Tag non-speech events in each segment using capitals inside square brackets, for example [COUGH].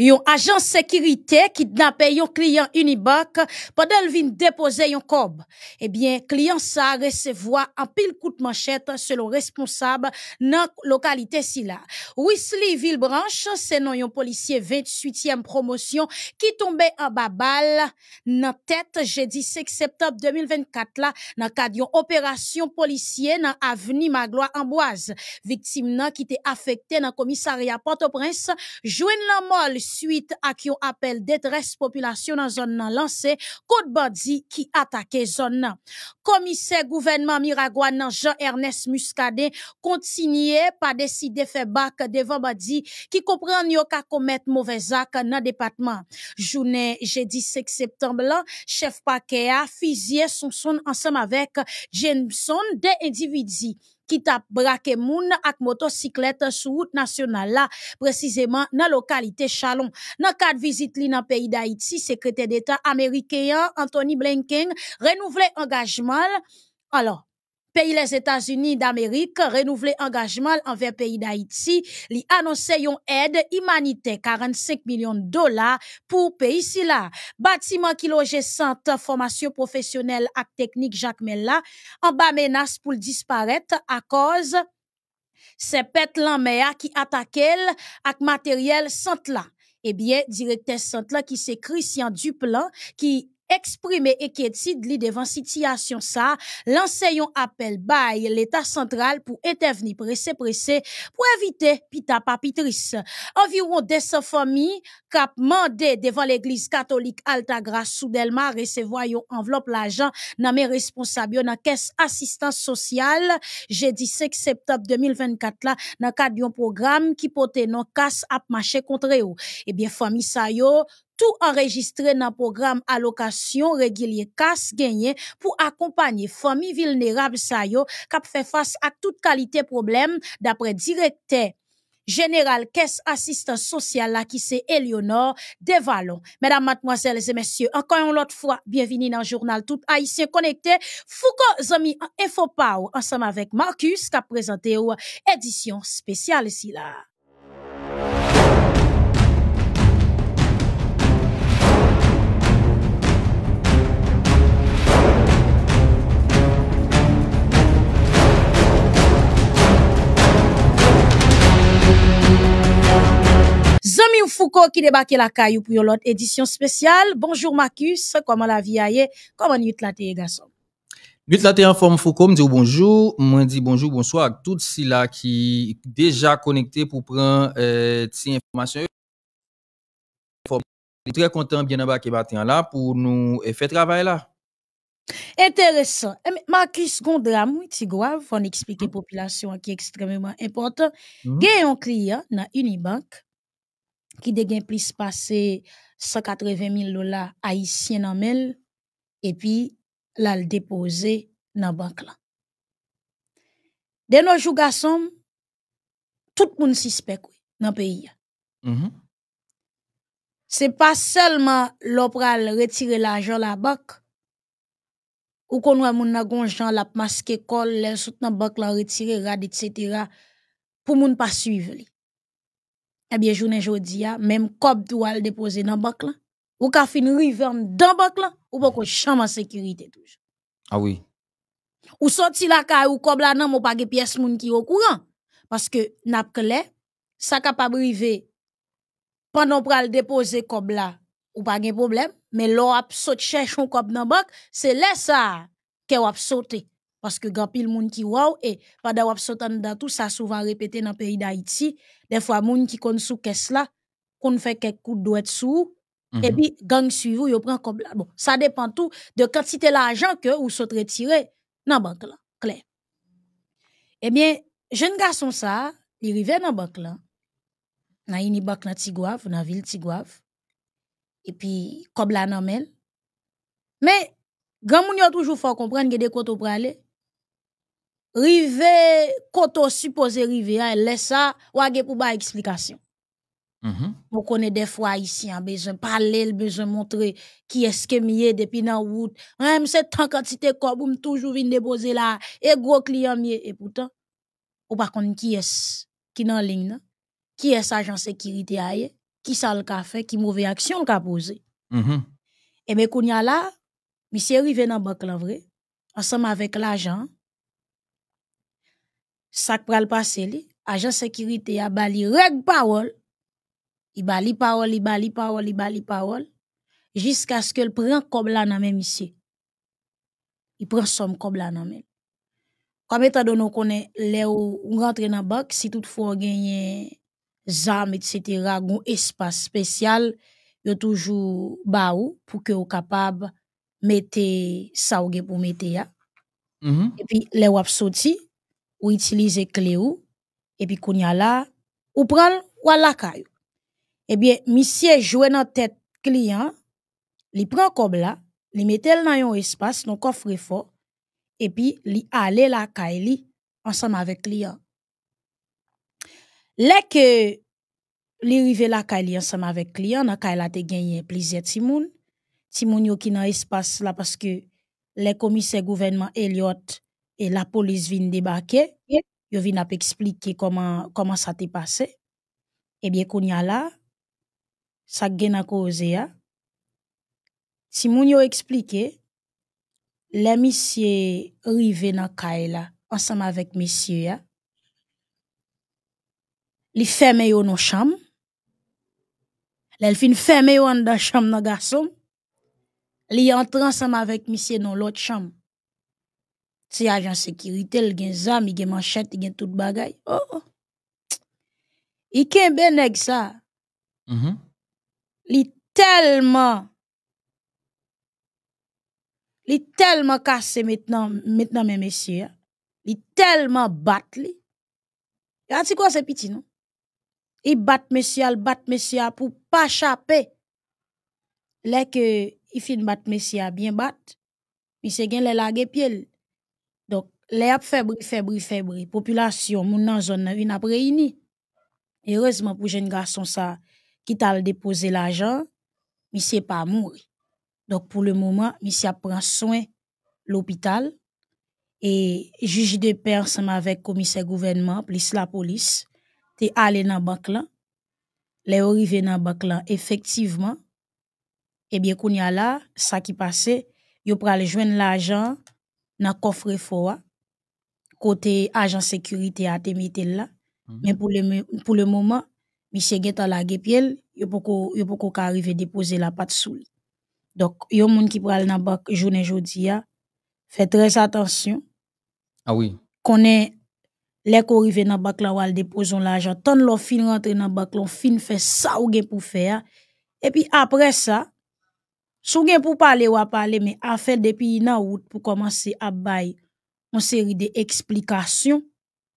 Yon agent sécurité kidnappé yon client Unibank padèl vin bien yon Eh bien, client sa en pile coup de manchette, selon responsable nan localité si la. Villebranche, villebranche' non yon policier 28e promotion ki tombe an babal nan tête jeudi 5 septembre 2024 la nan cadre yon opération policière nan l'avenue magloire Amboise. victime, nan ki te afekte nan commissariat Port-au-Prince jwen la molle suite à qui appel détresse population population zone zone zone lancée, bandi qui qui zone. nan. commissaire gouvernement gouvernement Jean-Ernest Muscade kontinye par décider fait bac devant bandi qui comprend yo ka mauvais mauvais nan département journée Jeudi 5 septembre, chef Pakea fusillé son son ensemble avec Jameson des individus qui t'a brake moun ak motocyclette sur route nationale précisément dans la localité Chalon. dans quatre visite li dans pays d'Haïti secrétaire secrétaire d'État américain Anthony Blinken renouvelé engagement, Alors, Pays les États-Unis d'Amérique renouvelé engagement envers pays d'Haïti, li annoncé yon aide humanitaire 45 millions de dollars pour pays si là. Bâtiment qui loge centre formation professionnelle et technique Jacques Mella en bas menace pour disparaître à cause ces pet lanmea qui elle ak matériel sent la. Eh bien, directeur sent la qui c'est Christian Duplan qui... Exprimer équité, li devant situation ça, lanse yon l'enseignant l'État l'État central pour intervenir pressé-pressé pour éviter pita papitrice Environ familles familles devant mandé devant l'église catholique Altagra Soudelma recevoir yon enveloppe l'argent nan nommé responsables nan caisse assistance sociale jeudi 5 septembre 2024 là nan cadre yon programme qui pote casse casse ap eux. eux eh et bien ça sa yo, tout enregistré enregistre programme programme régulier casse-gagné pour pour accompagner familles vulnérables sayo kap fait face à toute qualité problème d'après directeur général caisse Assistance Sociale là qui c'est Eleonore Devalon. Mesdames, mademoiselles et messieurs, encore une autre fois, bienvenue dans le journal Tout Haïtien Connecté. Foucault Zami power ensemble avec Marcus, qui a présenté euh, édition spéciale ici là. Foucault qui débarque la caillou pour une édition spéciale. Bonjour Marcus, comment la vie aille? Comment nous la t'es garçon? Nous la t'es en forme Foucault, me dit bonjour, moi dit bonjour, bonsoir à toutes celles là qui déjà connectées pour prendre euh, ces informations. Très content bien embarqué matin là pour nous euh, faire travail là. Intéressant. Eh, Marcus Gondram, ti vous on explique population hein, qui est extrêmement importante. Mm -hmm. Gagne un client dans Unibank qui dégain plus passé 180 000 dollars haïtiens en mail et puis l'a déposé dans banque là de nos jours tout le monde suspecte dans pays Ce mm-hmm. n'est c'est pas seulement l'opral retirer l'argent la banque ou qu'on a mon nagon la masque col les soutenant banque la retirer etc pour ne pas suivre eh bien, journée jour a, ah, même cop doit le déposer dans banque là. Ou ka fin river dans banque là, ou pas qu'on chambre sécurité toujours. Ah oui. Ou sorti la kay ou cob là non mon pas pièces qui ki au courant parce que n'a clé ça capable river pendant on le déposer cob là ou pas de problème mais l'on a saute chercher un cob dans banque c'est là ça qu'on a sauté parce que grand pile moun ki wow et pendant wap sotan dans tout ça souvent répété dans pays d'Haïti des fois moun ki kon sou caisse là qu'on fait quelques coups de sou sous et mhm. puis gang suivou yo prend comme bon ça dépend tout de quantité l'argent que ou sot retiré dans banque là clair Eh bien jeune garçon ça il rivé dans banque là na ini banque na Tigouave na ville Tigouave et puis comme la normal mais Grand moun yo toujours faut comprendre que des côtes pour aller rive koto supposé rive elle laisse ça ou ge pour ba explication -hmm. on connaît des fois ici en besoin parler besoin montrer qui est-ce que mieux depuis la route même c'est tant quantité comme toujours venir déposer là et gros client mieux et pourtant ou pas contre qui est qui dans ligne qui est agent sécurité qui ça le fait qui mauvaise action le posé -hmm. et y a là monsieur rive dans banque clair vrai ensemble avec l'agent ça qui le passer l'agent agent sécurité a bali reg parole il bali parole il bali parole il bali parole jusqu'à ce qu'elle prenne comme là dans même ici il prend somme comme là dans même comme étant donné qu'on est là ou rentrer dans banque si toutefois on gagne armes, etc. un espace spécial il y a toujours ba ou pour que capable mettre ça ou pour mettre ya mm-hmm. et puis les ou sorti ou utiliser clé ou, et puis qu'on là, ou prendre ou à la caillou. Eh bien, monsieur joue dans tête client, li prend comme là, li mette dans yon espace, non coffre fort, et puis li aller la caille ensemble avec client. Lè que li rive la caille ensemble avec client, nan caille la te gagné plusieurs timoun, timoun yon qui dans espace là parce que les commissaires gouvernement Elliot, et la police vient débarquer, ils viennent expliquer comment, comment ça t'est passé. Eh bien, qu'on y a là, ça gagne à cause. Si moun yo expliqué, les messieurs arrivés dans Kaila, ensemble avec messieurs, li ferme yo nos chambres, les fin ferme yo dans chambre dans garçon, li entre ensemble avec monsieur dans l'autre chambre c'est agent sécurité, il gen zam, il gen manchette, il gagne tout bagay. Oh oh. Il est ben avec ça. Il Li tellement Li tellement cassé maintenant, maintenant mes messieurs. Li tellement battu. li. Y a quoi c'est petit non Il bat messieurs, il bat messieurs pour pas chaper. Là que il fin bat monsieur bien bat. Mais c'est gen les lagué pied les ap febri, febri, febri, population, moun nan zone nan, une ap reini. Heureusement pour jeune garçon ça, qui t'a déposer l'argent, il s'est pas mouru. Donc pour le moment, il s'est pris soin l'hôpital. Et juge de paix ensemble avec le commissaire gouvernement, plus la police, t'es allé dans la banque là. Les arrivé dans la effectivement, Et bien, quand y a là, ça qui passait, il pral joindre l'argent dans le coffre fort côté agent sécurité à Temitel là. Mhm. Mais pour le, pour le moment, monsieur Guetta la Gepiel, il a pas à déposer la patte sous Donc, il y a monde qui pral dans banque journée aujourd'hui, a, fait très attention. Ah oui. connait les qu'on arrive dans banque là ou déposent l'argent, tant l'on fin rentrer dans banque, l'on fin fait ça ou gen pour faire. Et puis après ça, si vous pour parler ou à parler mais a fait depuis nan route pour commencer à bailler monseri de eksplikasyon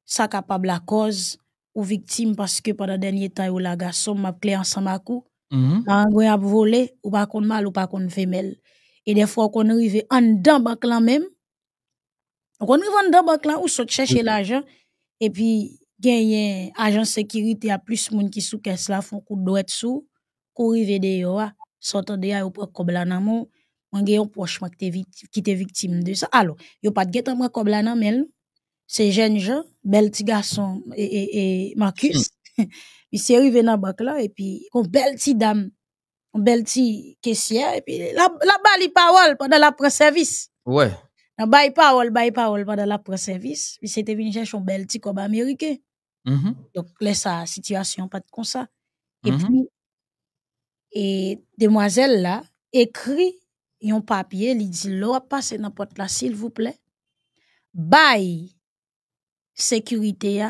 sa kapab la koz ou viktim paske pada denye tay ou la gasom map kli ansan makou, nan an gwen ap vole ou pa kon mal ou pa kon femel. E defo akon rive an dan bak lan men, akon rive an dan bak lan ou sot chèche l'ajan, epi gen yon ajans sekiriti a plus moun ki sou kes la fon kou dwet sou, kou rive de yo a, sot an de ya ou pa koblan nan moun, qui qui victime de ça. Alors, il y a pas de gang dans comme là non mais c'est jeune Jean, belle petit garçon et e, e, Marcus. Hmm. [LAUGHS] Il s'est arrivé dans banque là et puis une belle petite dame, un belle petit caissier et puis la bas il parle pendant la après service. Il parle bail parole pendant la après service. Il s'était venu chercher un bel petit cob américain. Donc la ça situation pas comme ça. Et puis et demoiselle là écrit et un papier, il dit l'eau passe dans porte là s'il vous plaît. Bye. Sécurité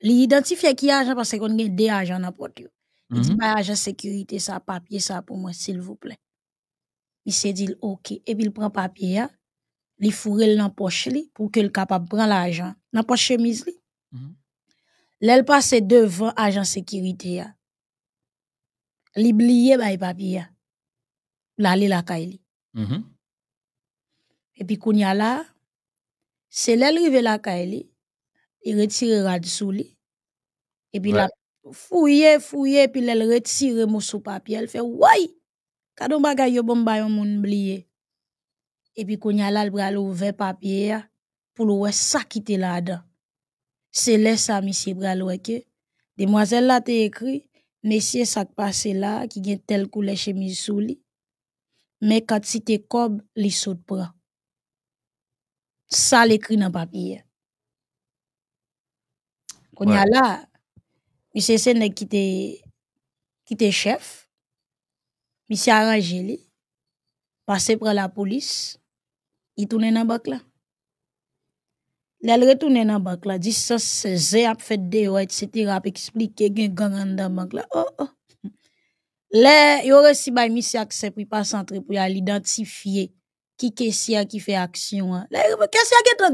Il l'identifier qui agent parce qu'on a des agents dans porte. Il dit mhm. Bail, agent sécurité ça papier ça pour moi s'il vous plaît. Il s'est dit OK et puis il prend papier a hein. il fourre dans poche pour qu'il capable prendre l'argent dans poche chemise Lui, mhm. L'el passe devant agent sécurité a. Li blie bay papier. L'aller hein. la kaili. Mm Et puis, qu'on y a là, c'est l'arrivée la caille, il retire rad sous lui. Et puis, la fouiller, fouiller, puis elle retire mon sous papier, elle fait, ouais, on bagay yo bon bayon moun bliye. Et puis, qu'on y a ouvert papier, pour le ouais, ça qui était là-dedans. C'est là, ça, monsieur bras que, demoiselle là, t'es écrit, Monsieur ça qui passe là, qui a tel couleur chemise sous lui. Mè kat si te kob li sot pran. Sa li kri nan papye. Kon ya la, mi se sen de ki te chef. Mi se aranje li. Pase pran la polis. I toune nan bak la. Lè lè toune nan bak la. Di sa se zè ap fèdè, wè et sè tira ap eksplike gen gang an dan bak la. Oh oh. y yo aussi des misi accès pour pas centrer pour ya qui ki qui ki fait action Le kesya ki etan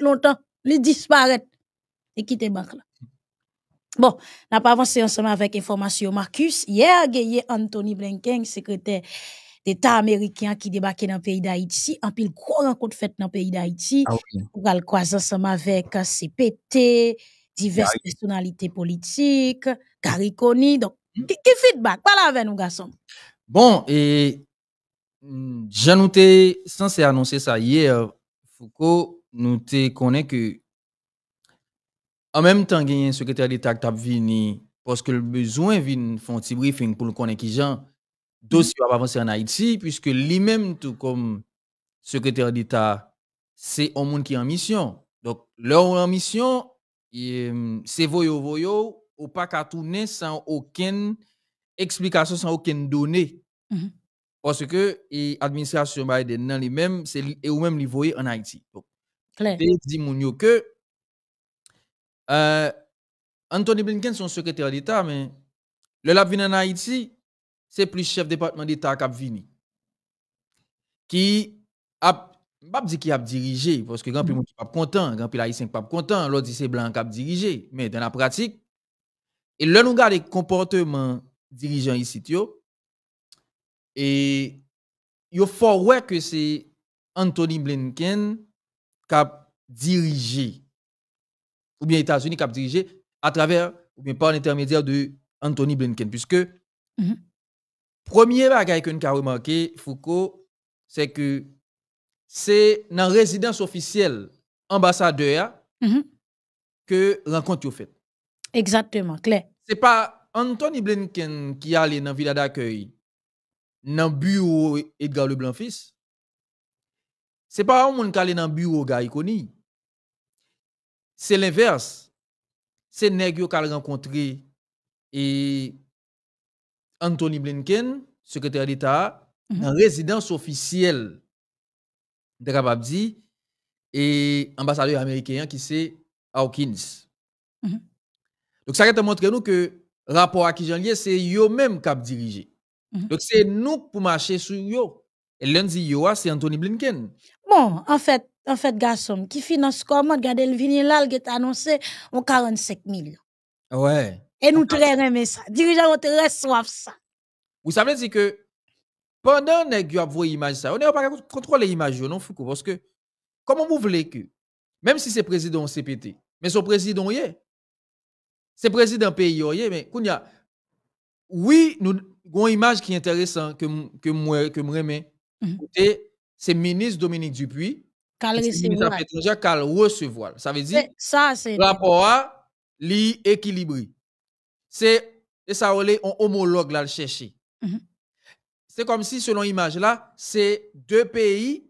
longtemps longtemps, li et qui e te manque là Bon, n'a pas avancé ensemble avec information Marcus. Hier, a Anthony Blinken, secrétaire d'État américain qui débarquait dans le pays d'Haïti. En pile, gros rencontre faite dans le pays d'Haïti. Ah, okay. Pour croiser ensemble avec CPT, diverses personnalités politiques, Cariconi. Donc, qui feedback? Parle avec nous, garçon. Bon, et mm, j'en noté, censé annoncer ça hier, Foucault, nous qu'on connaît que en même temps, il y a un secrétaire d'État qui a parce que le besoin vient de faire un petit briefing pour le connaître qui gens dossier va avancer en Haïti, puisque lui-même, tout comme secrétaire d'État, c'est un monde qui est en mission. Donc, leur en mission, mm, c'est voyo voyo, ou pas qu'à tourner sans aucune explication, sans aucune donnée. Mhm. Parce que l'administration Biden, nan, même, c'est ou même li ce en Haïti. Donc, dit mon que Anthony Blinken, son secrétaire d'État, mais le lab en Haïti, c'est plus chef département d'État qui a vini. Qui a pas dit qui a dirigé, parce que grand mm est pas content, grand plus haïtien pas content, l'autre dit c'est blanc qui a dirigé. Mais dans la pratique, et là, nous regardons le comportement dirigeant ici, et il faut que c'est Anthony Blinken qui a dirigé, ou bien les États-Unis qui a dirigé à travers, ou bien par l'intermédiaire de Anthony Blinken, puisque mhm. premier bagage que nous avons remarqué, Foucault, c'est que c'est dans la résidence officielle ambassadeur que mhm. que rencontre fait. Exactement, clair. n'est pas Anthony Blinken qui allé dans la ville d'accueil, dans le bureau Edgar Leblanc-Fils. n'est pas un monde qui allé dans le bureau Gary C'est l'inverse. C'est nèg qui a rencontré et Anthony Blinken, secrétaire d'État, dans mhm. résidence officielle de Rababdi et ambassadeur américain qui c'est Hawkins. Mhm. Donc, ça va te montrer nous que rapport à qui j'en c'est eux-mêmes qui ont dirigé. Mhm. Donc, c'est nous pour marcher sur eux. Et l'un dit yo, ah, c'est Anthony Blinken. Bon, en fait, en fait, garçon, qui finance comment, regardez le vinyle, là, il est annoncé en 45 000. Ouais. Et nous très aimons ça. Dirigeants très soif ça. Vous savez dire que pendant que vous avez l'image ça, on n'a pas contrôler l'image, non, Foucault, parce que comment vous voulez que, même si c'est président CPT, mais son président est, c'est président pays, mais oui, nous avons une image qui est intéressante que que moi que remets. Mhm. C'est le C'est ministre Dominique Dupuis. qui recevoir. le recevoir. Ça veut dire rapport à l'équilibre. C'est ça on homologue là chercher. Mhm. C'est comme si selon l'image là, c'est deux pays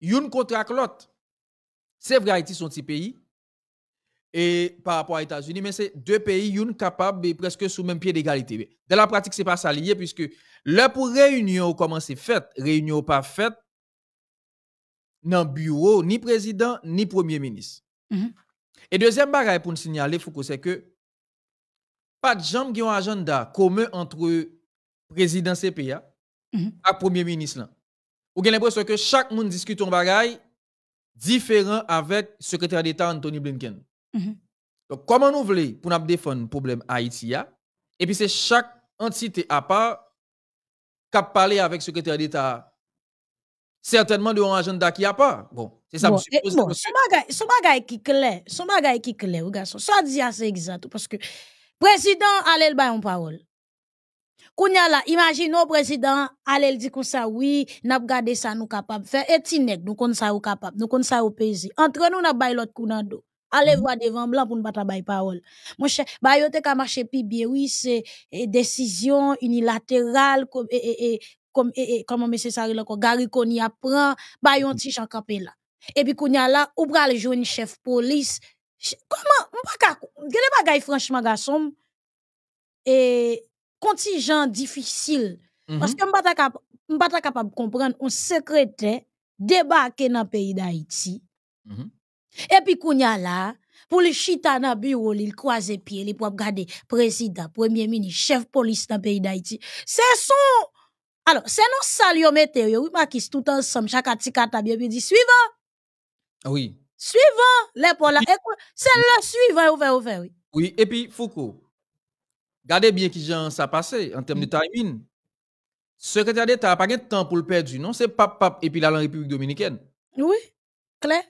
une contre l'autre. C'est vrai Haïti son petit pays, et par rapport aux États-Unis, mais c'est deux pays une capable presque sous même pied d'égalité. Dans la pratique, n'est pas ça lié puisque là pour réunion comment c'est fait, réunion pas faite dans bureau ni président ni premier ministre. Mm-hmm. Et deuxième bagaille pour nous signaler, Foucault, c'est que pas de gens qui ont un agenda commun entre président CPA mm-hmm. et premier ministre. Là. Ou avez l'impression que chaque monde discute un bagaille différent avec secrétaire d'État Anthony Blinken. Mhm. Donc, comment nous voulons pour nous défendre le problème Haïti Et puis, c'est chaque entité à part qui a parlé avec le secrétaire d'État, certainement de un agenda qui a pas. Bon, c'est ça, bon, monsieur. Bon, monsieur. Son bagage qui clair, son bagage qui clair, garçon. Ça dit assez exact, parce que président allez le en parole. Kounya la, imaginons président, allez dit comme ça, oui, n'a pas gardé ça, nous capable faire, et nous kon ça capable, nous kon ça ou pays. Entre nous, n'a pas l'autre coup Allez mhm. voir devant blanc pour ne pas travailler parole. Mon cher, bah, yo ka marché pi bien, oui, c'est eh, décision unilatérale, comme, et, eh, eh, comme, et, comment monsieur Sarri quoi Gary Kony apprend, bah, yon ti chan campé là. Et puis, kounya là, ou pral une chef police. Comment, m'pa ka, gèle bagay franchement, garçon, et, contingent difficile. Parce mhm. que m'pa ta m'pa capable de comprendre, un secrétaire débarqué dans le pays d'Haïti. Mm puis puis là pour pour chita le bureau croise les pieds, il peut regarder regarder président, premier ministre, chef dans le pays d'Haïti. C'est son, Alors, c'est non salio oui, oui, yo, tout ensemble, chaque tikata bien dit suivant. Oui. Suivant, l'épaule, là c'est le suivant ouvert, ouvert, Oui, oui et puis Foucault, Gardez bien qui ça sa en en termes de timing, pas pas de temps pour le perdre, non? C'est pap pap, puis la République dominicaine. Oui, clair.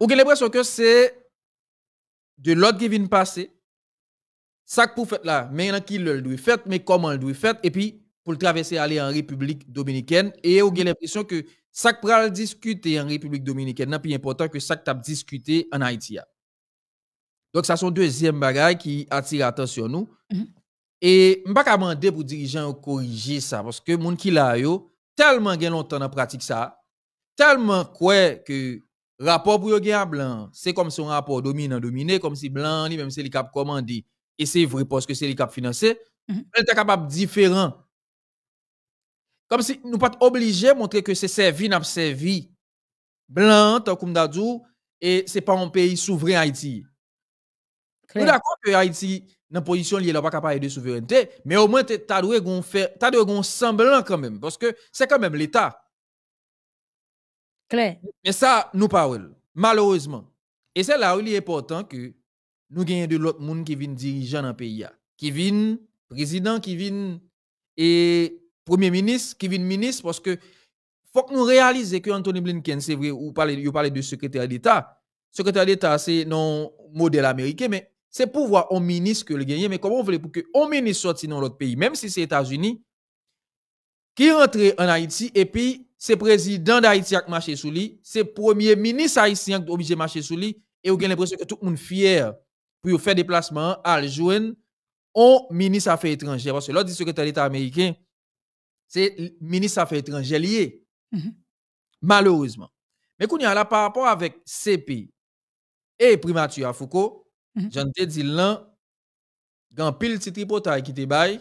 Ou gen l'impression que c'est de l'autre qui vient passer. Ça pour faire là, mais qui le doit faire, mais comment le doit faire, et puis pour le traverser aller en République dominicaine. Et ou avez l'impression que ça que pral discuter en République dominicaine, c'est plus important que ça que discuter discuté en Haïti. Donc ça sont deuxième bagage qui attire l'attention nous. Mm-hmm. Et je ne pas demander pour dirigeants de corriger ça parce que les gens qui l'ont tellement gen longtemps en pratique ça, tellement quoi que Rapport pour à blanc, c'est comme si un rapport dominant-dominé, comme si blanc, même c'est le cap commandé. Et c'est vrai parce que c'est le cap financé. Mm -hmm. de capable différent. Comme si nous pas obligé de montrer que c'est servi, n'a servi. Blanc, tant comme d'adou, et c'est pas un pays souverain Haïti. Nous d'accord que Haïti, dans position liée, n'est pas capable de souveraineté, mais au moins, tu as faire un semblant quand même, parce que c'est quand même l'État. Mais ça, nous parlons, malheureusement. Et c'est là où il est important que nous gagnions de l'autre monde qui vient dirigeant dans le pays. Qui vient président, qui vient et premier ministre, qui vient ministre, parce que faut que nous réalisions que Anthony Blinken, c'est vrai, vous parlez, vous de secrétaire d'État. Secrétaire d'État, c'est non modèle américain, mais c'est pour voir un ministre que le gagner. Mais comment vous voulez pour que un ministre sorte dans l'autre pays, même si c'est États-Unis, qui rentre en Haïti et puis c'est président d'Haïti qui marché sous lui, c'est premier ministre haïtien qui obligé marcher sous lui et vous avez l'impression que tout le monde est fier pour faire des placements à jouer on ministre affaires étrangères parce que l'autre secrétaire d'État américain c'est ministre affaires étrangères lié. Mhm. Malheureusement. Mais quand y a là par rapport avec CP et primature à Foucault, mhm. j'en te dit là, grand pile petit tripotage qui te baille.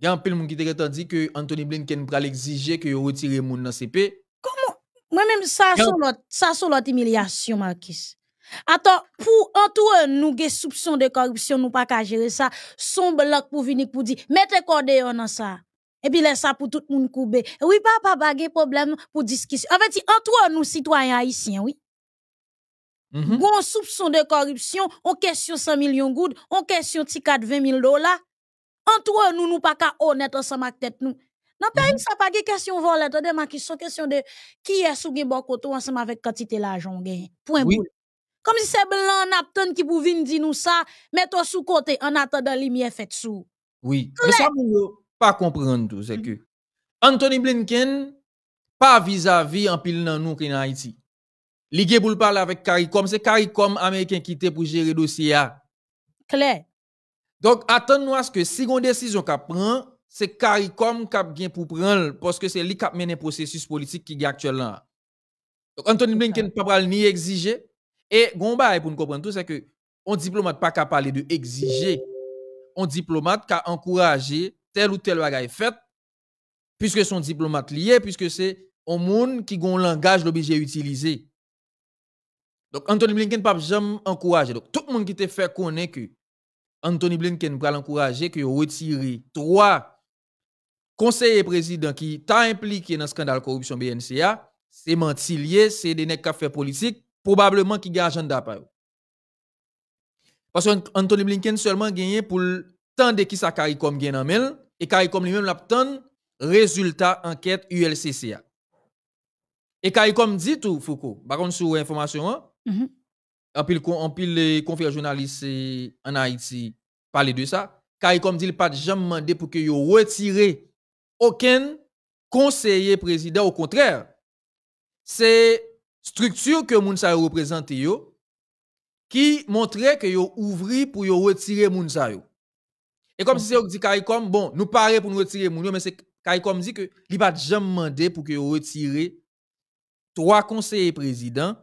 Il y a un peu de monde qui t'a dit que Anthony Blinken va exiger que retire mon dans CP. Comment Moi-même, ça, c'est l'autre humiliation, Marquis. Attends, pour entourer nous des soupçons de corruption, nous pas gérer ça. Son bloc pour venir pour dire, mettez cordé dans ça. Et puis laisse ça pour tout le monde couper. Oui, papa, pas des problème pour discussion. En fait, entre nous, citoyens haïtiens, oui. Mm -hmm. soupçon de corruption, on question 100 millions de gouttes, on question 40, 20 000 dollars. En toi, nous, nous pas qu'à honnête ensemble avec tête nous. Dans le pays, mhm. ça pas de question vol, attendez, hein, ma qui sont question de qui est sous bon côté ensemble avec quantité l'argent gagné. Hein. Point oui. Comme si c'est blanc, Napton qui pouvait nous dire nous ça, mettez sous côté en attendant lumière faite sous. Oui. Mais ça, vous pas comprendre tout, c'est mhm. que Anthony Blinken, pas vis-à-vis en pile dans nous qui en Haïti. Ligue pour parler avec CARICOM, c'est CARICOM américain qui était pour gérer le dossier. Ah. Claire. Donc, attendons à ce que si on décision qu'on prend, c'est CARICOM qui bien pour prendre, parce que c'est lui qui a mené le processus politique qui est actuellement. Donc, Anthony Blinken ne pas ni exiger. Et, Gomba, pour nous comprendre tout, c'est que un diplomate pas qu'à parler de exiger. On diplomate qu'à encourager tel ou tel bagaille fait, puisque son diplomate lié, puisque c'est un monde qui a un langage l'obligé utiliser. Donc, Anthony Blinken ne peut jamais encourager. Donc, tout le monde qui te fait connaître que Anthony Blinken pral l'encourager que retirer trois conseillers présidents qui t'a impliqué dans le scandale corruption BNCA, c'est mentilier, c'est des nègres qui politique, probablement qui gagne agenda Parce que Anthony Blinken seulement gagné pour tendre qui sa CARICOM gagne en mail et CARICOM lui-même l'abtend résultat enquête ULCCA. Et comme dit tout Foucault, par contre sur information hein, mhm en pile, les pile journalistes en Haïti parlent de ça. Car comme dit a pas jamais demandé pour que yo retire aucun conseiller président. Au contraire, c'est structure que Mounsa représente qui montrait que yo ouvri pour yo retirer sa Et comme si c'est dit CARICOM, bon, nous parlons pour nous retirer moun, mais c'est CARICOM dit que il pas jamais demandé pour que yo retire trois conseillers présidents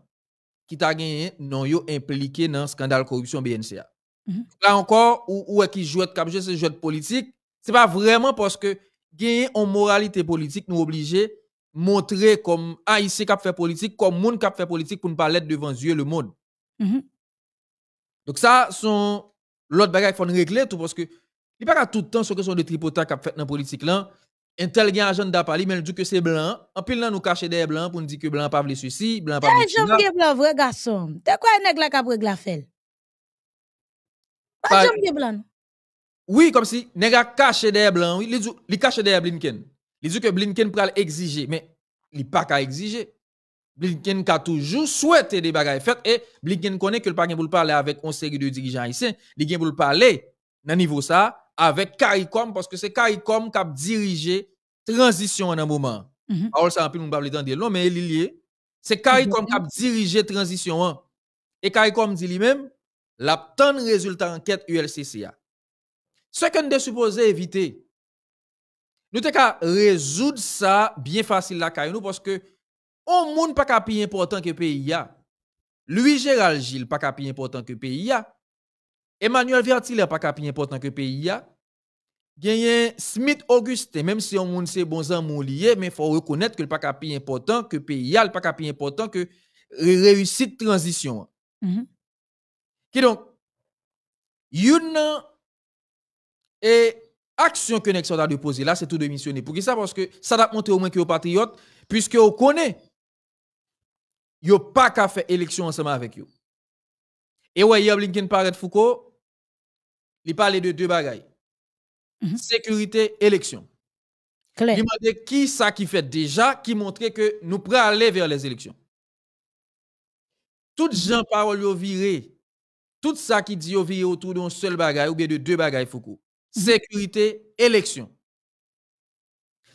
qui t'a gagné non yo impliqué dans scandale corruption BNCA. Mhm. Là encore ou, ou qui joue cap c'est de politique, c'est pas vraiment parce que gagner en moralité politique nous à montrer comme haïtien ah, qui fait politique comme monde qui fait politique pour ne pas l'être devant yeux le monde. Mhm. Donc ça son l'autre bagage faut régler tout parce que il pas tout le temps que sont de tripotas qui fait dans politique là un tel gain agenda mais il dit que c'est blanc en pile là nous cacher des blancs pour nous dire que blanc pas veut ceci blanc pas veut cela blanc vrai garçon t'es quoi nèg la cap règle fait pas j'aime blanc oui comme si nèg a cacher des blancs oui il il cache des Blinken il dit que Blinken pral exiger mais il pas qu'à exiger Blinken a toujours souhaité des bagages faites et Blinken connaît que le pas pour parler avec un série de dirigeants ici. il gagne pour parler dans niveau ça avec CARICOM parce que c'est CARICOM qui a dirigé transition en un moment. Mhm. Alors ah, ça, on ne peut pas non, mais il est lié. C'est CARICOM qui a mhm. dirigé transition. Et CARICOM dit lui-même, le résultat enquête ULCCA. Ce que nous supposé éviter, nous devons résoudre ça bien facile là, nous, parce que ne peut pas plus important que le pays. Lui, Gérald Gilles, pas plus important que le pays. Emmanuel n'est pas capi important que pays a. Smith Augustin, même si on monte c'est bon zan lié, mais faut reconnaître que le pas capi important que pays a, le pas capi important que réussite transition. Donc, mm-hmm. il Qui donc une et action que Nexon a déposée là, c'est tout démissionné. Pour qui ça parce que ça a montré au moins que aux patriotes puisque on connaît yo pas qu'à faire élection ensemble avec you. Et ouais, blinken Lincoln paraît Foucault, il parlait de deux bagailles. Mhm. Sécurité, élection. Il m'a dit qui ça qui fait déjà, qui montrait que nous prêts aller vers les élections. Toutes mhm. les gens parole viré, tout ça qui dit au viré autour d'un seul bagaille ou bien de deux bagailles Foucault. Mhm. Sécurité, élection.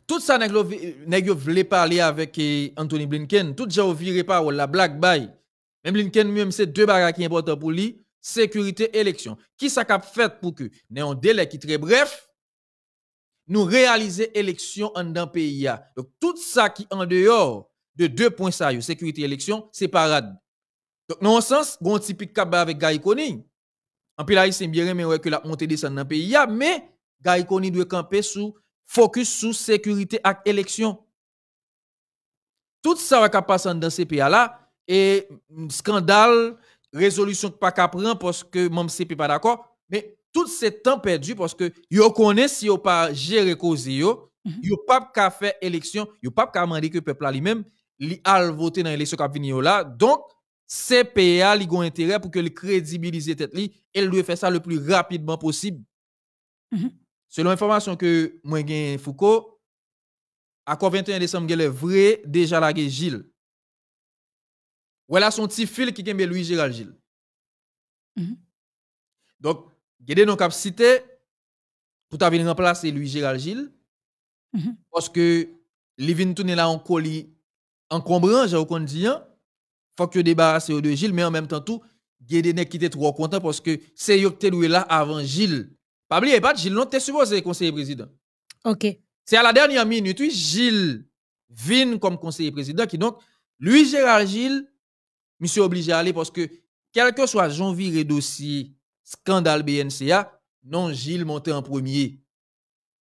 Tout ça nèg voulait parler avec eh, Anthony Blinken, tout gens viré parole la black Bay. Même Blinken même c'est deux bagailles qui sont importantes pour lui sécurité élection. Qui ça cap fait pour que, dans un délai qui très bref, nous réaliser élection en dans pays. Donc, tout ça qui en dehors de deux points ça, sécurité élection, c'est parade. Donc, non sens, bon typique cap avec Gaïkoni En pile haïtien bien mais que la montée descend dans pays mais Gaïkoni doit camper sous focus sur sécurité et élection. Tout ça va passer dans ces pays là et scandale résolution pas qu'à prendre parce que même CP pas d'accord, mais tout ce temps perdu parce que yo connaît si yo pas gérer cause yo, mhm. yo pas qu'à faire élection, yo pas qu'à demander que peuple lui-même li al voter dans l'élection qui venir là. Donc CPA li ont intérêt pour que le crédibiliser tête li et lui faire ça le plus rapidement possible. Mhm. Selon l'information que moi gagne Foucault, à 21 décembre, il est vrai déjà la Gilles. Voilà son petit fil qui est Louis Gérald Gilles. Mhm. Donc, il y a cité pour t'avoir remplacé Louis Gérald Gilles. Mhm. Parce que les vins tourner là en colis encombrant, j'ai dit, faut que débarrasser de Gilles, mais en même temps tout, il y a trop content parce que c'est yo qui était là avant Gilles. Pas oublier, pas Gilles, non, t'es supposé conseiller président. OK. C'est à la dernière minute, oui, Gilles vient comme conseiller président qui donc, Louis Gérald Gilles, monsieur obligé à aller parce que, quel que soit Jean Viré dossier scandale BNCA, non, Gilles montait en premier.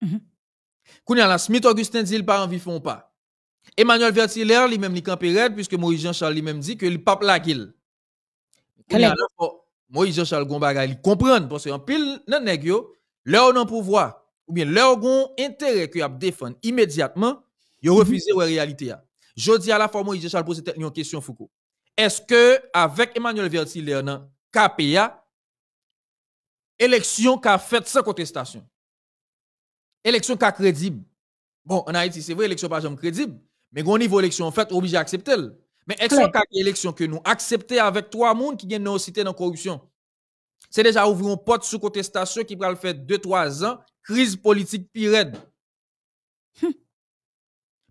Mm la Smith Augustin dit pas envie font pas. Emmanuel Vertiller lui-même li campé puisque Moïse Jean-Charles lui-même dit que le pape la qu'il. Oh, Moïse Jean-Charles Gombaga il comprendre parce qu'en pile nan nèg yo, leur non pouvoir ou bien leur gon intérêt que a défendre immédiatement, yo refusent mm -hmm. réalité a. Jodi à la fois Moïse Jean-Charles pose une question Foucault est-ce que avec Emmanuel Verti dans KPA, élection qui a fait sans contestation, élection qui crédible. Bon, en Haïti, c'est vrai, élection pas crédible, mais au niveau élection, en fait, obligé d'accepter. Mais est-ce élection que nous accepter avec trois mondes qui nous cité dans la corruption, c'est déjà ouvrir une porte sous contestation qui va le faire deux, trois ans, crise politique pire. Hum.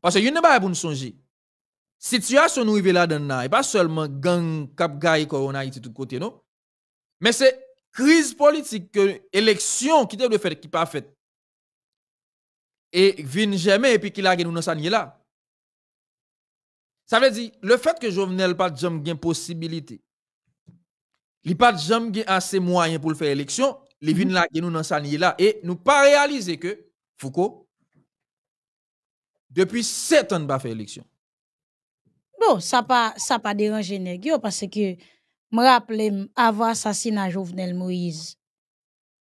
Parce que vous ne pas pour nous songer situation nous que nous la et pas seulement gang kap gay korona tout côté, non, mais c'est crise politique que élection qui te de fet qui pa Et jamais, et puis et qu'il la genou mhm. nan là. Ça veut dire, le fait que Jovenel pas de gain possibilité, il pas de gain assez moyen pour faire élection, il vient la là e nous dans là et nous pas réaliser que Foucault depuis sept ans pas fait élection ça pas pa, pas pa deranje neg yo, pase ke Jovenel Moïse.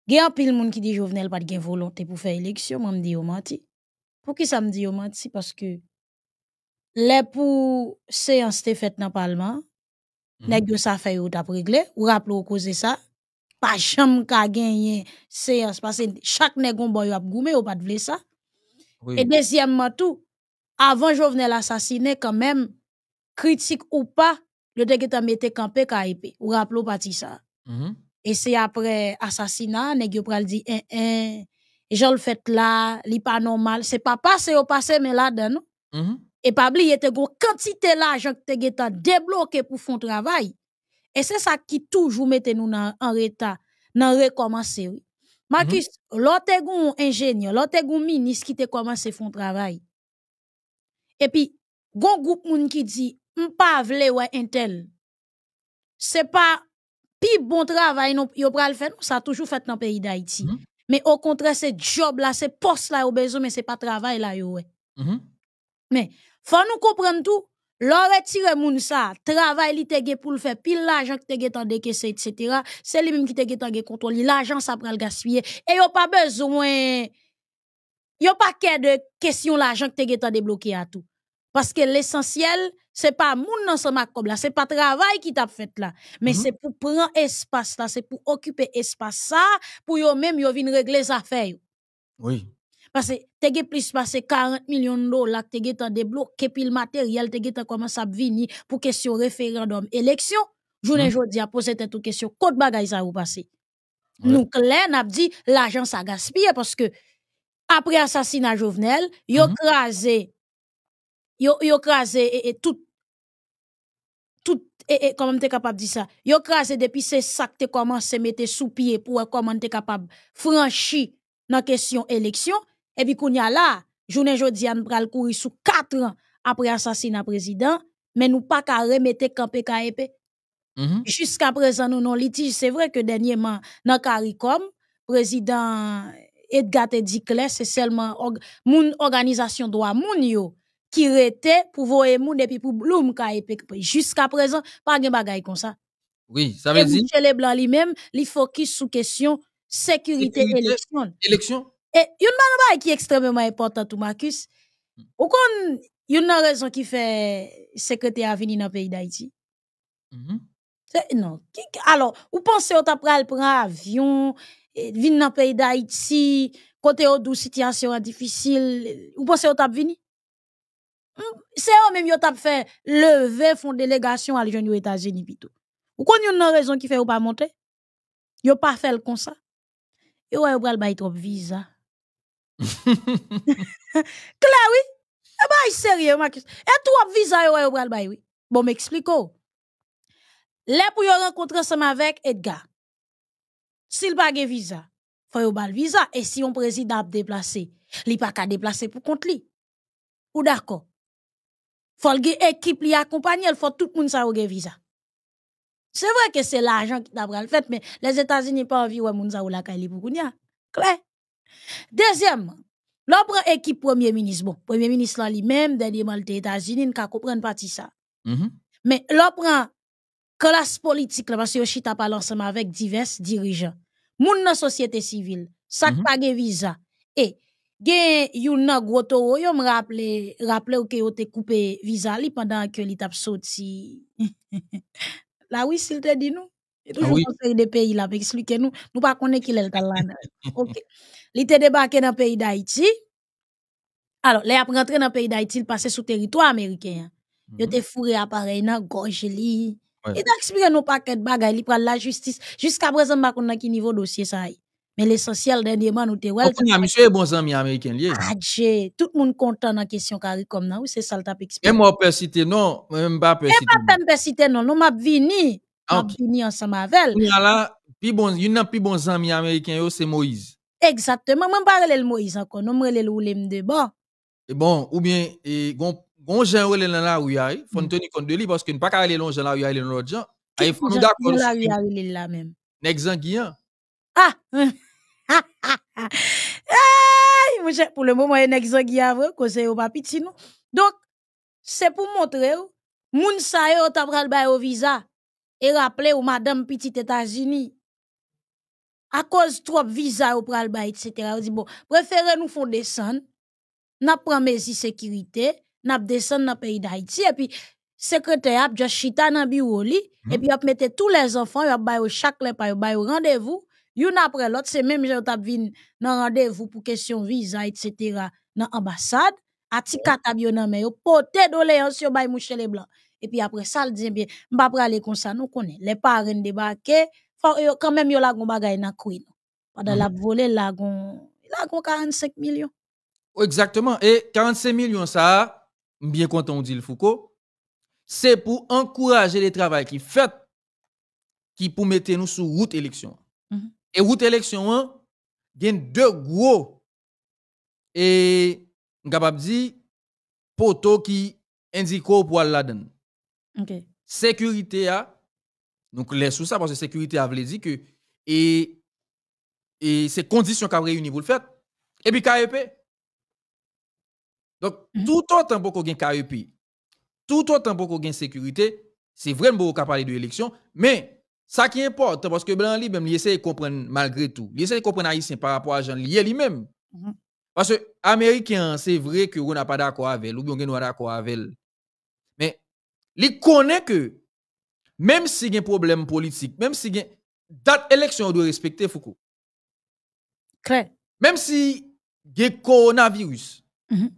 Gen pile moun ki dit Jovenel pas de volonté pou faire eleksyon, m'a dit yo menti. Pour qui ça me dit yo menti parce que les pour séance te fait nan palman, mm. neg yo sa fait ou tap regle, ou rappelle ou cause ça. pa jam ka séance parce que chaque nèg on bon yo ap goume, pas de vle sa. ça Et deuxièmement tout, avant Jovenel assassiné quand même critique ou pas, le te gete mette kampé ka epe, ou rappelou pati ça. -hmm. Et c'est après assassinat, nèg yo pral di, un, hein, un, hein, j'en le fait là, li pas normal, c'est pas passé au passé, mais là, dan. Mm-hmm. Et pas oublier, te go quantité là, j'en te débloqué pour font travail. Et c'est ça qui toujours mette nous en retard, nan recommencer, Marcus, mm-hmm. l'autre est ingénieur, l'autre gon ministre qui te commence à faire travail. Et puis, gon groupe moun qui dit, on pas vle ou Intel. C'est pas un bon travail Ça a pral été ça toujours fait dans le pays d'Haïti. Mhm. Mais au contraire c'est job là, ce poste là au besoin mais c'est pas travail là mhm. Mais il faut nous comprendre tout. L'on retire moun le travail li te pour le faire, pile l'argent que te en tan etc. C'est les même qui te en tan contrôle, l'argent ça pral gaspiller. Et yon pas besoin, yon pas qu'à de question l'argent que te as tan à tout. Parce que l'essentiel, ce n'est pas le ce là c'est pas travail qui t'a fait là mais mhm. c'est pour prendre espace là c'est pour occuper espace ça pour eux même ils vin régler les affaires. oui parce que t'es plus passé 40 millions de dollars tu as t'en débloqué le matériel tu as à venir pour question référendum élection journée mm jodi poser tête question questions de bagay ça vous passé Donc, nous clair n'a dit l'agence a gaspillé parce que après assassinat Jovenel, il a mhm. écrasé yo yo et, eh, eh, tout tout et, eh, comment t'es capable de dire ça yo krasé depuis c'est ça que t'es commencé mettre sous pied pour comment t'es capable franchi dans question élection et puis qu'on y a là journée courir sous 4 ans après assassinat président mais nous pas qu'à remettre campé KEP mm-hmm. jusqu'à présent nous non litige c'est vrai que dernièrement dans CARICOM président Edgar Dikle c'est seulement mon organisation droit moun yo qui était pour moun et puis pour Bloom Jusqu'à présent, pas de bagaille comme ça. Oui, ça veut dire. Michel Leblanc lui-même, il focus sur question sécurité élection. Élection. Et une bagay qui est extrêmement importante, Marcus. Ou kon, yon nan raison qui fait secrétaire à venir dans le pays d'Haïti. Mm -hmm. Non. Alors, ou pensez au tapral prend avion, vin dans le pays d'Haïti, côté au dou situation difficile, ou pensez au tap vini? c'est eux même qui ont fait lever fond délégation à l'Union aux États-Unis plutôt. Ou quand une raison qui fait ou pas monter. Yo pas fait le comme ça. Yo va pral bay trop visa. [LAUGHS] Claire oui. eh bah sérieux ma question. Et eh, trop visa yo va pral bay oui. Bon m'explique-o. Là pour y rencontrer ensemble avec Edgar. S'il pas de visa, faut yo bal visa et si on président a déplacé, li pas ka déplacer pour compte li. Ou d'accord. Faut que l'équipe li il faut tout le monde ça ou visa. C'est vrai que c'est l'argent qui t'a le fait, mais les États-Unis pas envie de moun ça ou la kaili pour Clair. Deuxièmement, l'opre équipe premier ministre, bon, premier ministre lui-même, dernièrement les États-Unis, ne pas tout ça. Mm-hmm. Mais l'opre classe politique, parce que chita parle ensemble avec divers dirigeants, moun la société civile, ça mm -hmm. visa. Et gen yon a gros yo me rappelé que yo te coupé visa li pendant que li avez sorti [LAUGHS] la ah oui s'il te dit nous et toujours dans des pays là que nous nous pas connait qui l'est là OK li te débarqué dans pays d'Haïti alors les après rentrer dans le pays d'Haïti il passait sous territoire américain Il a yo mhm. te fourré appareil nan gorge li et nos nous de bagages, Il il prend la justice jusqu'à présent m'a pas qui niveau dossier ça y mais l'essentiel, dernièrement, nous t'es well. monsieur est bon ami américain lié. Adje, ah, tout le monde content dans question CARICOM, non? Oui, c'est ça le tap expliqué. Et moi, persiter, non, même pas persiter. Et pas persiter, non, non, m'a vini. Ah, m'a vini ensemble avec elle. là, pi bon, une nan pi bon ami américain yo, c'est Moïse. Exactement, m'en pas le Moïse encore, non, m'rele le oulem de bon. Et bon, ou bien, et gon, gon jen rele dans la rue, faut nous mm. tenir compte de lui, parce que nous pas qu'à aller long jen la rue, aller dans l'autre gens. Et faut nous d'accord. La rue, là même. Nexan Guiyan. Pour le moment, il y a qui a au papi, Donc, c'est pour montrer, moun sa yo, ont pris le visa, et rappeler au madame petit États-Unis, à cause trop visa ou pral ba, etc. on dit, bon, préférez nous faire descendre, n'a pas mes sécurité, n'a descendre dans le pays d'Haïti, et puis, secrétaire, a chita dans le bureau, et hmm. puis, mettez tous les enfants, y'a ba yo chaque les par ba au rendez-vous, Yon après l'autre, c'est même j'ai tap vin rendez-vous pour question visa, etc. nan ambassade. katab yon nan men yon pote doléance yon bay mouche les blancs. Et puis après ça, le dit bien, pas aller comme ça, nous connaît. Les parents débarquent, quand même yon la gon bagay nan coin Pendant mhm. la volé la gon, la 45 millions. Oh, exactement. Et 45 millions ça, bien content dit le Foucault, c'est pour encourager les travail qui fait, qui pour mettre nous sur route élection. Et route élection, on hein, il y a deux gros et capable dire poteau qui indique pour la donne. OK. Sécurité a hein. donc les sous ça parce que sécurité a veut dire que et et ces conditions qu'a réuni pour le faire et puis KEP. Donc mhm. tout autant pour qu'on gagne KEP, tout autant pour qu'on sécurité, c'est vraiment qu'on qu'à parler de l'élection, mais ça qui importe, parce que Blanc lui-même, il essaie de comprendre malgré tout. Il essaie de comprendre Haïtien par rapport à Jean lié lui-même. Mhm. Parce que Américain, c'est vrai que on n'a pas d'accord avec ou bien on pas d'accord avec Mais il connaît que même s'il y a un problème politique, même s'il y a date élection, on doit respecter Foucault. Même si y a coronavirus, mhm.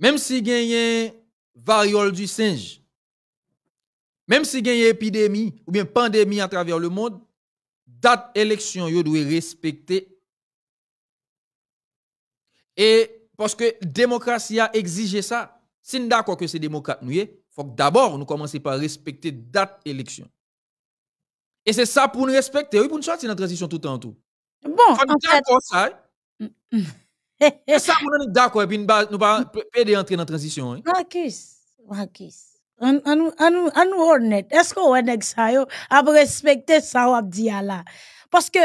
même s'il y a variole du singe, même si il y a une épidémie ou bien pandémie à travers le monde, date élection yo doit respecter. Et parce que la démocratie a exigé ça. Si nous d'accord que c'est démocrate il faut d'abord nous commencer par respecter date élection. Et c'est ça pour nous respecter, oui, pour nous sortir dans la transition tout en tout. Bon, faut en ça. c'est ça pour nous d'accord et nous pas entrer dans la transition. Marcus, Marcus honnête. Est-ce qu'on est avez respecté à respecter ça, ou à dire Parce que,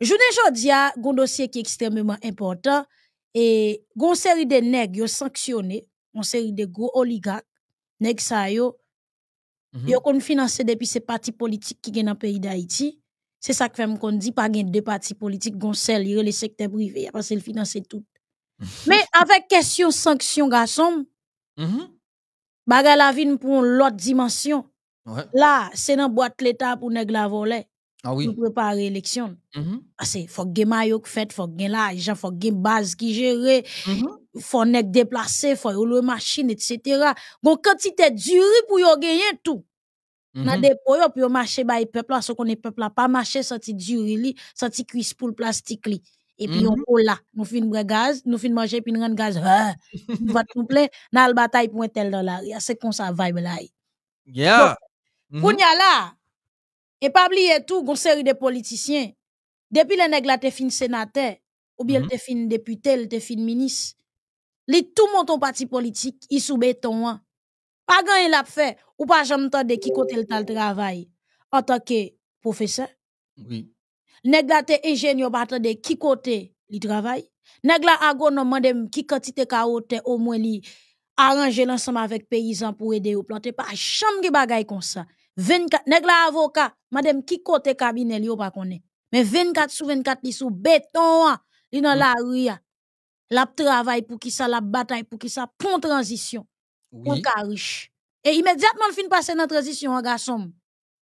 je déjà dis à un dossier qui est extrêmement important, et, une série de nègres, yo sanctionné, une série de gros oligarques, nègres, ça, yo, mm-hmm. yo, financés depuis ces partis politiques qui sont dans le pays d'Haïti. C'est ça que fait qu'on dit, pas deux partis politiques, qu'on sait secteur les secteurs privés, parce qu'ils financent tout. [LAUGHS] Mais, avec question sanction, garçon, sanction, mm-hmm. Baga la vin pour l'autre dimension. Ouais. Là, c'est dans boîte l'État pour nèg la voler. Ah oui. Pour préparer l'élection. Mm -hmm. Parce ah, que faut que mayo qui fait, faut que l'argent, faut que base qui gère, mm -hmm. faut nèg déplacer, faut le machine etc. Bon quantité durée pour yo gagner tout. Mm des Nan depo yo, puis yo marché les peuple, parce qu'on est peuple pas marché, senti duré li, senti cuisse pour le plastique li et puis on mhm. colle là nous fin gaz nous fin manger puis nous rendre gaz hein? va nous plaît dans la bataille pour un dans la c'est comme ça vibe là yeah kounya mhm. là et pas oublier tout une série de politiciens depuis les nèg là t'es fin ou bien mhm. t'es fin député t'es fin ministre les tout ton parti politique ils sous béton hein. pas gagne l'a fait ou pas jamais de qui côté le travail en tant que professeur oui Nègla te ingénieur pa de qui côté li travail. Nègla agronome mandem qui quantité carotte au moins li arranger l'ensemble avec paysan pour aider au planter pas chambre de bagaille comme ça. 24 nègla avocat madame qui côté cabinet li pa connaît. Mais 24 sur 24 li sous béton li dans la mm. rue. La travail pour qui ça la bataille pour qui ça pont transition. Oui. Pour riche. Et immédiatement fin passer dans transition en garçon.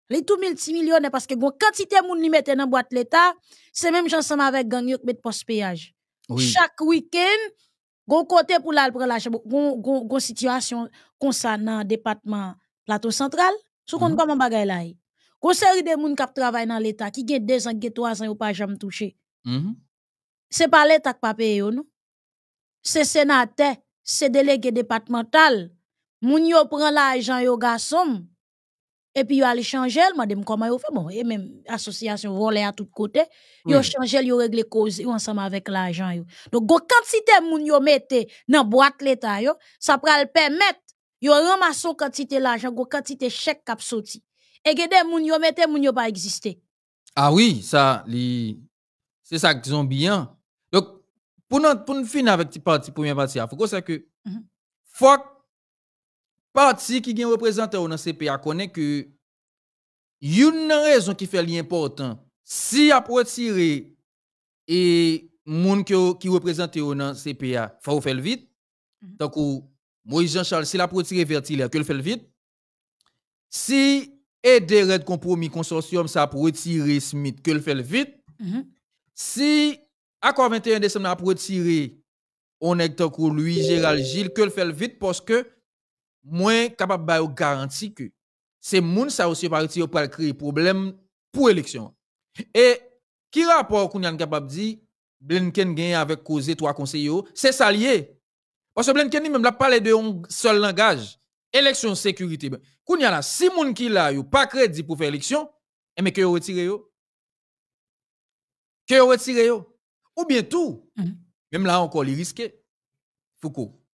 Les tout millions, parce que quand quantité mon met mette dans boîte l'État, c'est même ensemble avec gang yon qui mette péage. Chaque week-end, gon côté pour la situation concernant département plateau central, sou kon mm -hmm. comment bagay la eh. Gon série de gens qui travaillent dans l'État, qui ont deux ans, gen trois ans, ou pas jamais touché. Ce -hmm. C'est pas l'État qui pape paye non? C'est sénateur, c'est délégué départemental. Moun qui prend l'argent yo garçon et puis a allez changer, m'a dit comment a fait, bon, et même association volé à tout côté, yon oui. changé, yon réglé cause, yon ensemble avec l'argent Donc, go quantité moun yon mette dans boîte l'État yo ça pral permettre yon la quantité l'argent, go quantité chèque kap sorti. Et des moun yon mette moun yon pas existé. Ah oui, ça, c'est ça qu'ils ont bien. Donc, pour nous pour finir avec ti parti, partie, il faut que, mm faut que Parti qui vient représentant au CPA connaît que une raison qui fait l'important si e a retiré et moun qui représente dans CPA faut faire vite donc mhm. Moïse Jean-Charles si la retiré il que le fait vite si aider red compromis consortium ça a retirer Smith que le fait vite mhm. si accord 21 décembre a retiré on est tant lui Gérald Gilles que le fait vite parce que moins capable de garantir que c'est moun sa aussi parti pour créer problème pour élection. Et qui rapport qu'on est capable de dire Blinken gagne avec causé trois conseillers, c'est ça lié. Parce que Blinken ni même l'a parlé de un seul langage, élection sécurité. Qu'on y a là si moun qui là yo pas crédit pour faire élection, et mais que yo retire yo. Que yo retire yo. Ou bien tout. Même mhm. là encore les risqué. Foucault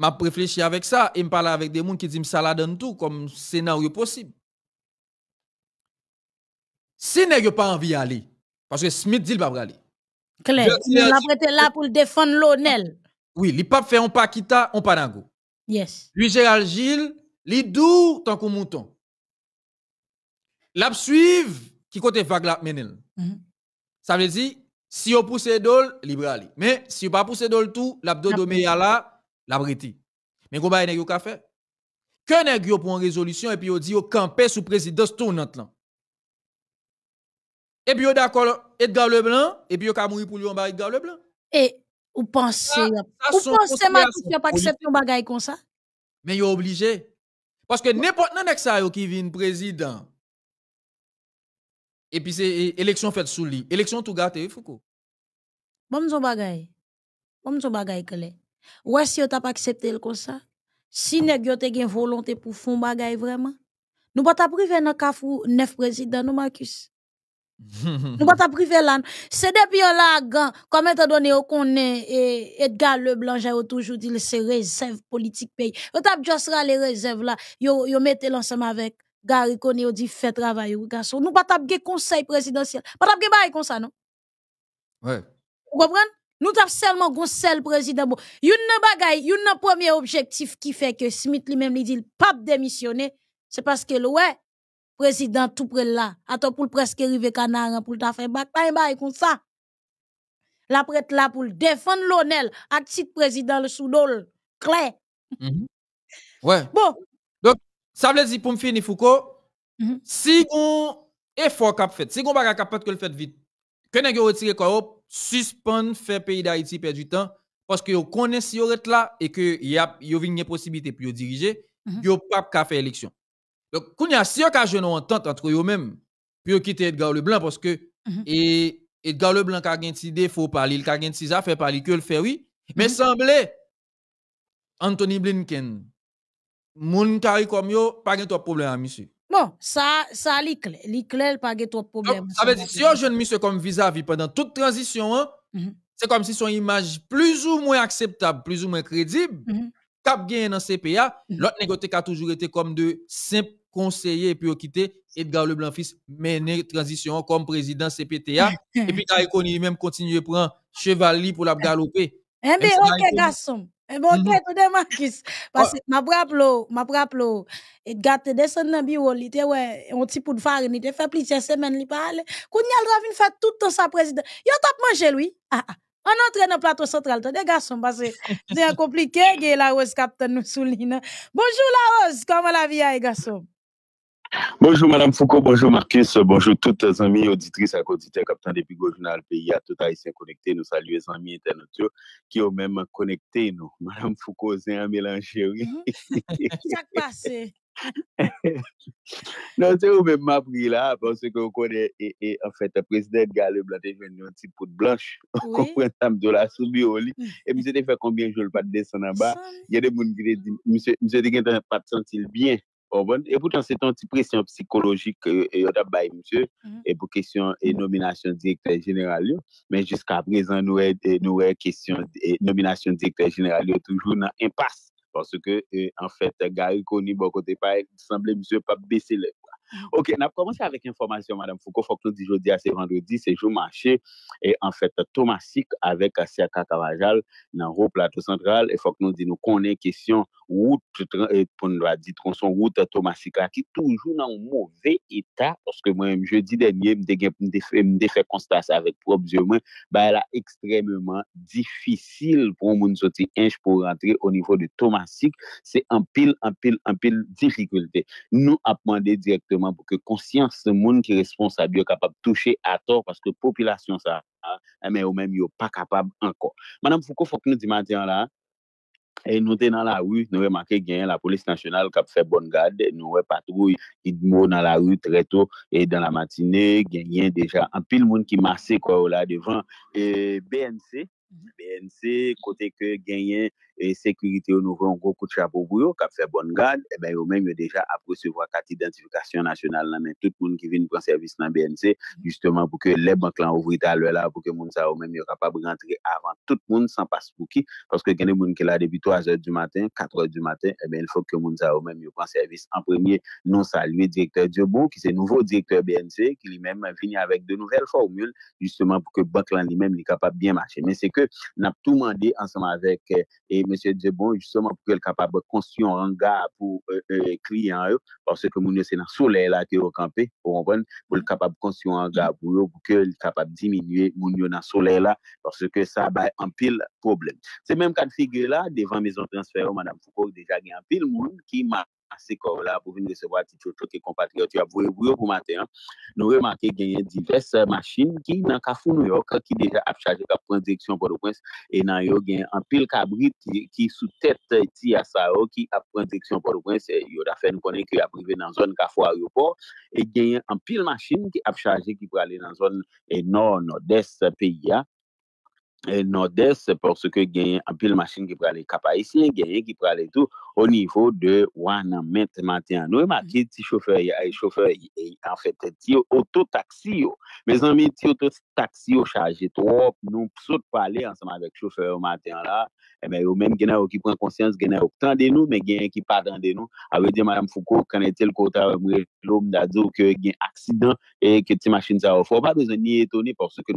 m'a réfléchi avec ça et me parle avec des gens qui disent ça la donne tout comme scénario possible. Si n'est pas envie d'aller, parce que Smith dit qu'il va pas aller. Claire, il a prêté là pour défendre l'ONEL. Oui, il pas fait un paquita, un dango. Yes. Lui, Gérald Gilles, il doux tant qu'on mouton. L'a suivre qui côté vague la menel. Mm-hmm. Ça veut dire, si on pousse d'ol, libre aller. Mais si on pas pousse d'ol tout, l'abdo de là, la Mais vous avez nèg yo ka fait. Que nèg yo prend résolution et puis yo dit yo camper sous présidence tournante là. Et puis yo d'accord Edgar Leblanc et puis yo ka mouri pour lui en bas Edgar Leblanc. Et ou pensez ah, ou pensez n'avez pas accepter un bagay comme ça Mais yo obligé parce que n'importe nan nèg ça yo qui vient président et puis c'est élection faite sous lui, élection tout gâté Foucault. Bon bagay. Bon bagay que Ouais, si on t'a pas accepté le comme si nèg yo te volonté pour fond bagay vraiment, nous pas priver privé 9 kafou neuf président nous Marcus. nous pas [LAUGHS] priver. C'est depuis là gant comme étant donné on et Edgar Leblanc j'ai toujours dit c'est réserve politique pays. On t'a juste les réserves là, yo yo mettez l'ensemble avec Gary Kone yo dit fait travail ou garçon. Nous pas t'a conseil présidentiel. Pas t'a bail comme ça non. Ouais. Vous comprenez nous avons seulement un seul président. Bon, une bagaille, une premier objectif qui fait que Smith lui-même lui dit le pape démissionner, c'est parce que le président tout près là, attends pour presque arriver canard pour ta faire bac, pas comme ça. La prête là pour défendre l'honneur, Acte président le soudol, clair. Mm -hmm. Ouais. Bon. Donc, ça veut dire pour me finir Foucault, mhm. si on effort qu'a fait, si on bagarre capable que le fait vite, que nèg retiré quoi suspendre faire pays d'Haïti perdre du temps parce que vous connaissez si là et que y a une possibilité pour diriger, mm -hmm. pas qu'à faire élection. Donc quand y a si une entente entre eux même pour quitter Edgar Leblanc parce que mhm. et Edgar Leblanc a une idée faut parler, il a une idée fait parler que le fait oui, mais mm semblait Anthony Blinken mon kari comme yo pas de problème monsieur ça ça, ça, l'éclair, pas de problème. Ah, ça ah ben, veut dire, si on jeune monsieur comme vis-à-vis pendant toute transition, hein, mhm. c'est comme si son image plus ou moins acceptable, plus ou moins crédible, cap mhm. gain dans CPA, mhm. l'autre -hmm. l'autre a toujours été comme de simple conseiller, puis quitter Edgar Leblanc-Fils mener transition comme président CPTA, [LAUGHS] et puis a même continuer prendre chevalier pour la galoper. Eh ok, garçon. Et eh, bon, qu'est-ce que tu Parce oh. que ma propre, l'eau, ma brave et gâte des dans le bureau, il était, ouais, on t'y poudre farine, il fait plusieurs semaines, il parle. Kounial de fait tout le temps sa présidente. Il a tapé manger, lui. Ah, ah. On entraîne dans le plateau central, t'as des garçons, parce que c'est [LAUGHS] compliqué, la rose, capitaine nous souligne. Bonjour la rose, comment la vie, hein, les garçons? Bonjour Madame Foucault, bonjour Marcus, bonjour toutes les amis auditrices et auditeurs, captains des pigots du Nalpeya, toutes les haïtiens connectés, nous saluez les amis internationaux qui ont même connecté nous. Madame Foucault, c'est un mélanger. Qu'est-ce qu'il y a de passé? [LAUGHS] Non, c'est ou même m'appuie là, parce qu'on connaît en fait le président de Galles-le-Blaté, j'en ai un petit peu de blanche, [LAUGHS] on comprenait un petit peu de la soumille au lit, mm-hmm. et m'y s'était fait combien de jours le pas de descendre là-bas, y a des bonnes grès, m'y s'était dit qu'il n'y a pas de sensile bien, E poutan se ton ti presyon psikolojik yo da bay msye, e pou kesyon e nominasyon direkter jeneral yo, men jiska aprezan nou e kesyon e nominasyon direkter jeneral yo toujou nan impas, pwase ke euh, en fèt gari koni bo kote pa e disamble msye pa besele. Ok, nan pkomanse avèk informasyon, madame Fouko, fòk nou di jodi a se vendredi, se jou mwache, e en fèt Thomas Sik avèk a se akat avajal nan rou plato sentral, e fòk nou di nou konen kesyon... wout, pou nou a ditron, wout a Thomas Sika ki toujou nan mwove etat, oske mwen jè di denye mdè fè konstase avèk pou objè mwen, bè la ekstremèman difisil pou moun soti enj pou rentre o nivou de Thomas Sika, se anpil anpil anpil difikultè. Nou apmande direktèman pou ke konsyans se moun ki responsa bi yo kapab touche ator, paske popilasyon sa mè ou mè mi yo pa kapab anko. Madame Foucault, fòk nou dimantè an la, nou te nan la rou, nou remake genyen la polis nasyonal kap fe bon gad, nou repatrou idmou nan la rou treto e dan la matine, genyen deja an pil moun ki masse kwa ou la devan BNC mhm. BNC, kote ke genyen et sécurité au nouveau, un gros coup de chapeau pour eux, qui fait bonne garde, et eh bien, eux-mêmes, déjà après recevoir carte d'identification nationale, mais tout le monde qui vient prendre service dans BNC, mm-hmm. justement, pour que les banques l'ont ouvert à l'heure là, pour que les gens eux-mêmes, capable de rentrer avant tout le monde sans passe pour qui, parce que quand des gens qui là depuis 3 h du matin, 4 h du matin, et eh bien, il faut que les gens eux-mêmes, prennent service. En premier, nous saluer directeur Diobon, qui est nouveau directeur BNC, qui lui-même vient avec de nouvelles formules, justement, pour que banque là lui-même, est capable de bien marcher. Mais c'est que, nous avons tout demandé ensemble avec, eh, Monsier Dibon, justement pou ke l kapab konsyon an ga pou kli an yo porsè ke moun yo se nan sole la ki yo kampe pou an ven, pou l kapab konsyon an ga pou yo pou ke l kapab diminye moun yo nan sole la porsè ke sa bay an pil problem. Se menm kat figye la, devan mizan transfer ou manan fukou, deja gen an pil moun ki ma ces corps là pour venir recevoir Tito et compatriotes. Tu as pour pour matin. Nous remarquons qu'il y a diverses machines qui dans Kafou New York qui déjà a chargé la prendre direction pour le prince et dans yo gain un pile cabrit qui sous tête à ça qui a prendre direction pour le prince yo a fait nous connaître qu'il a privé dans zone Kafou aéroport et a un pile machine qui a chargé qui pour aller dans zone nord nord-est pays hein. E Nord-Est, sepòk se ke genyen anpil machin ki prale kapa isi, genyen ki prale tout o nivou de 1 anmet maten an. Nou e maten ti choufer ya, e choufer en fèt ti oto taksi yo. Me zanmen ti oto taksi yo chaje trop, nou sot prale ansama avek choufer an maten la, e men yo men genyen ki pran konsyans, genyen yo tan den nou, men genyen ki pa tan den nou. Awe ah, diye Madame Foucault kane tel kota mwen lom dadou ke genyen aksidan e ke ti machin sa wafo. Pa bezon ni eto, ni pòk se ke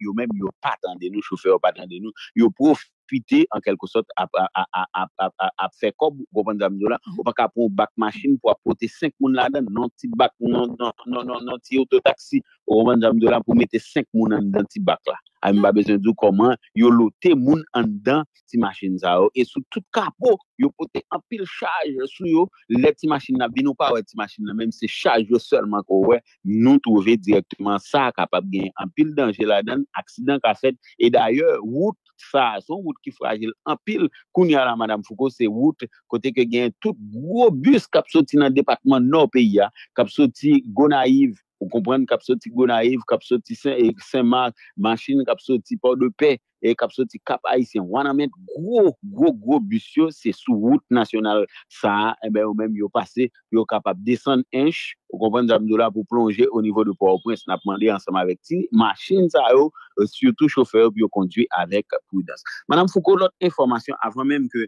yo, même yo pas attendez nous, chauffeur pas attendez nous, yo profiter en quelque sorte à faire comme comprendre là, ou pas capable pour bac machine pour apporter 5 moun là-dedans, non petit bac non non non non petit auto taxi, comprendre là pour mettre 5 moun dans petit bac là. A mi ba besen diw koman yo lote moun an dan ti machin za yo. E sou tout kapo, yo pote an pil chaje sou yo le ti machin na binou pa we ti machin na. Mem se chaje yo selman kowe, nou touve direktman sa kapap gen. An pil danjela dan, aksidan ka set. E daye, wout sa, son wout ki fragil. An pil koun yara Madame Foucault, se wout kote ke gen tout wobus kap soti nan departman nou peyi ya. Kap soti gona yiv. Vous comprenez cap sorti Gonaïve, cap sorti Saint-Marc, machine cap sorti Port-de-Paix et cap sorti Cap Haïtien. On a mettre gros gros gros bus c'est sous route nationale ça et eh ben même yo passé, capables capable descendre inch, vous comprenez Abdoula pour plonger au niveau de Port-au-Prince, n'a demandé ensemble avec ti machine ça yo euh, surtout chauffeur pour conduit avec prudence. Madame Foucault, l'autre information avant même que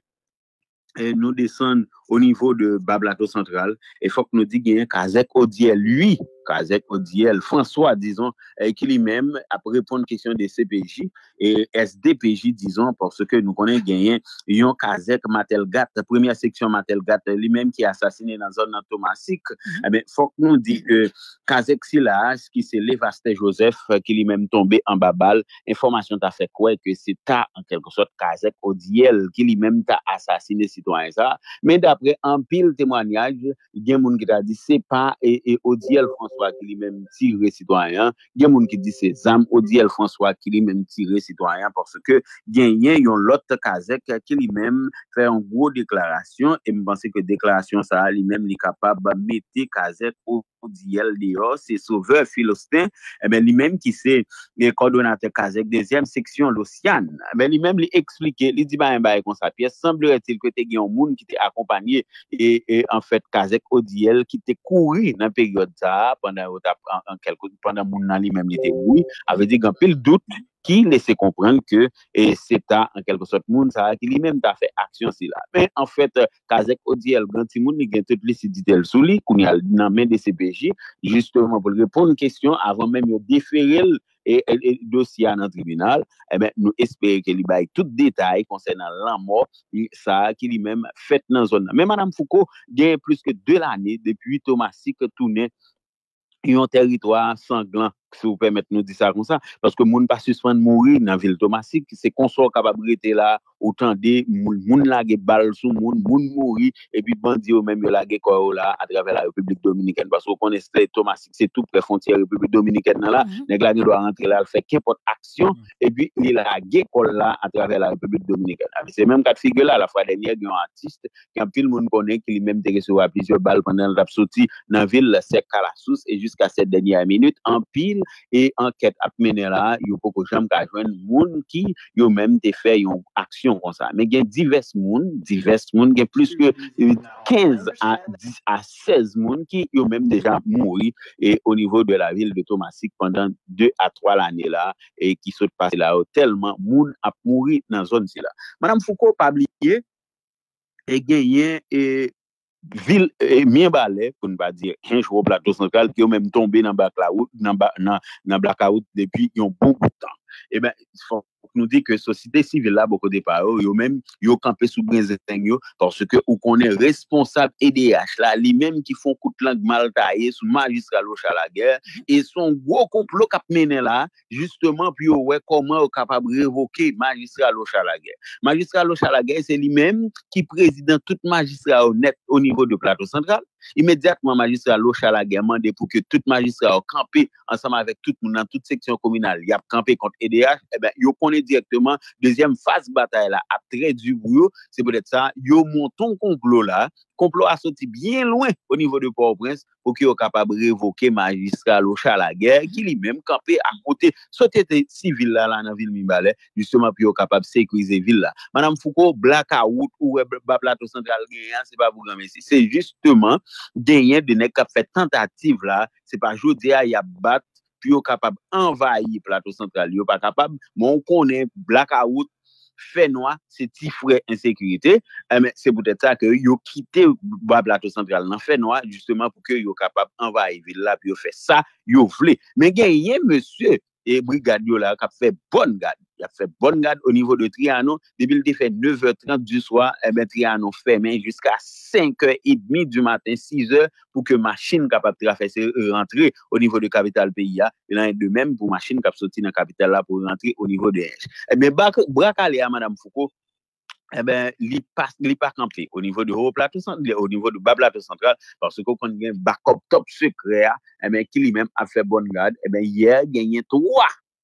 eh, nous descendions au niveau de Bablato Central. il faut que nous disions qu'il y a un Kazek Odier, lui, Kazek Odiel, François, disons, euh, qui lui-même a répondu à la question des CPJ et SDPJ, disons, parce que nous connaissons gagné Yon Kazek Matelgat, première section Matelgat, lui-même qui est assassiné dans la zone automatique. Mhm. Eh il faut que nous disions que Kazek Silas, qui c'est Lévasté Joseph, euh, qui lui-même tombé en babal, information t'a fait quoi que c'est ta, en quelque sorte, Kazek Odiel, qui lui-même t'a assassiné citoyen ça. Mais d'après un pile témoignage, il y a des gens qui t'a dit, c'est pas et, pas Odiel François qui lui-même tiré citoyen, il y a monde qui dit c'est Zam Odiel François qui lui-même tiré citoyen parce que un lot l'autre Kazek qui lui-même fait une grosse déclaration et je pense que déclaration ça lui-même est capable de mettre Kazek au Odiyel diyo, se soveur filostin, eh li menm ki se, mi ekon donante kazek, dezyen seksyon l'osyan, li menm li eksplike, li di ba mba ekon sa piye, semblou etil kwe te gyan moun ki te akompanye en fèt kazek Odiyel ki te kouri nan periode za, pandan moun nan li menm li te kouri, oh. avè di gyan pil douti ki lese komprende ke e se ta, en kelko sot, moun sa akili men ta fe aksyon si la. Men, an fèt, Kazek Odiel Branti moun ni gen te ple si ditel souli, kou ni al nan men de se peji, jistouman pou lèpon nè kèstyon avon men yo deferel e, e, e dosya nan tribunal, nou espèye ke li baye tout detay konsè nan la mort sa akili men fèt nan zon nan. Men, Madame Foucault, gen plus ke de lanè, depi Thomas Siketounen yon teritwa sanglant, si ou pèmète nou di sa kon sa, paske moun pasi sou an mouri nan vil Tomasik, se konsor kapabriti la, outan de moun lage bal sou moun, moun mouri, epi bandi ou mèm lage korou la atrave mhm. mhm. la Republik Dominikèn, paske ou konestè Tomasik, se tou prefonti a Republik Dominikèn nan la, neg la ni do a rentre la, al fèkè pot aksyon, epi li lage korou la atrave la Republik Dominikèn. Se mèm kat figye la, la fwa denye, gen artiste, kèm pil moun konè, ki li mèm teke sou apis yo bal, kèm nan rap soti E anket ap mene la, yo poko chanm kajwen moun ki yo mèm te fe yon aksyon kon sa. Men gen divers moun, divers moun, gen plus ke 15 a 16 moun ki yo mèm deja mouri e o nivou de la vil de Tomasik pandan 2 a 3 l ane la, e ki sot pa se la ou telman moun ap mouri nan zon se la. Manan foko pabliye, gen yon e... vil, eh, mien balè, koun va di, kwenj wop la tos nokal, ki yo mèm tombe nan baklaout, nan blakaout, depi, yon pou bon pou tan. Emen, eh fon nous dit que société civile là beaucoup de paroles oh, yo même yo campé sous brinzeteng yo parce que ou qu'on est responsable EDH là lui même qui font coup de langue mal sous magistrat locha la guerre et son gros complot cap mené là justement puis ouais comment capable révoquer magistrat locha la guerre magistrat la guerre c'est lui même qui président tout magistrat honnête au niveau de plateau central immédiatement magistrat locha la guerre demandé pour que tout magistrat campé ensemble avec tout monde dans toute section communale y a campé contre EDH et eh ben yo directement deuxième phase bataille là la, à tre du c'est peut-être ça yo monton complot là, complot a sorti bien loin au niveau de Port-au-Prince, qu'il de révoquer magistrat révoquer magistral qui même même à à soit akote, était civils là dans la ville pour mi soit justement de sécuriser la ville là. Madame Foucault, blackout ou plateau Central, c'est pas pas vous c'est gamin justement, de nek fait fait tentative là, c'est pas jodi a a pi yo kapab envayi plato sentral, yo pa kapab, moun konen blakaout, fè noua, se ti fwè insekurite, eh, se boutè ta, yo kite ba plato sentral, nan fè noua, justeman pou ke yo kapab envayi, pi yo fè sa, yo vle, men genye, monsye, e brigadyo la, kap fè bonn, monsye, ap fè bon gad o nivou de triyano, debilite fè 9h30 du swa, triyano fè men jiska 5h30 du matin, 6h, pou ke machin kapap tra fè se rentre o nivou de kapital pe ya, de men pou machin kap soti nan kapital la pou rentre o nivou de hèj. E eh men brak alè ya, madame Foucault, li pa kampe, o nivou de ba plate central, parce kon gen bakop top se kre ya, ki li men ap fè bon gad, e men yè genyen 3,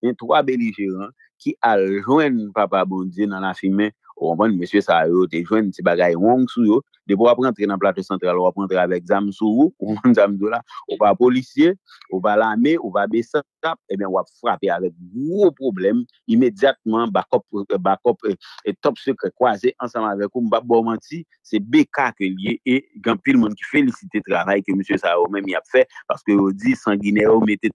genyen 3 belige rin, ki aljwen papabondye nan afime ou anpon monsye sa yo te jwen ti bagay wong sou yo, de pou wap rentre nan plate central, wap rentre avek zam sou yo ou anpon [LAUGHS] zam do la, ou pa policye ou pa lame, ou pa besap e men wap frape avek wou problem, imediatman bakop bakop et e top se kre kwa se ansam avek ou mbap bo man ti se beka ke liye e gampil moun ki felicite travay ke monsye sa yo mwen mi ap fe, paske ou di sangine ou mette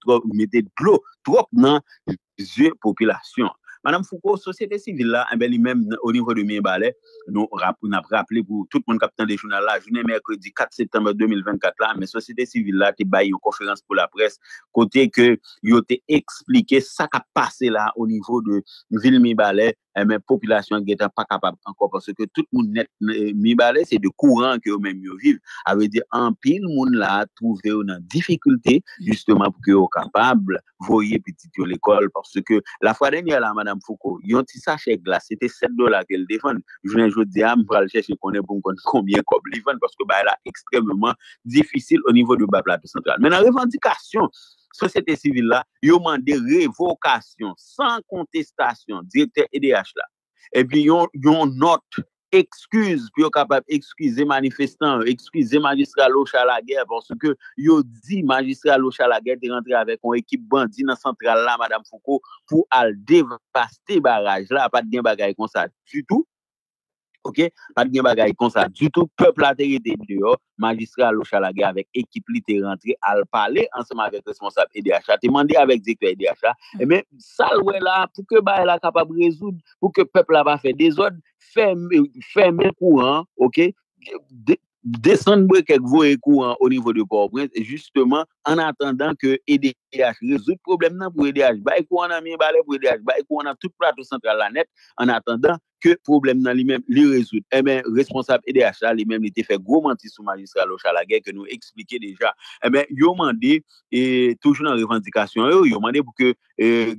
trok nan ou plusieurs populations. Madame Foucault, société civile là, lui-même, au niveau de Mébalais, nous avons rappelé pour tout le monde capitaine des journal là, journée mercredi 4 septembre 2024 là, mais société civile là, a bail une conférence pour la presse, côté que, a a expliqué ça qui a passé là, au niveau de ville E eh men, popilasyon ge ta pa kapab anko, parce ke tout moun net eh, mi bale, se de kouran ke ou men myo viv, a ve de an pil moun la, touve ou nan difikulte, justement pou ke ou kapab, voye pe tit yo l'ekol, parce ke la fwa denye la, Madame Foucault, yon ti sa chèk la, se te 7 dola ke l'devan, jwen jwou di am ah, pral chèk, se konen pou mkon konbyen kob livan, parce ke ba ela ekstremman difisil ou nivou de ba plati sentral. Men nan revanti kasyon, Sosyete sivil la, yo mande revokasyon, san kontestasyon, direkter EDH la. E pi yon note, ekskuse, pi yo kapap ekskuse manifestan, ekskuse magistralo chalagè, pwansou ke yo di magistralo chalagè te rentre avek yon ekip bandi nan sentral la, madame Foucault, pou al devaste baraj la, apat gen bagay kon sa, tutou. ok, pat gen bagay konsa du tout pepl atere de diyo, oh. magistral ou chalage avek ekip li te rentre al pale ansama vek responsab Ede Acha te mande avek zekle e Ede Acha salwe la pou ke baye la kapab rezoud pou ke pepl la va fe dezod ferme kouan ok, desenmwe kek vou e kouan o nivou de Port-Brens, justement, an atendan ke Ede Acha Resout problem nan pou EDH, ba e kou anan mi balè pou EDH, ba e kou anan tout plateau central la net, an attendant ke problem nan li men li resout. E eh men responsable EDH la, li men li te fèk gwo manti sou magistralo chalagè ke nou eksplike eh deja. E men yon mandi toujou nan revendikasyon yo, yon mandi pou ke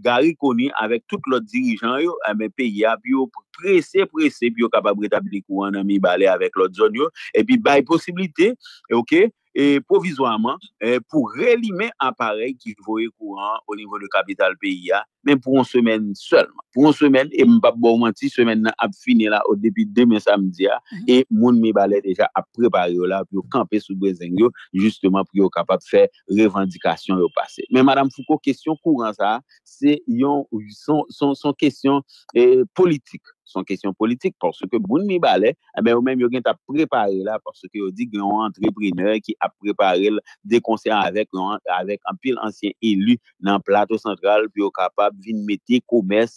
gari koni avèk tout lot dirijan yo, e eh men peyi ap, yon presè presè, yon kapabre tabli kou anan mi balè avèk lot zon yo, e pi bay posibilite, ok? E provisoyman e, pou relime aparek ki jivoye kouran o nivou de kapital peyi ya, men pou on semen selman. Pou on semen, e mbap Bourmenti semen nan ap fine la ou depi 2000 samedi ya, mhm. e moun mibale deja ap prepare yo la pou yo kampe sou Brezengyo, justeman pou yo kapap fè revendikasyon yo pase. Men madame Foucault, kesyon kouran sa, se yon, son kesyon politik, son kèsyon politik, porsè ke moun mi balè, e eh mè ou mèm yo gen ta prèpare la, porsè ki yo di gen yon entrepreneur ki ap prèpare de konsè an avèk an pil ansyen elu nan plato sentral, pi yo kapab vin meti, koumès,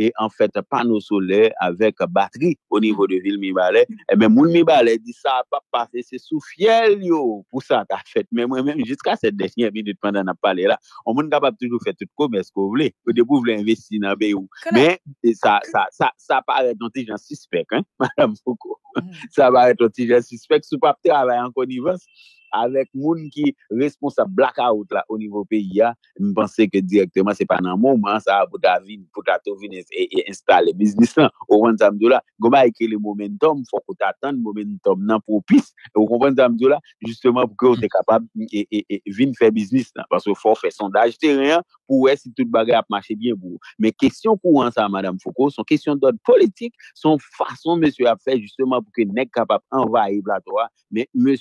e an fèt panosolè avèk batri o nivou de vil mi balè, e mè moun mi balè, di sa ap pafè, se sou fèl yo, pou sa ta fèt, mè mè mèm, jiska set desnyè minute, pandan ap pale la, ou moun kapab toujou fèt tout koumès koumès, koumès, koumès, koumès, koumès pa let noti jansispek, sa va let noti jansispek, sou pa pte alayanko divansi. avèk moun ki respons a blackout la o nivou peyi ya, mwen pense ke direktman se pa nan moun, mwen sa apot a vin pou ta to vin e, e installe biznis lan, ou konpèndi tamdou la, goma eke le momentum, fòk ou ta tan momentum nan pou pis, ou konpèndi tamdou la, justeman pou ke ou te kapab e, e, vin fè biznis lan, pas wè fò fè sondaj, te rè yon, pou wè si tout bagè ap mache djen pou wè. Men kesyon pou an sa Madame Foucault, son kesyon do t politik, son fason mè sè a fè, justeman pou ke nek kapab envahe blatoa, men mè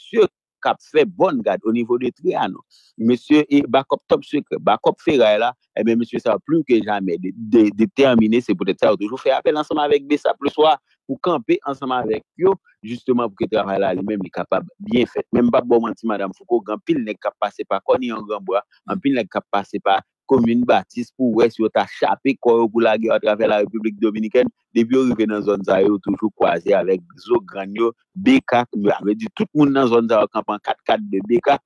fait bonne garde au niveau de Triano Monsieur et backup top secret, backup ferraille là, et eh bien, monsieur, ça plus que jamais déterminé, c'est peut-être ça, toujours fait appel ensemble avec Bessa plus soir pour camper ensemble avec eux, justement pour que le travail là lui-même est capable bien fait. Même pas bon menti, madame Foucault, grand pile n'est pas passer par ni en grand bois, en pile n'est capable passé par komine batis pou wè si yo ta chapi kwa yo pou la ge ou trafe la Republik Dominiken debi yo rive nan zon za yo toufou kwa ze alek zo granyo beka pou la ve di tout moun nan zon za wakampan kat kat de beka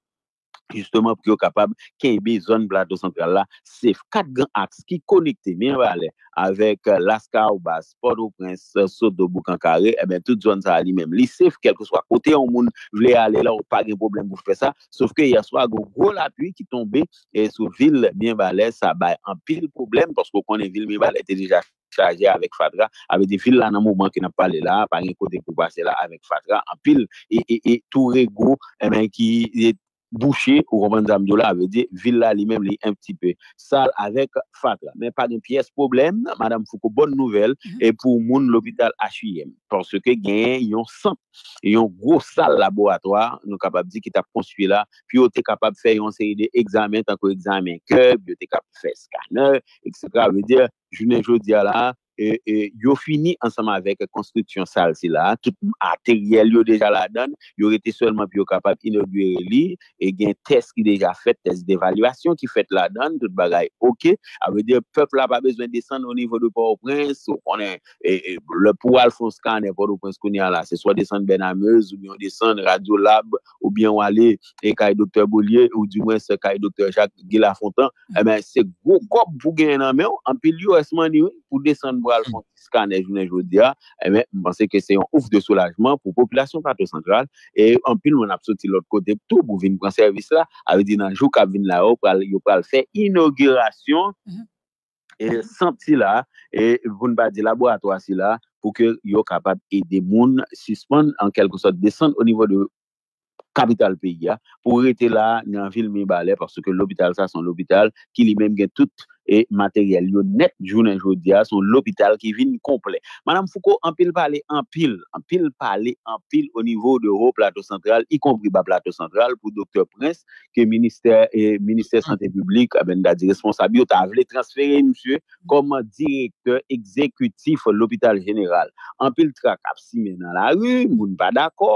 Justement pou ki yo kapab ke e bi zon blado sentral la, sef kat gen aks ki konekte mien balè avèk laska ou bas, pod ou prens sot do boukankare, e ben tout zon sa li mèm li, sef kel ke swa kote ou moun vle ale la ou pa gen problem bouf pe sa, saf ke ya swa go go la pui ki tombe, e sou vil mien balè sa bay an pil problem posko konen vil mien balè te lija chaje avèk fadra, avèk de fil la nan mouman ki nan pale la, pa gen kote koubase la avèk fadra, an pil, e toure go, e men ki Boucher ou Romand Amdoula Villa li men li un pti pe Sal avek fat la Men pa de piyes problem Madame Foucault, bon nouvel mhm. E pou moun l'hôpital H.I.M. Pon se ke gen yon san Yon gros sal laboratoire Non kapab di ki ta pon sui la Pyo te kapab fe yon se yi de examen Tan ko examen ke Pyo te kapab fe skane Ek se ka ve di Jounen jodi ala E, e, yo fini ansama avèk konstriksyon sal si la, tout arteriel yo deja la dan, yo rete sèlman pi yo kapap inobwere li, e gen test ki deja fèt, test d'evaluasyon ki fèt la dan, tout bagay, ok, a vè diè, pèp la pa bezwen desan ou nivou de pa ou prins, ou konen, le pou alfonskan, nivou de prins konen la, se swa desan Benamez, ou biyon desan Radiolab, ou biyon wale, e kaj doktèr Boulie, ou diwen se kaj doktèr Jacques Guilafontan, e men se goun kop pou gen nan men, an pi li yo esman yon, pou desan mwen ou al fonsiska anèj ou anèj ou diya, mwen eh pense ke se yon ouf de soulajman pou populasyon patre santral, e anpil mwen ap soti lòt kote, tout pou vin kon servis la, avi di nan jou kab vin la ou, yo pral fè inaugurasyon, e santi la, e voun ba di laboratoa si la, pou ke yo kapat e de moun suspande an kelko sot, desan o nivou de kapital peyi ya, pou rete la nan vil mè balè, parce ke l'hobital sa son l'hobital, ki li mèm gen tout kapital, E materyel yo net jounen joudia sou l'opital ki vin komple. Madame Foucault, anpil pale, anpil, anpil pale, anpil, o nivou de ro, plato sentral, i kongri ba plato sentral, pou doktor prens, ke minister, minister sante publik, aben ah da di responsabio, ta vle transfere msye koman direkteur ekzekutif l'opital general. Anpil trak ap si men nan la ru, moun pa dako,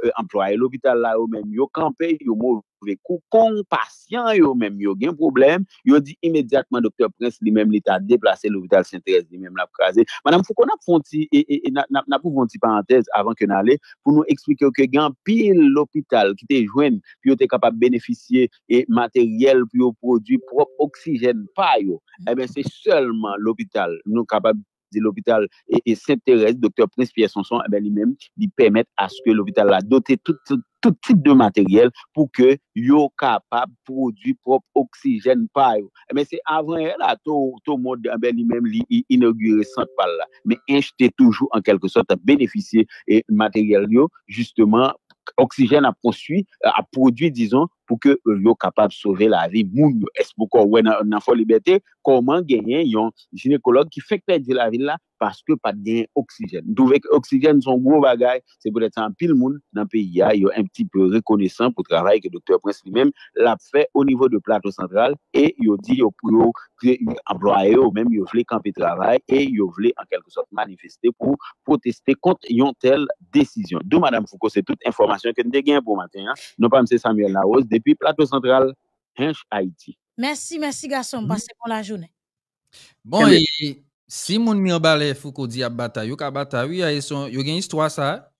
euh, employe l'opital la ou men, yo kampe, yo mou, kon patient yo menm yo gen problem yo di imediatman Dr. Prince li menm li ta deplase l'hôpital Sainte-Thérèse li menm la pkaze. Madame fokon ap fonti e napou fonti parantez avan ke nan le pou nou eksplike yo ke gen pil l'hôpital ki te jwen pi yo te kapab beneficye materyel pi yo prodwi prop oksigen pa yo. Ebe se selman l'hôpital nou kapab l'hôpital et, et Saint-Thérèse, docteur Prince Pierre Sanson, eh ben, lui-même, lui permettre à ce que l'hôpital a doté tout, tout, type de matériel pour que yo capable de produire propre oxygène Mais eh ben, c'est avant tout, le monde, eh ben, lui-même, lui, inauguré sans là. Mais injecté toujours, en quelque sorte, à bénéficier et matériel, justement, oxygène a poursuit a produit, disons, pou ke yo kapap sove la vi moun yo espo ko wè nan fò libetè. Koman genyen yon jinekolog ki fek pe di la vi la paske pat genyen oksijen. Dou vek oksijen son moun bagay, se pou letan pil moun nan pe ya, yo en pti pe rekonesan pou travay ke Dr. Prince li mèm l ap fè o nivou de plato sentral e yo di yo pou yo kre yon employe ou mèm yo vle kampi travay e yo vle an kelko sot manifeste pou proteste kont yon tel desisyon. Dou mme Foucault se tout informasyon ke n de genyen pou maten ya, nou pa mse Samuel Laos de depuis Plateau Central, Hinch, Haïti. Merci, merci, garçon. Mm Passez pour la journée. Bon, et, si mon Mirbalet Foucault dit à bataille, il y a une histoire, ça.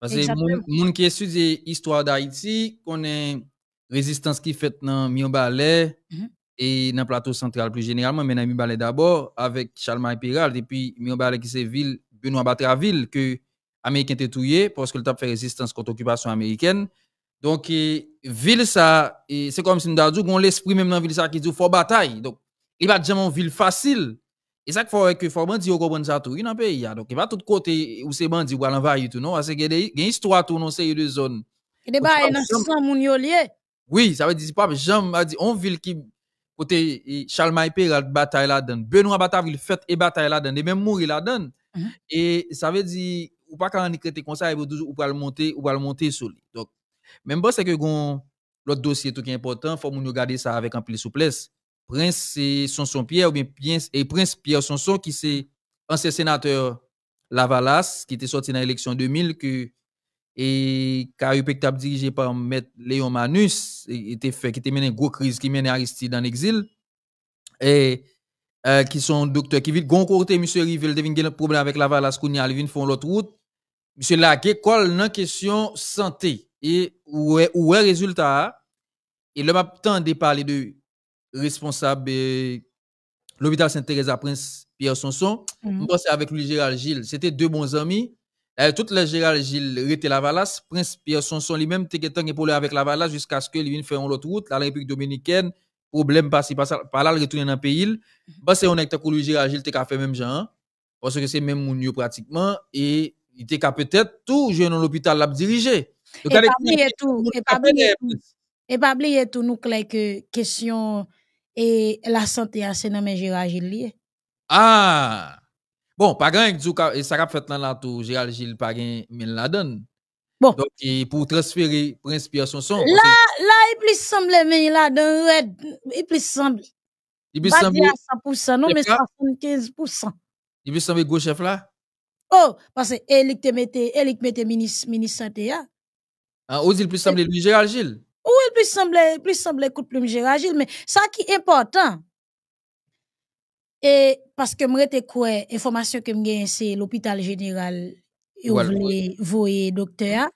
Parce que mon qui étudie l'histoire d'Haïti, connaît résistance qui fait dans Mirbalet hmm. et dans Plateau Central plus généralement, mais dans Mirbalet d'abord, avec Chalma et puis depuis Mirbalet qui c'est ville, Benoît Batraville, que Américain était parce que le a fait résistance contre l'occupation américaine. Donc, et, ville ça, c'est comme si nous avons l'esprit même dans ville ça qui dit faut bataille. Donc, il va jamais une ville facile. Et ça qu'il faut que faut au comprendre ça tout une pays hein. Donc, il va tout côté où c'est bandits ou l'envahir tout non parce que il y a une histoire tout non c'est de zone. Il débat dans 100 moun yo Oui, ça veut dire pas jamais a dit on ville qui côté Charlemagne Peral bataille là-dedans, Benoît Bataville fête et bataille là-dedans, et même mourir là-dedans. Mm-hmm. Et ça veut dire ou pas quand on est comme ça, ou pas le monter, ou pas le monter sur lui. Donc même bon, c'est que l'autre dossier tout qui est important, faut nous regarder ça avec un peu de souplesse. Prince Sanson Pierre ou bien et Prince Pierre Sanson qui c'est ancien sénateur Lavalas qui était sorti dans l'élection 2000 a et Carupectable dirigé par M. Léon Manus était fait qui était mené une grosse crise qui menait Aristide en exil et euh, qui sont docteur qui vit gon côté monsieur devine un problème avec Lavalas qu'on y a font l'autre route monsieur Lagué colle dans question santé et où est, où résultat? Et le matin de parler de responsable l'hôpital Saint-Thérèse à Prince Pierre Sonson. c'est mhm. mm avec lui Gérald Gilles. C'était deux bons amis. Et euh, tout le Gérald Gilles était la Valasse. Prince Pierre Sonson lui-même était pour avec la Valasse jusqu'à ce qu'il vienne faire une autre route, la République dominicaine. Problème passé par là, il retourne dans le pays. il mhm. bah, c'est on est avec lui Gérald Gilles, il fait même genre. Hein. Parce que c'est même mon pratiquement. Et il était peut-être tout jeune dans l'hôpital l'a dirigé et, pas tout, et, pas oublier tout, et pas oublier tout, nous, que question et la santé, hein, c'est dans mes Gérald Gilles. Ah! Bon, pas grand, et ça a fait dans la tour, Gilles, pas grand, mais la donne. Bon. Donc, pour transférer pour inspirer son. Là, là, il plus semble, mais il a dans red, il plus semble. Il plus semble. Pas 100%, non, mais 75%. Il plus semble gauche chef là? Oh, parce que il te mette, il mette ministre, ministre santé, hein. Hein, il Ozil plus semblait lui Gérald Gilles. Oui, plus semblait plus semblait coup Gilles, mais ça qui est important. Et parce que moi me quoi information que me c'est l'hôpital général et voyer docteur.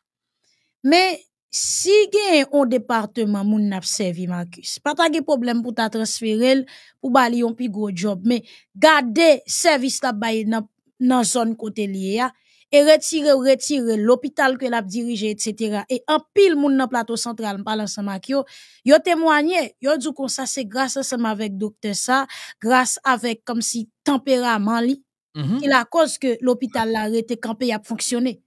Mais si gagne un département, moun n'a servi Marcus, pas ta problème problème pour ta pour pour bali un plus gros job, mais garder service ta dans dans dans zone côté et retirer, retirer l'hôpital que l'a dirigé, etc. Et en pile, moun nan plateau central, pas ensemble avec yo, yo témoigné, yo dit qu'on ça, c'est grâce ensemble avec docteur ça, grâce avec, comme si, tempérament li, mm-hmm. la cause que l'hôpital l'a arrêté campé a fonctionné.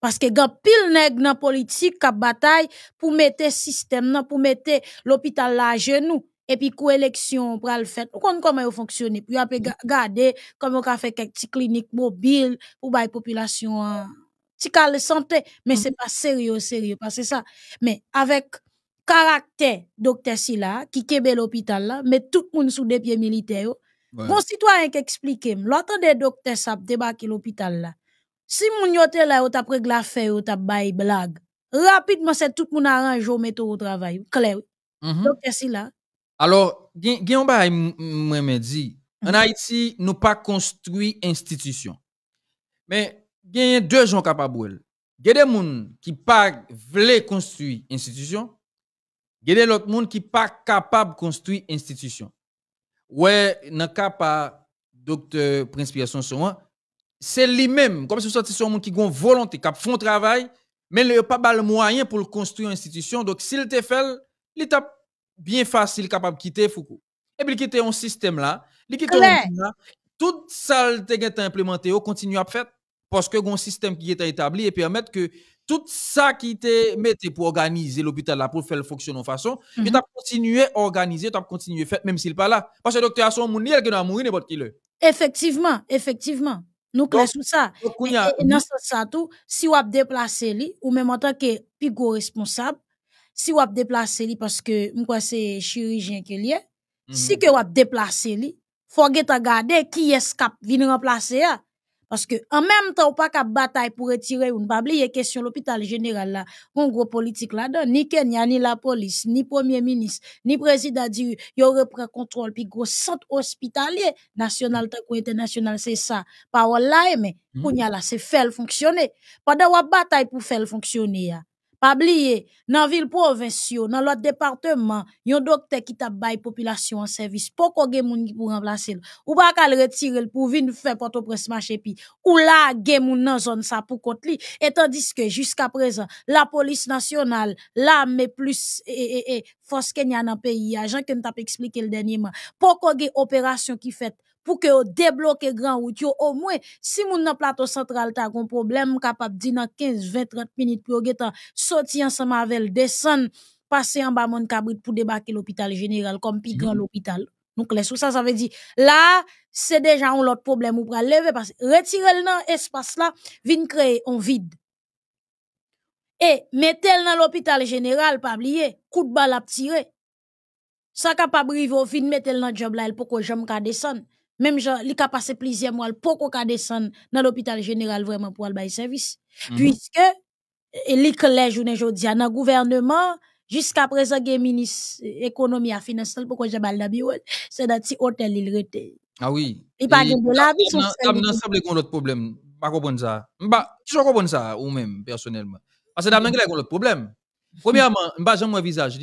Parce que gan pile nèg nan politique kap bataille pour mettre système pour mettre l'hôpital à genoux et puis coélection pour le fait on comment il fonctionne puis après mm. gardé comment on a fait quelques cliniques mobiles pour la population petit cas la santé mais mm. c'est pas sérieux sérieux parce que ça mais avec caractère docteur Sila qui bel l'hôpital là mais tout le monde sous des pieds militaires bon citoyen qui explique l'autre des docteurs ça débarque l'hôpital là si mon yoté là pris fait ou blague rapidement c'est tout le monde arrange au métro au travail clair donc mm-hmm. docteur Sila alors, on Baye me dit, en mhm. Haïti, nous pas construit institution. Mais, il y a deux gens qui capables. Il y a des gens qui pas construire institution. Il y a des autres gens qui pas capables de construire institution. Ouais, dans le cas de Dr. Prince Pierre c'est lui-même, comme si c'était des gens qui ont volonté, qui font fait travail, mais il n'ont pas le moyen pour construire institution. Donc, s'il te fait, il bien facile capable de quitter Foucault. Et puis, quitter un système là, il quitter un système là, tout ça qui été implémenté continue à faire parce que un système qui est établi et permettre que tout ça qui était mettait pour organiser l'hôpital là pour faire fonctionner de façon, mm -hmm. tu continué à organiser, tu as continué à faire même s'il pas là parce que le docteur a son mounier il a mourir n'importe qui le. Effectivement, effectivement. Nous classons ça. dans tout, si on a déplacé lui ou même en tant que plus responsable si vous avez déplacé li parce que moi c'est chirurgien que lié si que mhm. vous avez déplacé li faut que tu regardes qui est de venir remplacer parce que en même temps ou pas qu'à bataille pour retirer une pas question l'hôpital général là un gros politique là-dedans ni Kenya ni la police ni premier ministre ni président dit y aurait pris contrôle puis gros centre hospitalier national tant international c'est ça parole là mais mhm. y pour y là c'est faire fonctionner pendant ou bataille pour faire fonctionner dans bliye, nan vil provensyo, nan y département, yon docteur qui tap bay population en service Pourquoi gen moun ki pou remplacer? Ou pa qu'elle retire l pou vin fè prince mache pi, ou la gen moun nan zone sa pou kotli. li, Tandis que jusqu'à présent, la police nationale, la mais plus, e, et force fos ken yan pays. peyi, a expliqué le dernier le l denye man, poko gen opération ki fèt, pour que vous débloqué, grand ou yo, Au moins, si moun nan plateau central ta gon problème, capable di nan 15, 20, 30 minutes pour yo getan, ensemble avec mavel, descend passe en bas moun kabrit pour débarquer l'hôpital général comme pi grand mm-hmm. l'hôpital. Donc, les sous ça, ça veut dire, là, c'est déjà un autre problème ou pral lever parce que retirer dans espace là, vient créer un vide. Et, mettez dans l'hôpital général, pas oublier, coup de balle à tirer. Ça capable vous au mettez dans job là, pour que j'aime qu'à même gens, li ka passé plusieurs mois, pour ka descendre dans l'hôpital général vraiment pour aller service. Mm -hmm. Puisque, les journée aujourd'hui, dans le gouvernement, jusqu'à présent, il y ministre économie et finance, pourquoi j'ai mal d'habitude, c'est dans petit hôtel, il rete. Ah oui. Il pas de la vie. Il semble qu'on a d'autres problèmes. Je ne comprends ça. Je comprends ça, ou même, personnellement. Parce que dans l'anglais, qu'on a d'autres problèmes. Premièrement, je ne jamais visage.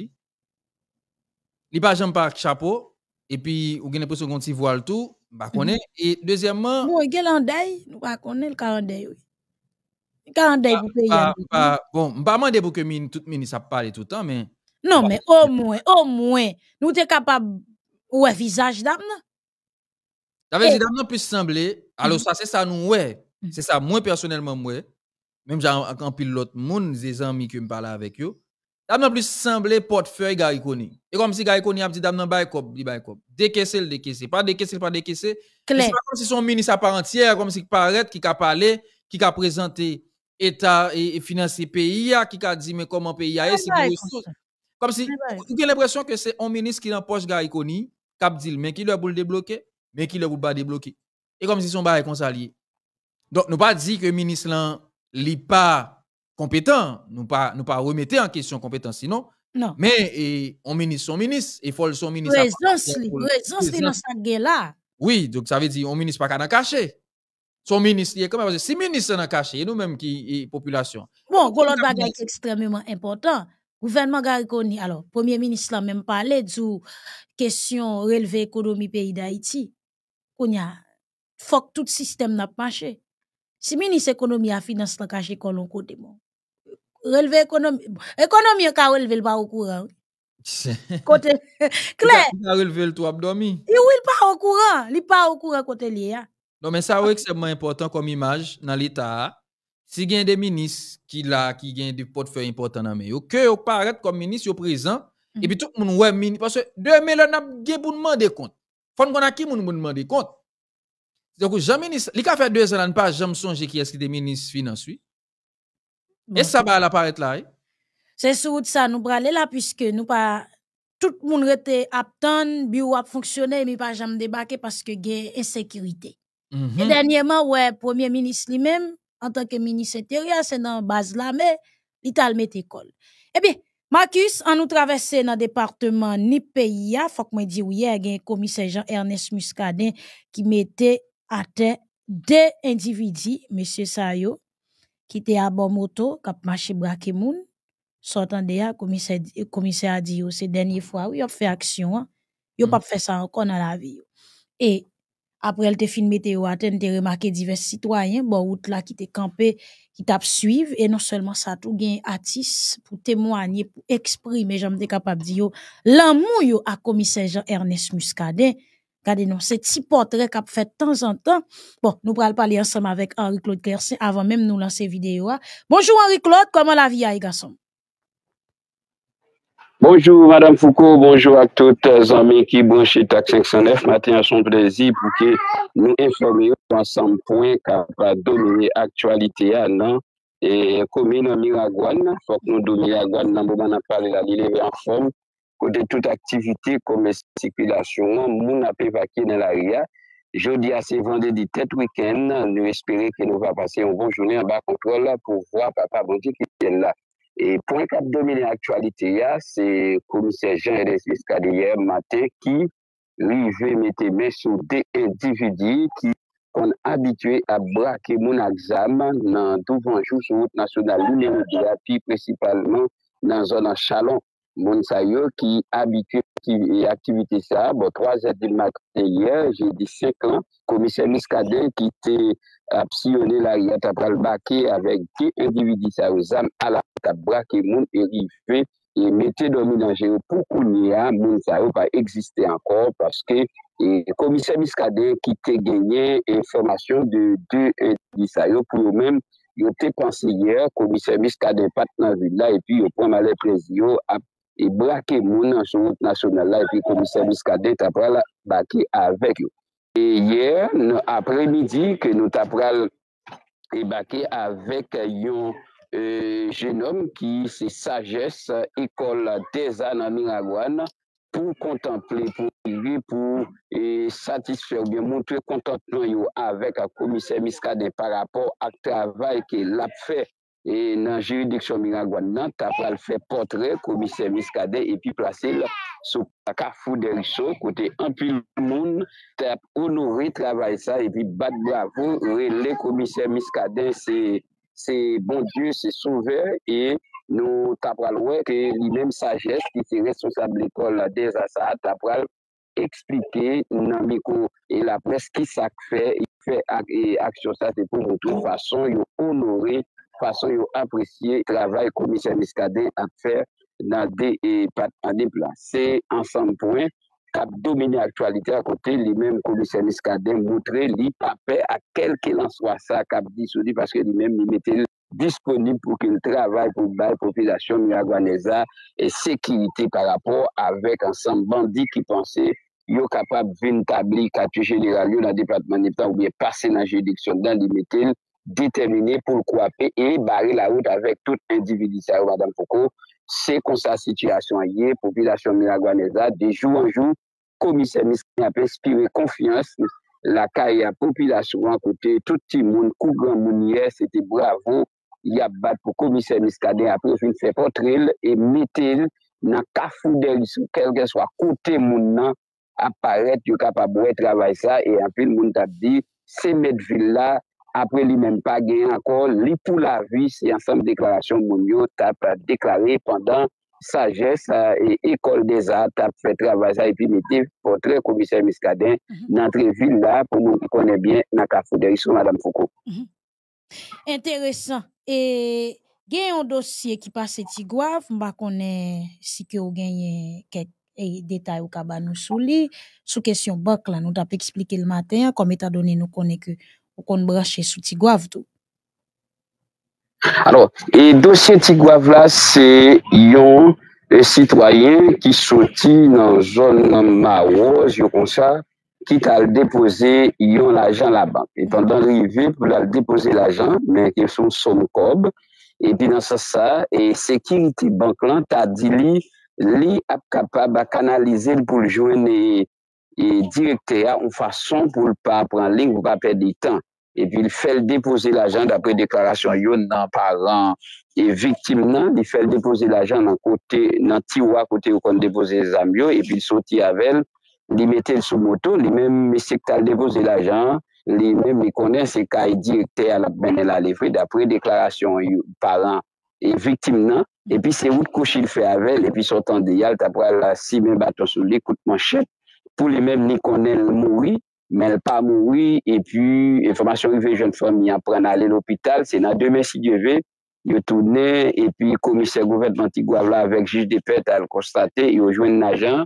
Je pas jamais pas chapeau. Et puis, on a l'impression qu'on s'y voile tout. Bah, mhm. connaît. Et deuxièmement. Bon, quel endeuil? Nous pas connaît le calendrier, oui. Calendrier bah, pour payer. Bah, bah, bon, pas demander pour que tout ministre parle tout le temps, mais. Non, mais au moins, au moins, nous sommes capables ouais visage d'âme. Ça veut dire d'âme plus sembler. Alors mhm. ça c'est ça nous ouais. Mhm. C'est ça moi personnellement moi. Même j'ai en pile l'autre monde des amis qui me parlent avec eux. Dame plus semblé portefeuille Gary Et comme si Gary Koni a dit dame nan bay kop, li bay kop. le décaissé. Pas décaissé, pas décaissé. C'est pas comme si son ministre à part entière, comme si paraît, qui a parlé, qui a présenté État et, et le pays, qui a dit mais comment pays a c'est Comme si, vous avez l'impression que c'est un ministre qui l'empoche Gary Koni, qui a dit mais qui le boule débloquer, mais qui le veut pas débloquer. Et comme si son bay est Donc, nous pas dit que le ministre là, li pas compétent. Nous pas nous pas remettre en question compétence sinon. Mais on ministre son ministre, il faut son ministre. Présence, présence dans cette là. Oui, donc ça veut dire on ministre pas dans cacher. Son ministre, il est comme si ministre dans caché, nous-mêmes qui population. Bon, l'autre bagage extrêmement important. Gouvernement Gariconi, alors, premier ministre l'a même parlé du question l'économie économie pays d'Haïti. Qu'on a, faut que tout système n'a pas marché. Si ministre économie a finance la caché colon code relever économie économie ka relever pas au courant [LAUGHS] côté clair a relevé le il oui, pas au courant il pas au courant côté lié hein. non mais ça est extrêmement important comme image dans l'état si gagne des ministres qui là qui gagne du portefeuille important dans mais que au paraît comme ministre au présent et puis mhm. tout le monde ouais ministre parce que demain là n'a gain pour demander compte faut qu'on a qui monde demander compte donc, Jean-Ministre, il a fait deux ans, il n'a pas jamais songé qui est-ce qui est ministre financier. Et ça va apparaître là. Eh? C'est sur ça nous braler là puisque nous pas tout le monde était le bureau a fonctionné mais pas jamais débarquer parce que nous insécurité. une mhm. Et dernièrement ouais premier ministre lui-même en tant que ministre intérieur c'est dans base là mais il t'a mettre école. Eh bien Marcus en nous traversant dans département ni pays faut que moi dire hier un commissaire Jean Ernest Muscadet, qui mettait à terre deux individus M. Sayo qui était à bon moto, qui a marché moun, sortant de commissaire, commissaire a dit, c'est dernière fois, oui, a fait action, il n'a pas fait ça encore dans la vie. Et, après, elle a filmé, t'es ouate, a remarqué divers citoyens, bon, route là, qui étaient campé, qui t'ap suivi, et non seulement ça, tout gain artiste pour témoigner, pour exprimer, j'en capable de dire, l'amour, yo, à commissaire Jean-Ernest Muscadet, Gade nou, se ti potre kap fè tan zan tan. Bon, nou pral pali ansem avèk Henri Claude Kersen avèm mèm nou lanse videyo a. Bonjou Henri Claude, koman la vi a yi gansom? Bonjou, Madame Foucault, bonjou ak tout zanmè ki bonjitak 509. Maten yon son prezi pou ke nou informe yon ansem poen kap a domine aktualite ya nan. E komè nou miwa gwan nan, fòk nou domine gwan nan, pou man ap pale la lile ve anforme. Kote tout aktivite, kome sikilasyon, moun api vaki nan la ria. Jodi a se vande di tet wikend, nou espere ki nou va pase yon bon jounen ba kontrol la pou vwa pa pa bondi ki tjen la. E pon kap domine aktualite ya, se komise Jean-Elise Biscard yon matin ki li ve mette men sou de individi ki kon abitwe a brake moun aksam nan 12 anjou sou route nasyon nan lounen di api, principalmente nan zonan chalon. Monsayo qui habitué et activité ça. Bon, trois heures du matin hier, j'ai dit 5 ans, commissaire Miskade qui était absionné la riette après le baquet avec deux individus ça à la Tabra qui et rivé et mettait dominant géo pour qu'on y a Mounsayo pas exister encore parce que le commissaire Miskade qui était gagné information de deux individus pour eux-mêmes il était pensé hier, commissaire Miscade pas dans la là, et puis ils prend les plaisir à E brake moun an soubouk nasyonal la e komise miskade tap pral baki avek yo. E yer, apre midi, ke nou tap pral e baki avek yon e, genom ki se sagesse ekol deza nan mingagwana pou kontemple, pou igri, pou e, satisfye ou bien moun twe kontemple yo avek komise miskade par rapport ak travay ki lap fè. E nan juridiksyon mingan gwan nan, tapral fe potre komisyen miskade epi plase sou akafou deriso kote ampil moun tap honori travay sa epi bat bravo rele komisyen miskade se bon dieu se souver e nou tapral weke li menm sajes ki se resosablikol de sa sa tapral explike nan mikou e la pres ki sak fe aksyon sa se pou fason yo apresye travay komisyen Miskaden a fè nan de patmane plan. Se ansan pwen, kap domine aktualite akote li men komisyen Miskaden moutre li pape a kelke lan swa sa kap disoudi paske li men li metel disponib pou ki l travay pou bay profilasyon miya Gwaneza e sekirite par rapor avek ansan bandi ki panse yo kapap vin tabli katu jenera li yo nan de patmane plan ou biye pase nan jeniksyon nan li metel detemine pou l'kwape e bari la wout avèk tout individi sar wadan foko se kon sa sityasyon a ye popilasyon Mila Gwaneza de jou an jou komise miskade ap espire konfiyans la kaye an popilasyon an kote touti moun kougan moun ye se te bravo yab bat pou komise miskade ap profil se potre l e metel nan kafou deris ou kel gen swa kote moun nan ap paret yo kapabwe travay sa e apil moun tabdi se met vila apre li menm pa gen ankol, li pou la vi, si ansem deklarasyon moun yo, tap deklaré pandan sajes, ekol de za, tap fe trabazay primitive, potre komisèr miskaden mhm. nan tre vil la, pou nou ki konen bien, nan ka foudè yisou, madame Foucault. Mhm. Interessant. E gen yon dosye ki pase tigwav, mba konen si ke ou genye detay ou kabanou sou li, sou kesyon bak la, nou tap explike l maten, kom etadouni nou konen ke pou kon brache sou tigwav tou. Alors, e dosye tigwav la, se yon, e sitwayen ki soti nan zon nan Maroz, yon konsa, ki tal depose yon lajan la bank. E pandan rive pou la depose lajan, men ke son som kob, e binan sa sa, e sekin ti bank lan, ta di li, li ap kapab a kanalize l pou ljouen e e direkte a ou fason pou l pa pran ling ou pa perdi tan, e pi l fel depose l ajan d apre deklarasyon yon nan parlant, e viktim nan, li fel depose l ajan nan ti ou a kote ou kon depose zamyo, e pi l soti avel, li metel sou moto, li menm me sektal depose l ajan, li menm me konen se ka e direkte a la menen non? la levri d apre deklarasyon yon parlant, e viktim nan, e pi se wout kouchi l fe avel, e pi sotan di yal, ta pral la si men baton sou l ekout manchet, pou li mem ni konen l mouri, men l pa mouri, epi informasyon li ve jen fòm li apren alè l opital, se nan demè si djeve, yo toune, epi komise gouvermenti gwa vla avek jij de pet al konstate, yo jwen l ajan,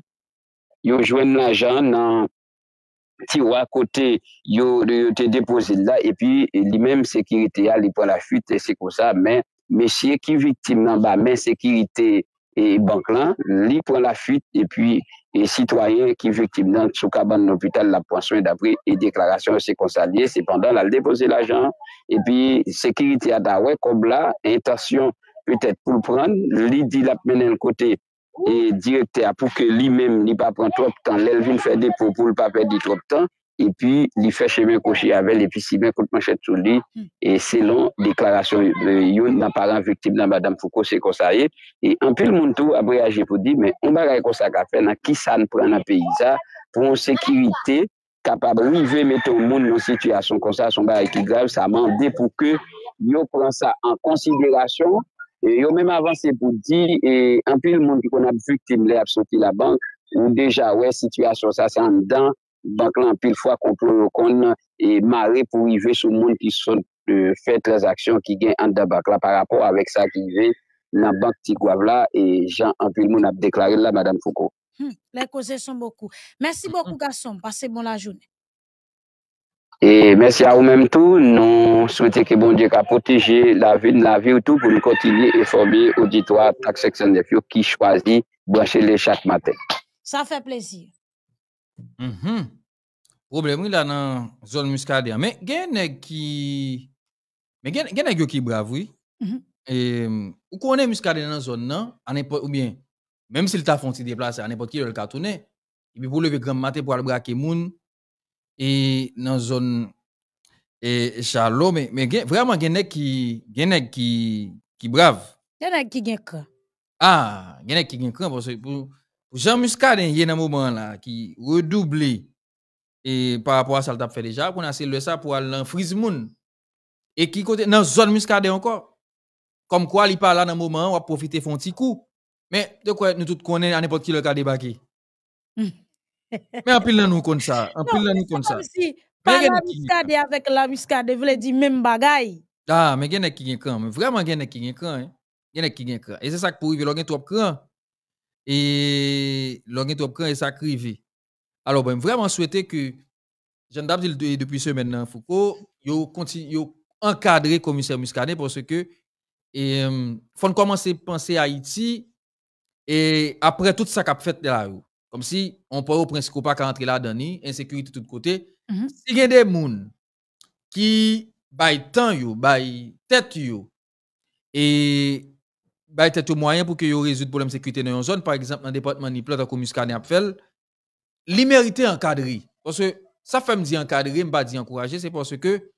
yo jwen l ajan nan tiwa kote, yo te depose la, epi e li mem sekirite al, li pou la fute, se kon sa, men, mesye ki vitim nan ba, men sekirite al, et banque là, li prend la fuite et puis les citoyens qui victime dans sous cabane l'hôpital la prend soin d'après et déclaration c'est pendant cependant la déposer l'argent et puis sécurité à Dawe comme là intention peut-être pour le prendre Lui, dit la mener le côté et directeur pour que lui-même prenne pas prendre trop de temps l'elle vient faire dépôt pour ne pas perdre trop de temps epi li fèche men kouche avèl, epi si men kout man chèd sou li, e selon deklarasyon yon nan paran fiktib nan madame Foucault se konsa ye, e anpil moun tou ap reage pou di, men anpil moun tou ap reage pou di, nan ki san pran api za, pran sekirite, kapab rive mette ou moun yon sityasyon konsa, son bar ekigrave, sa mande pou ke, yon pran sa an konsiderasyon, yon men avans se pou di, e anpil moun pou kon ap fiktib le ap soti la bank, ou deja wè, sityasyon sa san dan, bank la anpil fwa konpon kon e mare pou yve sou moun ki son e, fè trezaksyon ki gen an da bank la par rapport avèk sa ki yve nan bank ti gwa vla e jan anpil moun ap deklare la madame Foucault le koze son boku mèsi boku gason, pase bon la joun e mèsi a ou mèm tou nou soumete ki bon dik a poteje la vin la vin ou tou pou nou kontili e formi auditwa tak seksyon de fyo ki chwazi bwache le chak maten sa fè plezir Mm-hmm. Problème là dans zone muscadaire. Mais gen qui mais gen gen qui brave oui. Mm-hmm. Et ou connaît zone non, à n'importe ou bien même s'il t'a fait déplacer à n'importe qui le cartonné, et puis pour lever grand matin pour aller braquer moun et dans zone et Charlot mais mais gen, vraiment gen qui gen qui qui brave. Gen qui gagne cran. Ah, gen qui gagne cran parce que pour Jean Muscadé, il y a un moment là qui redoublé et par rapport à ça, il fait déjà. Pour a le ça pour aller en moun. Et qui côté, dans la zone Muscadé encore. Comme quoi, il parle là dans un moment, on a profiter de son petit coup. Mais de quoi nous tous connaissons à n'importe qui le cas débarqué. Hmm. Mais en pile nous comme ça. En pile nous comme ça. Si, pas la muscade avec la muscade, voulez dire même bagaille. Ah, mais il y a qui est quand Vraiment, il y a qui est quand hein. Il y a qui est quand Et c'est ça que pour arriver, il y a trop cran et l'on est et sacrifié. Alors, ben, vraiment souhaiter que, j'en depuis ce maintenant, Foucault, yo continue, encadrer commissaire Muscadet parce que, et, faut commencer à penser à Haïti et après tout ça qu'a fait de la Comme si on peut au principe pas qu'à là-dedans, insécurité de tous côtés. Mm y a des gens qui, le temps, yo, by tête, et bah, y a tout moyen pour que vous résoudre le problème de sécurité dans une zone, par exemple, dans le département de Plata, il Muscane a Il mérite un Parce que ça fait me dire encadrer, me pas dire encourager, c'est parce que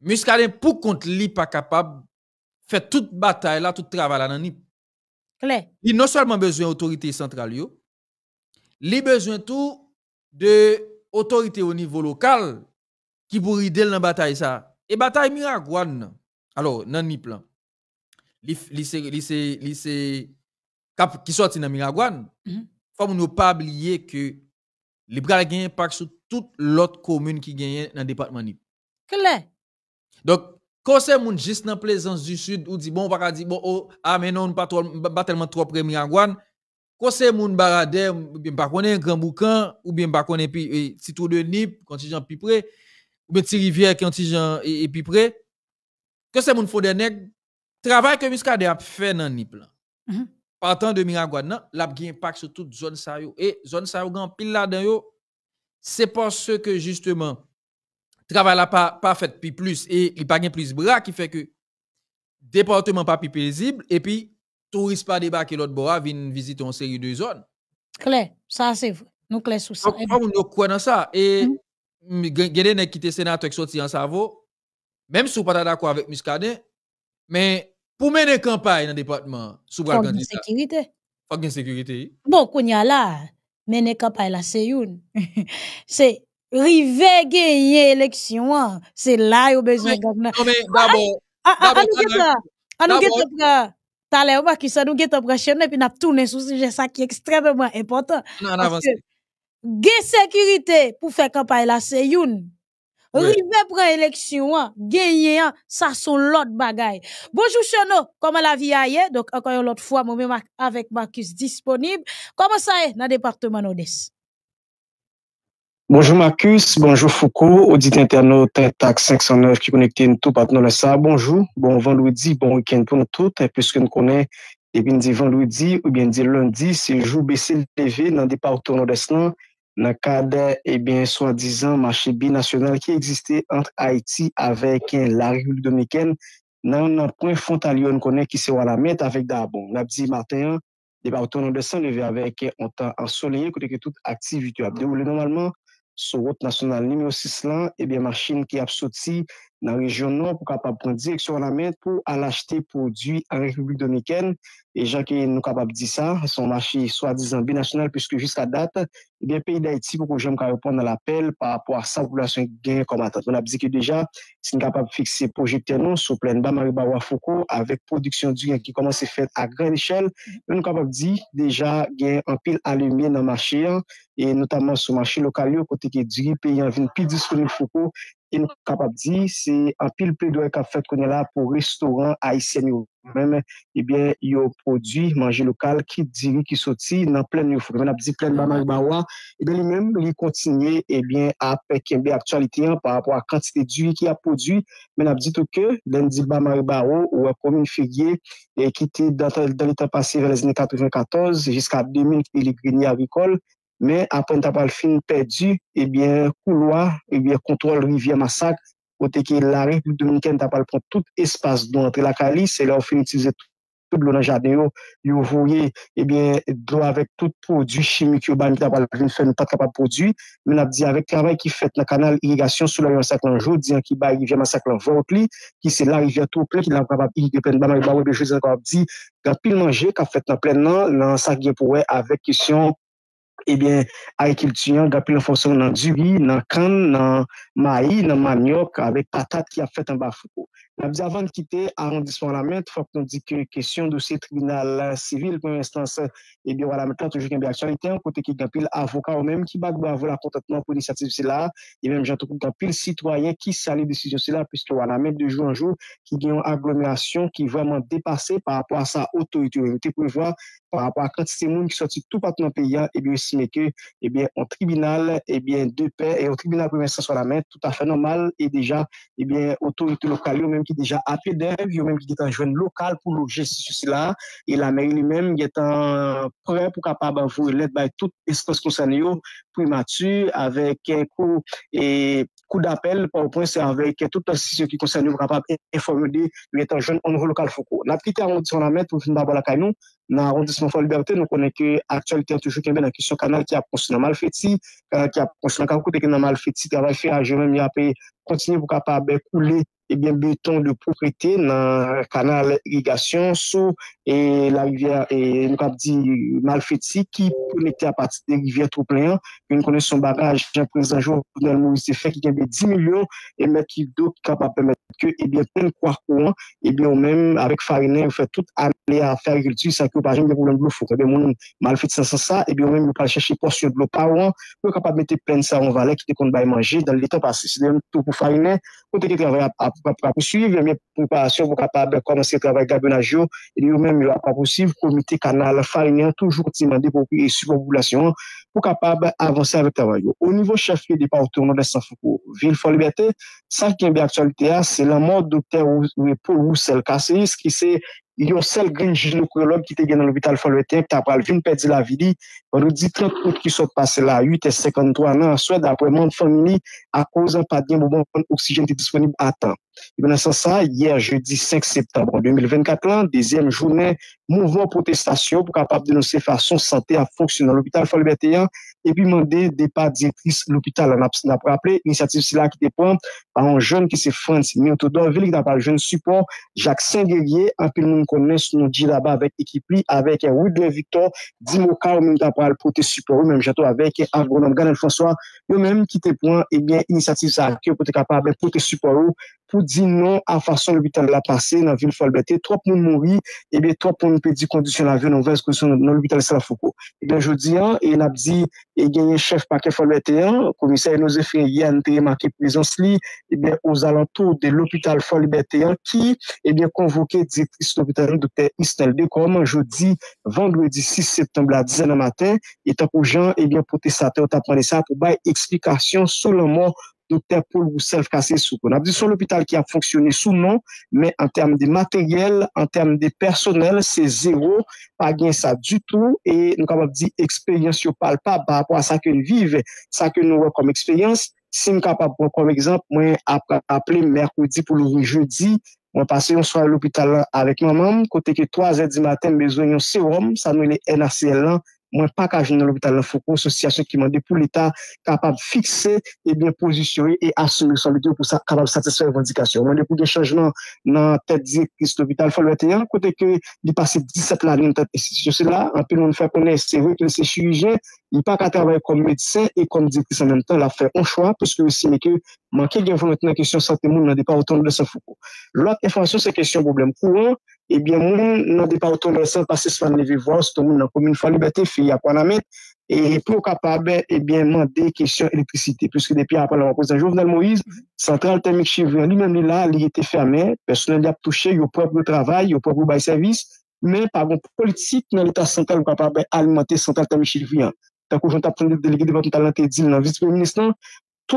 Muscadet, pour contre lui, pas capable de faire toute bataille là, tout travail là dans ni Claire. Il non seulement besoin d'autorité centrale, il a besoin tout de autorité au niveau local qui pourrait aider dans la bataille ça. Et bataille miracle, alors, dans ni qui sorti dans Miragouane, il ne mhm. faut nous pas oublier que les bras gagnent par sur toute l'autre commune qui gagne dans le département. Claire. Donc, quand c'est moun juste dans plaisance du sud ou dit bon, on va dire bon, oh, ah, mais non, pas, pas tellement trop près Miragouane, quand c'est moun barade, ou bien pas connaît grand boucan, ou bien pas connaît petit trou de nip, quand ils plus près, ou bien petit rivière quand ils et e, plus près, quand c'est moun font des nègres, Travail que Muscadet a fait dans NIP mhm. Partant de Miragouane, il a un impact sur toute zone ça Et zone ça grand pile là-dedans c'est parce que justement le travail n'a pas pas fait puis plus et il pas de plus bras qui fait que le département n'est pas plus paisible et puis touristes pas débarquer l'autre bord viennent visiter une série de zones. Clair, ça c'est vrai. Nous clair sous ça. Pourquoi on croit dans ça et mhm. Gede nèg qui était sénateur qui sorti en Savo même si vous pas d'accord avec Muscadet mais pour mener campagne dans le département, sous la une sécurité. Faut une sécurité. Bon, qu'on y a là, mener campagne là, c'est une. c'est river gagner élection, c'est là qu'il a besoin de Non, mais d'abord. Ah, ah, nous ah, ça ou pa ki sa nou et puis n'a tout nap souci, sou ça qui est extrêmement important. Non sécurité pour faire campagne la se Ribe pre-eleksyon an, genye an, sa son lot bagay. Bonjou chen nou, koman la vi a ye? Donk ankan yon lot fwa moumen avèk Marcus disponib. Koman sa e nan departement nou des? Bonjou Marcus, bonjou Foucault, audit interno Tentac 509 ki konekte noutou pat nou lesa. Bonjou, bon vanlou di, bon wikend pou nou tout. Puske nou konen, e bin di vanlou di, ou bin di londi, se jou bese le TV nan departement nou des nan. Eh eh, Na kade, ebyen, swa dizan, machi binasyonal ki egziste ant Aiti aveyken la reyul domiken nan anpwen fontalyon konen ki se wala met avek da abon. Nap di maten an, deba wotan an desan, neve aveyken anta ansoleyen kote ke tout akti vitua. De wole normalman, sou wot nasyonal nime osis lan, ebyen, machin ki apsoti nan rejyon nou pou kapap pren direksyon an la men pou al achete prodwi an republik donikèn. E jan ke nou kapap di sa, son machi swa dizan binasyonal pwiske jiska dat, gen peyi da iti pou ko jom ka repon nan la pel pa apwa sa voulasyon gen komatant. Moun ap di ki deja, si nou kapap fikse projekte nou sou plen ba mary ba wafoko avek prodiksyon di gen ki koman se fet a gran eshel, nou kapap di deja gen an pil alimye nan machi yan e notaman sou machi lokal yo kote ke diri peyi an vin pil diskonil foko Ki nou kap ap di, se apil pe doye kap fet konye la pou restoran a isen yo. Mèm, ebyen, yo prodwi manje lokal ki diri ki soti nan plèn yo fok. Mèm ap di, plèn Bamari Barwa, ebyen, li mèm li kontinye, ebyen, ap kembe aktualite yon pa apwa kantite diri ki ap prodwi. Mèm ap di toke, den di Bamari Barwa, ou ap komin figye, e ki te dan lita pase vele zine 94, jiska 2000, ili grini avikol, Men apen tapal fin pedi, ebyen kouloa, ebyen kontrol rivye masak, o teke ilare lout dominiken tapal pon tout espas don. Te la kali, se eh la ou fin itize tout lounan jadeyo, yo vouye ebyen drou avek tout prodwi chimik yo ban, ebyen tapal fin pat kapap prodwi, men ap di avek karay ki fet nan kanal irrigasyon sou la rivye masak lan jo, di an ki ba rivye masak lan vok li, ki se la rivye tou pre, ki nan kapap irrigay pen ban, an ki ba wè bejouz, an kap ap di kapil manje, kap fet nan plen nan, nan sak gen pouwe avek kisyon Ebyen, ay kiltuyen, gapil an fonson nan djuri, nan kan, nan mayi, nan manyok, ave patat ki a fèt an bafoukou. avant de quitter arrondissement la main, il faut que nous disions que la question de ce tribunal euh, civil pour instance, et eh bien voilà, maintenant, toujours une actualité, un côté qui pile avocat ou même qui va avoir la contentement pour l'initiative, de cela et même un peu de citoyen qui salit décision, cela là, puisque a même de jour en jour, qui gagne une agglomération qui est vraiment dépassée par rapport à sa autorité, pour voir par rapport à quantité de monde qui sortit tout partout dans le pays, et eh bien aussi, mais que, et eh bien, un tribunal, et bien, deux paix, et au tribunal pour instance la main, tout à fait normal, et déjà, et bien, autorité locale, même ki deja apedev, yo menm ki detan jwen lokal pou loje si sou si la e la menm li menm getan prè pou kapab anvou, let bay tout espos konsen yo pou ima tu avek kou kou d'apel, pou anvou se avek tout ansisyon ki konsen yo pou kapab informe de yon etan jwen anvou lokal fokou nan pite anvou disman anvou nan menm pou fin babo la kanyon nan anvou disman anvou anvou libertè, nou konen ke aktualite an toujou kenbe nan kisyon kanal ki aponsi nan mal feti ki aponsi nan kankou teken nan mal feti ki avay fe aje menm ya pe kontinye pou kapab koule ebyen beytan de proprete nan kanal egregasyon sou e la rivye, e nou kap di mal feti ki pou nete a pati de rivye trouplayan pou nou konen son bagaj, jan prezajou, nou se fè ki genbe 10 milyon e met ki dout kap ap pemet ke ebyen pen kwa kouan ebyen ou men, avek farine, ou fè tout, anle a fè rikulti sa ki ou pa jenbe de poulen blou fok, ebyen eh moun mal feti sa sa sa ebyen ou men, ou pa lè chèche kòs yo blou pa ouan pou kap ap mette pen sa an valè ki te kon bay manje dan letan pasi, se nèm tou pou farine, pou te li travè a pati pou kap prasiv, pou kap prasiv pou kapap kone se trabaye Gabonajou, pou kap prasiv pou miti kanal, faynian, toujou kontinande pou ki sou popoulasyon, pou kapap avanse avanse avan yo. Ou nivou chef ki depa ou tou nan de Sanfoukou, vil Folliberté, sa ki yon bi aksualite a, se la mou dopte ou ne pou ou sel kase, se ki se... Yon sel gen genokrolog ki te gen nan l'hôpital Falibertéyan ki te apal vin pedi la vili, yon nou di 30 kout ki sot pase la, 8 et 53 nan, swè d'apreman fèmini a koz an padyen bobon kon oksijen te disponib atan. Yon nan sa sa, yè, jeudi 5 septembre 2024 lan, dezèm jounè, mouvou an potestasyon pou kapap denosè fason sante a fonksyon nan l'hôpital Falibertéyan. epi mande depa diétris l'hôpital, an apre apre, inisiatif si la ki te pon, pa an joun ki se fante, mi an to do, veli ki da apre joun, joun supo, jak sen gèlye, an pe nou m konnes, nou di la ba, vek ekipri, avek ou de victor, di mou ka, ou meni da apre, pou te supo, ou meni jato, avek avronom, ganel François, ou meni ki te pon, e gen inisiatif sa, ke ou pou te kapab, pou te supo, ou, pou di nou an fason l'hôpital la passe, nan vil fòl bète, tòp moun moun wè, e bè tòp moun pè di kondisyon la vè, nan vèz kondisyon nan l'hôpital Salafoko. E eh bè jodi an, e nabdi e genye chef pake fòl bète an, komisèr e nouze fè yè an teye makè pwizans li, e eh bè ozalantou de l'hôpital fòl bète an ki, e bè konvoke di kris l'hôpital lè, dote instel de kòman jodi, vandouè di 6 septemblè a 10 nan matè, etan pou jan, e bè Dokter pou l wou self kase sou kon ap di sou l opital ki ap fonksyoni sou non, men an term de materyel, an term de personel, se zero, pa gen sa du tou, e nou kap ap di eksperyans yo pal pa ba apwa sa ke nou vive, sa ke nou wè kom eksperyans, se nou kap ap wè kom ekzamp, mwen ap ka aple mèrkoudi pou l wou jeudi, mwen pase yon soya l opital la avèk mèman, kote ke 3 zè di matèm bezwen yon serum, sa nou yon NACL la, mwen pa ka ajoun nan l'hobital nan Foucault, sou si asyon ki eh mwen de pou l'Etat kapab fixe e bien posisyon e asyoun son lido pou sa kapab satisfe yon vandikasyon. Mwen de pou de chanj nan tèd dik kris l'hobital, fòl wè te yon, kote ke di pase 17 lani nan tèd dik kris l'hobital. Sou se la, anpil mwen fè konè, se vè konè se chirijen, yon pa ka tèvè kòm medisè, e konm dik kris an mèm tèn la fè an chwa, pwè se mè ke manke gen fòl mètene kèsyon sa tèmoun, mwen de Ebyen eh moun nan depa otom resen pases fan nevi vwos, ton moun nan komin fwa libeten fe yako an amet, e pou kapabe ebyen eh mande kesyon elektrisite. Puske depi apal waposan jovnal Moïse, Santral Temek Chivriyan li menm li la li ete ferme, personel li ap touche yo prop yo travay, yo prop yo bay servis, men pagon politik nan l'Etat Santral ou kapabe alimenter Santral Temek Chivriyan. Tako jant ap ronde delegi debat mou talante edil nan vizit pwem nistan,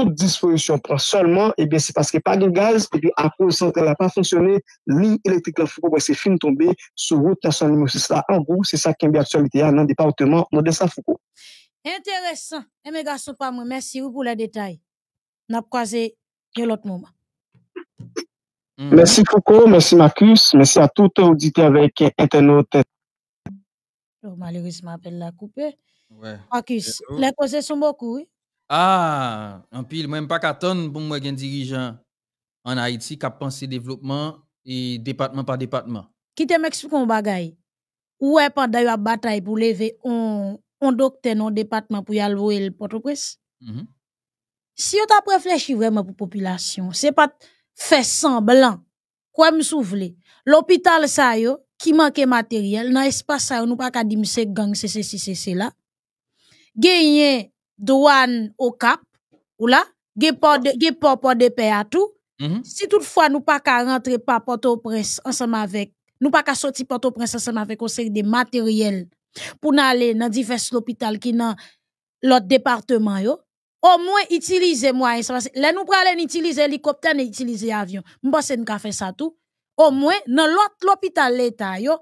toute disposition prend seulement, et eh bien, c'est parce qu'il n'y a pas de gaz, et puis après, le centre n'a pas fonctionné, l'île électrique, la foucault, c'est fini tombé sur route nationale numéro En gros, c'est ça qui est bien actualité hein, dans le département de sa foucault Intéressant. Et eh, mes garçons, pas moi, merci pour les détails. N'a pas croisé l'autre moment. Mm-hmm. Merci Foucault, merci Marcus, merci à tout auditeurs avec euh, internaute. Oh, malheureusement, appelle la couper Ouais. Marcus, les causes sont beaucoup, ah, en pile, même pas qu'à pour moi, un dirigeant en Haïti qui a pensé développement et département par département. Qui te m'explique un bagaille? Ou est pendant la bataille pour lever un, un docteur dans département pour y aller le port au mm-hmm. Si on t'a réfléchi vraiment pour population, c'est pas fait semblant. Quoi me L'hôpital ça yo, qui manque matériel, dans espace ça yo, nous pas qu'à dire c'est gang, c'est ceci, c'est cela. Gagner douane au Cap, ou là, qui port de, de paix à tout. Mhm. Si toutefois nous pas qu'à rentrer par Port-au-Prince ensemble avec, nous pas qu'à sortir Port-au-Prince ensemble avec une série de matériel pour n'aller aller dans divers hôpitaux qui dans l'autre département yo. Au moins utiliser moi là nous prenons utiliser hélicoptère et utiliser avion. Moi pense nous faire ça tout. Au moins dans l'autre hôpital l'état yo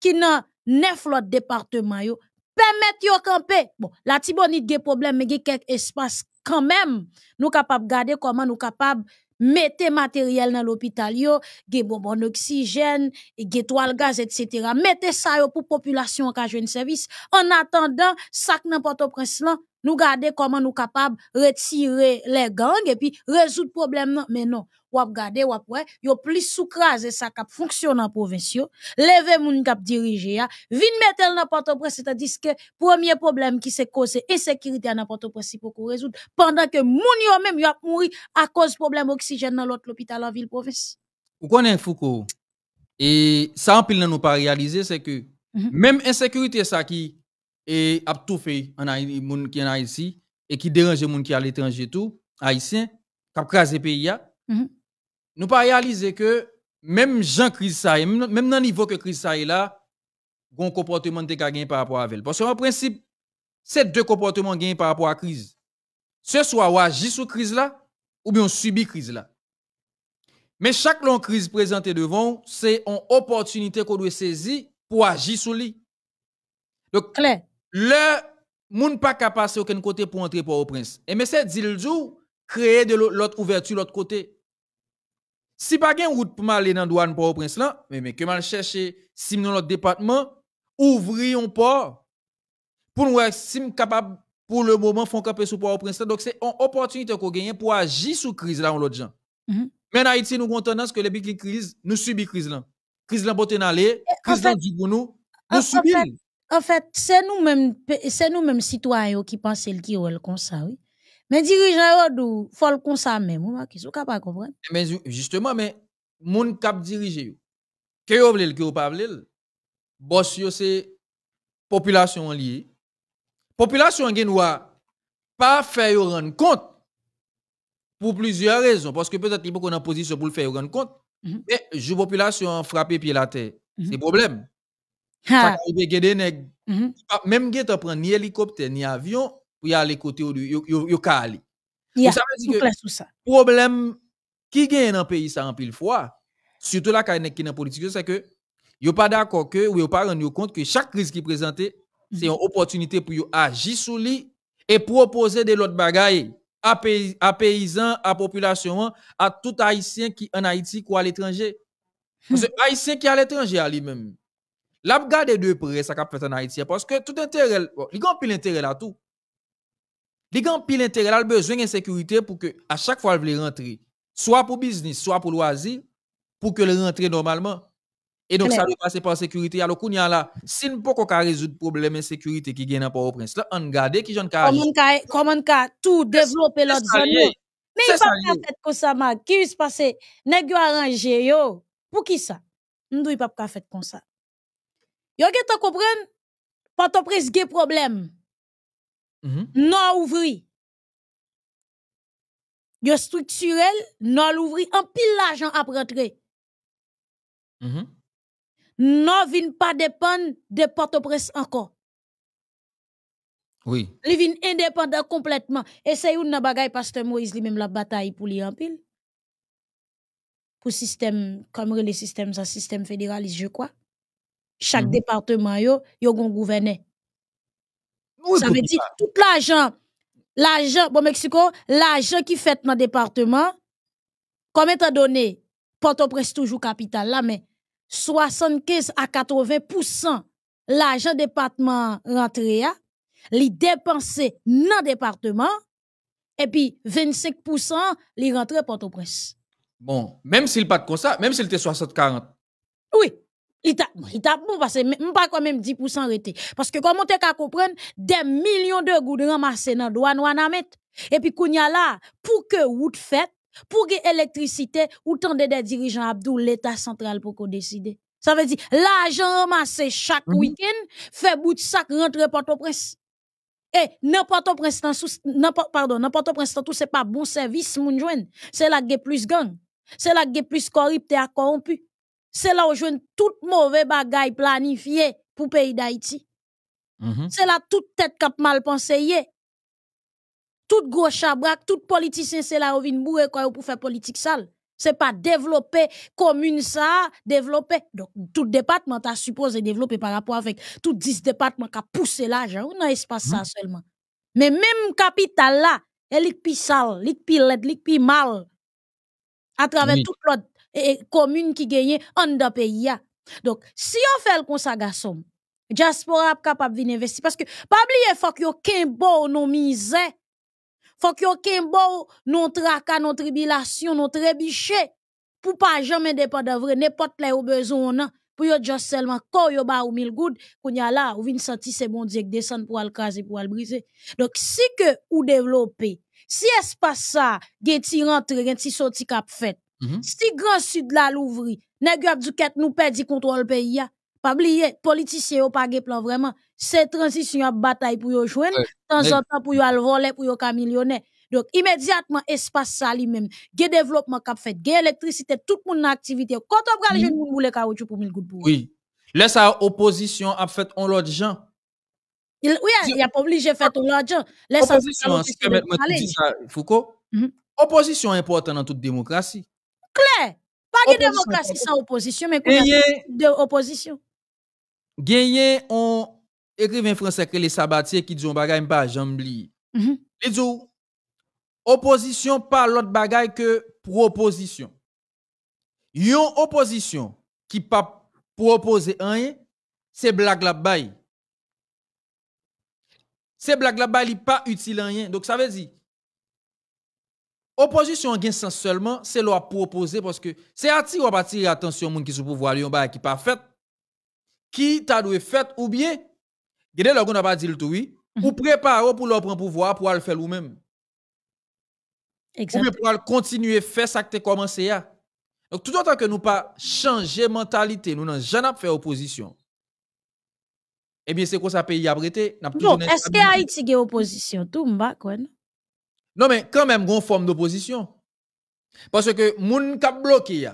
qui dans neuf autres département yo, permettre yo camper. Bon, la Tibonite des problèmes, mais quelques espace quand même. Nous capables garder comment nous capables mettez matériel dans l'hôpital yo, bonbon oxygène, ge toile gaz, etc. Mettez ça pour pour population ka de service. En attendant, sac n'importe prince là, nous garder comment nous capables retirer les gangs et puis résoudre problème Mais non, wap gade, wap wè, yo plis soukraze sa kap fonksyon nan leve moun kap dirije ya, vin metel nan Port-au-Prince, à dire premier problème qui se cause insécurité sekirite nan Port-au-Prince si pou kou rezoud, pandan ke moun yo même yo ap mouri a cause problème oxygène nan lot l'opital en ville province. Ou konen Foucault, et sa anpil nan nou pa realize, se ke, même insécurité sa ki, et ap tou fe, moun ki an à et qui ki deranje moun ki à l'étranger tout, haïtien, kap krasé peyi ya, mhm nous pas réaliser que même Jean Christ même même dans niveau que Christ est là, gon comportement te gagné par rapport à elle. Parce que en principe, ces deux comportements sont par rapport à la crise. Ce soit on agit sous crise là ou bien on subit crise là. Mais chaque crise présentée devant, c'est une opportunité qu'on doit saisir pour agir sur lui. Donc, le monde pas capable aucun côté pour entrer pour au prince. Et mais c'est dit le jour, créer de l'autre ouverture, l'autre côté. Si pas gen route pour aller dans douane pour au prince là, mais que mal chercher si dans notre département, ouvrir un port pour nous si capable pour le moment font camper sur port au prince Donc c'est une opportunité qu'on gagne pour agir sous crise là en l'autre gens. Mhm. Mais en Haïti nous avons tendance que les big crise nous subit crise là. Crise là botte crise là du pour nous, nous En fait, c'est nous-mêmes c'est nous-mêmes citoyens qui pensons qui ont le ça, oui. Mais dirigeant il faut le consommer, moi qui suis capable de comprendre. Mais justement, mais moun cap dirige que yo vle que yo pas vle boss yo c'est population liée population gen pas faire yo rendre compte pour plusieurs raisons parce que peut-être il beaucoup en position pour le faire rendre compte mhm. mais je population frapper pied la terre C'est mhm. le c'est problème ça mhm. même gen tu prend ni hélicoptère ni avion pour y a côté ou yo ka ali. ça dire que problème qui gagne dans pays ça en pile fois, surtout là quand qui dans politique c'est que yo pas d'accord que ou yo pas rendu compte que chaque crise qui présentée mhm. c'est une opportunité pour yo agir sous lui et proposer de l'autre bagaille à, à paysans, à population, à tout haïtien qui en Haïti ou à l'étranger. Parce que hmm. haïtien qui à l'étranger à lui-même. L'a de deux près ça qu'a fait en Haïti parce que tout intérêt, il y a un pile intérêt là tout. Les gens, pile intérêt, besoin de sécurité pour que à chaque fois qu'ils veulent rentrer, soit pour business, soit pour loisir, pour que le rentre normalement. Et donc, ça doit passer par sécurité. Alors, qu'on y a là, si nous pouvons pas résoudre le problème de sécurité qui gagne pas au prince, là, on garde qui j'en carré. Comment comment peut tout développer l'autre zone? Mais il pas faire comme ça, Qui se passe? Nèg yo arrangé Pour qui ça? Nous pas faire comme ça. Yo gen t'a comprendre? Pas ton prince problème. Mhm. Non ouvri. Yo structurel, non ouvri, en pile l'argent à rentrer. Mm -hmm. Non vin pas dépendre de Port-au-Prince Oui. Li vin indépendant complètement. Et c'est une bagaille pasteur Moïse li même la bataille pour li en pile. Pour système comme le système ça système fédéraliste je crois. Chaque mhm. département yo yo gon ça veut dire tout l'argent, l'argent, bon, Mexico, l'argent qui fait dans le département, comme étant donné, Port-au-Prince toujours capitale là, mais 75 à 80 l'argent département rentré là, li dépenser dans le département, et puis 25 li rentré Port-au-Prince. Bon, même s'il pas comme ça, même s'il était 60-40. Oui. Il tape bon, il parce que même pas quand même 10% arrêté. Parce que comment tu qu'à comprendre des millions de gouttes ramassés dans douane ou mettre. Et puis a là pour que vous fassiez, pour que l'électricité, ou tande des dirigeants Abdou l'état central pour qu'on décide. Ça veut dire l'argent ramassé chaque mhm. week-end fait bout de sac rentre Port-au-Prince. Et n'importe au prince pardon, n'importe prince tout c'est pas bon service moun C'est là que plus gang. C'est là que plus corrupte à corrompu. C'est là où je tout mauvais bagaille planifié pour le pays d'Haïti. Mm-hmm. C'est là toute tête qui a mal pensé. Tout gros chabrak, tout politicien, c'est là où vient boue quoi pour faire politique sale. C'est pas développer commune ça, développer. Donc, tout département as supposé développer par rapport avec tout 10 départements qui a poussé l'argent. On a espace ça mm-hmm. seulement. Mais même capital là, elle est plus sale, elle est plus laide, elle est mal. À travers tout l'autre et commune qui gagnent en dans pays Donc si on fait le consagration, garçon, diaspora capable venir investir parce que pas oublier faut que beau non misère. Faut que beau non tracas, non tribulation, non trébuchet pour pas jamais dépendre vrai n'importe là au besoin pour yo juste seulement ko yo ba ou mille goud y'a là ou vin senti c'est bon Dieu qui descend pour al craser pour al briser donc si que ou développer si espace ça gen ti rentre gen sorti kap fait Mhm. Si Grand Sud la l'ouvri, nèg ap nous perdons nou pays ya. Pa bliye, politisyen yo pa vraiment. plan vraiment. C'est transition pour bataille pou yo temps temps en temps pour pou yo al pour pou yo Donc, immédiatement, espace ça lui-même, le développement qui fait, il électricité, tout le monde activité. Quand on parle les mhm. jeunes, on boule caoutchouc pour goutte gouttes pour Oui. Laisse l'opposition opposition a fait on l'autre gens. Il, oui, il a pas obligé de faire on l'autre gens. Là, opposition, si Foucault, mhm. opposition est importante dans toute démocratie. Claire, pas de démocratie sans opposition, mais de opposition. Gagné un écrivain français que les sabbatiers qui dit un bagay pas jambli. Il dit opposition pas l'autre chose que proposition. Yon opposition qui pas proposer rien, c'est blague la baille. C'est blague la baille, pas utile rien. Donc ça veut dire Opposition en sens seulement, c'est leur proposer parce que c'est à tirer attention attention moun qui sou pouvoir yon ba qui pas fait qui t'a dû fait ou bien gade lò n'a pas dit le tout oui, mhm. ou préparer pour leur prendre pouvoir pour le faire ou même. Ou bien pour continuer faire ça que t'es commencé à. Donc tout autant que nous pas changer mentalité, nous n'avons jamais fait opposition. Eh bien c'est quoi ça pays abrité? prêté, Est-ce que Haïti gen opposition tout m'ba quoi? Non, mais quand même, une forme d'opposition. Parce que qui ont bloqué,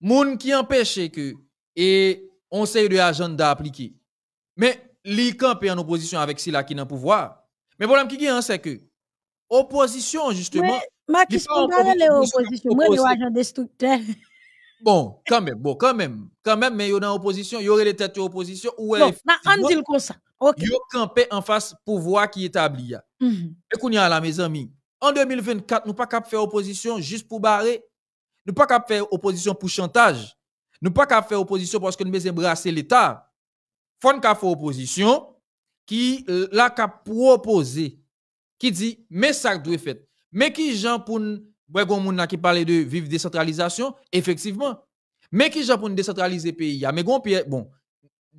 moun qui empêché que, et on sait de agenda appliqué. Mais li campé en opposition avec Sila qui n'a pouvoir. Mais le problème qui est, hein, c'est que, opposition, justement. Mais, qui l'opposition, moi, destructeur. Bon, quand même, bon, quand même, quand même, mais yo dans opposition, yo les têtes opposition, ou elle. Non, on dit comme ça. Okay. Yo campé en face pouvoir qui établi. Mhm. Et qu'on y a là, mes amis. En 2024, nous pas cap faire opposition juste pour barrer. Nous pas cap faire opposition pour chantage. Nous pas cap faire opposition parce que nous besoin brasser l'État. Faut cap faire opposition qui euh, la cap proposer qui dit mais ça doit être fait. Mais qui gens pour qui parlait de vivre décentralisation effectivement. Mais qui gens pour décentraliser pays Mais bon, bon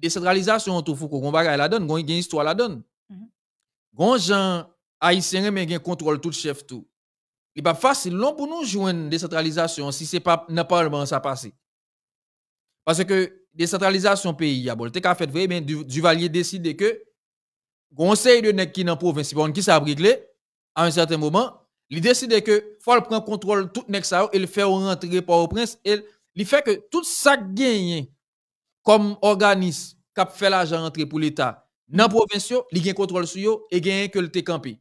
décentralisation, tout faut qu'on bagaille la donne, qu'on une histoire la donne. Gon mhm. gens haïtiens mais gen contrôle tout chef tout. Il pas facile pour nous une décentralisation si c'est pas moment parlement ça passer. Parce que décentralisation pays a bon t'es fait vrai mais Duvalier décide que conseil de nek qui dans province qui ça régler à un certain moment, il décide que faut prendre contrôle tout nek ça et le faire rentrer par au prince et il fait que tout ça gagne comme organisme qui fait l'argent entrer pour l'État dans province, il y a contrôle sur eux et a que le te campé.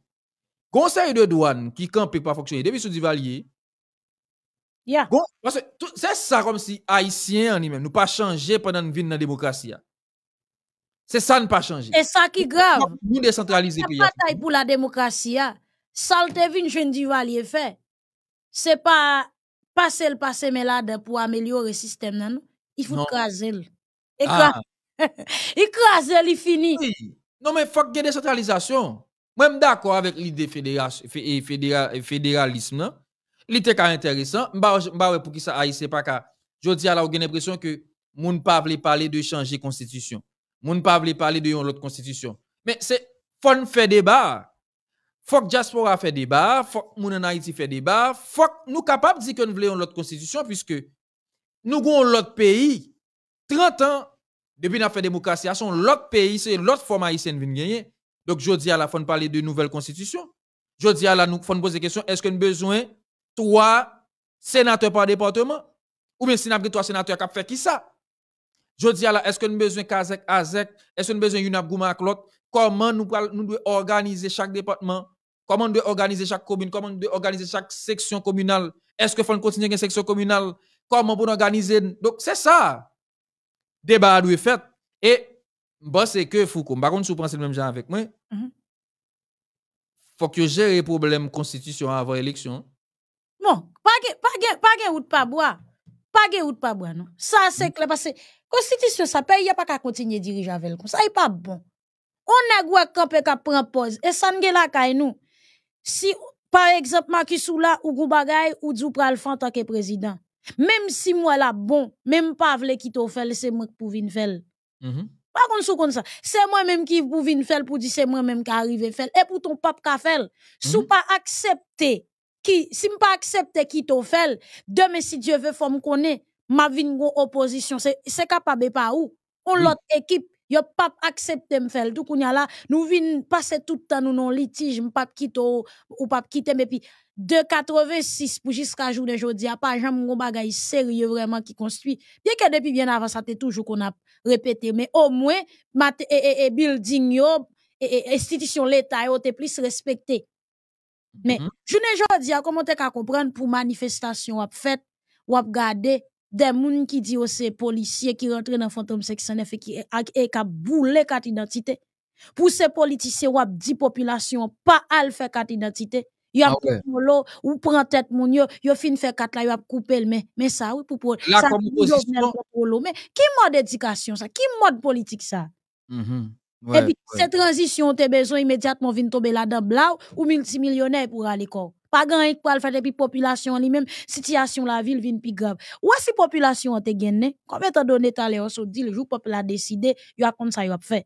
Conseil de douane qui campe pas fonctionner depuis sous Divalier. Yeah. c'est ça comme si haïtien en nous pas changé pendant une vie dans la démocratie. C'est ça ne pas changer. Et ça qui est grave. Nous décentraliser La bataille pour la démocratie. Ça le devine jeune Divalier fait. C'est pas passer le passé mais là pour améliorer le système Il faut craser. Ah. [LAUGHS] Il ah. c'est fini. Oui. Non, mais il faut qu'il y ait décentralisation. Moi, je suis d'accord avec l'idée fédéralisme. fédéralisme. Hein. L'idée intéressant. Je pour qui ça pas. Ka. Je dis à la l'impression que moun pas parler de changer constitution. Moun pas parler de l'autre constitution. Mais c'est fun faire débat. Faut que diaspora fait débat, faut que moun en Haïti fait débat, faut que nous capables de dire que nous voulons l'autre constitution puisque nous avons l'autre pays 30 ans depuis la fait démocratie, l'autre pays, c'est l'autre forme haïtienne vient gagner. Donc, je dis à la fin de parler de nouvelle constitution. Je dis à la fin de poser la question, est-ce qu'on a besoin de trois sénateurs par département? Ou bien si nous avons trois sénateurs qui fait qui ça? Je dis à la, est-ce qu'on a besoin de Kazek, Azek? Est-ce qu'on a besoin de Gouma l'autre? Comment nous, devons organiser chaque département? Comment nous devons organiser chaque commune? Comment nous devons organiser chaque section communale? Est-ce que faut continuer une section communale? Comment pour organiser? Donc, c'est ça débat être fait. Et, bon, c'est que Foucault, par contre, si vous pensez le même genre avec moi, il mhm. faut que gère les problèmes constitution avant l'élection. Bon, pas de pas pas route pas bois. Pas de route pas bois, non. Ça, c'est mm. clair, parce que la constitution, ça paye, il n'y a pas qu'à continuer à diriger avec vous. Ça, n'est pas bon. On a goué campé qu'à prendre pause. Et ça, n'est là, nous. Si, par exemple, Maki ou ou Goubagay, ou tant président. Même si moi là bon, même pas vle qui t'o fait, c'est moi qui vin faire. Mm-hmm. Pas comme ça. C'est moi-même qui pouvais vin faire pour dire c'est moi-même qui arrive faire et pour ton pape qui faire. Sou mm-hmm. pas accepter qui si pas accepter qui t'o fait, demain si Dieu veut faut me connaître, ma vin opposition, c'est capable pas ou. On l'autre équipe yo pas accepté me faire tout kounya là nous vin passer tout le temps nous non litige me pas ou pas quitter mais puis de 86 pour jusqu'à jour de jodi a pas jamais un bagay sérieux vraiment qui construit bien que depuis bien avant ça t'es toujours qu'on a répété mais au moins mat et, building yo et, institution l'état yo été plus respecté mais mm je ne jodi a comment t'es qu'à comprendre pour manifestation à fait ou à garder des gens qui que oh, c'est policiers qui rentrent dans fantôme 509 et qui ont qui boulé carte identité pour ces politiciens ou dit population pas à faire carte identité ont a ah ou prend tête mon yo yo fin faire carte là yo coupé le mais mais ça oui pour pour ça mais qui mode éducation ça qui mode politique ça mhm. et puis cette transition as besoin immédiatement de tomber là-dedans ou multimillionnaire pour aller quoi pas gagné pour le faire depuis population même même situation la ville vient plus grave ou si population te gagné tu t'as donné t'aller au le jour peuple a décidé y a comme ça il a fait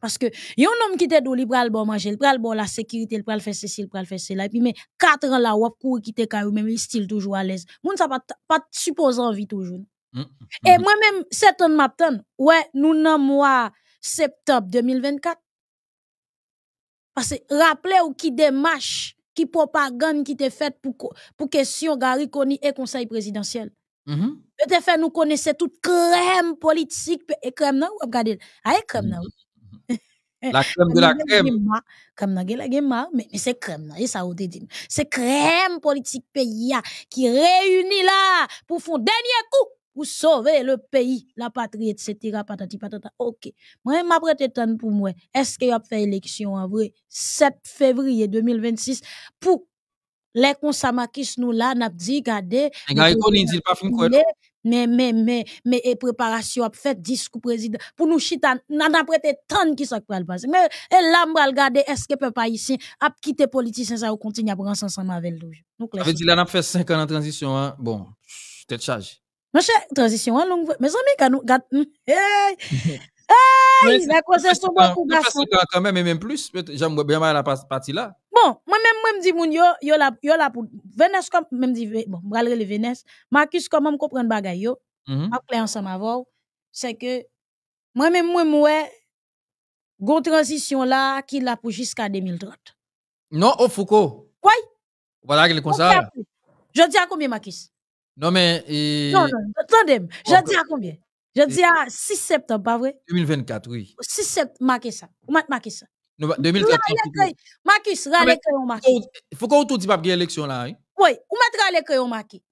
parce que y a un homme qui était il libre bon manger libre le bon la sécurité il le faire ceci il le faire cela et puis mais quatre ans là il court qui était il même style toujours à l'aise moun ça pas pas supposant vie toujours mm, mm, mm. et moi même 7 ans matin ouais nous en mois septembre 2024 parce que rappelez vous qui démarche qui propagande qui te faite pour, pour question Gary Koni et conseil présidentiel. Mm mm-hmm. peut fait nous connaissons toute crème politique et crème e non, regardez, mm-hmm. ah crème non. La crème de la crème. la mais, c'est crème non et ça C'est crème politique pays qui réunit là pour faire dernier coup ou sauver le pays, la patrie, etc. Patati patata. Ok. Moi, je m'apprête tant pour moi. Est-ce qu'il a fait élection en vrai 7 février 2026 pour les consamakis nous là, n'a dit, regardez. Mais, mais, mais, mais, et préparation a fait discours président. Pour nous, chiter, n'a pas prêté tant qui s'en le Mais, et là, m'a regardé, est-ce que peuple haïtien a quitté politicien, ça, ou continue à prendre ensemble avec lui. Donc, là, dit, là, n'a fait 5 ans en transition, hein? Bon, tête chargée ma cher, transition en longue voie. Mes amis, quand nous. Gâte, hum, hey! [LAUGHS] Hey! La concession, bon coup, garçon. quand même, et même plus. J'aime bien mal la partie là. Bon, moi-même, moi-même, dis, moun, yo, yo, la, yo, pour. Vénès, comme, même, dis, bon, bralé le Vénès. Marcus, comment me comprendre bagay, yo? Ma mhm. clé ensemble avant, c'est que, moi-même, moi, moi, gon transition là, qui l'a pour jusqu'à 2030. Non, au Foucault. Quoi? Voilà, il est comme ça. Je dis à combien, Marcus? Non, mais. Et... Non, non, attendez. Je dis à combien Je dis à 6 septembre, pas vrai 2024, oui. 6 septembre, marquez ça. Vous marquez ça. No, 2024. Marcus, Il Faut qu'on tout dit pas bien élection là. Hein. Oui, Vous m'avez rale que là. marqué.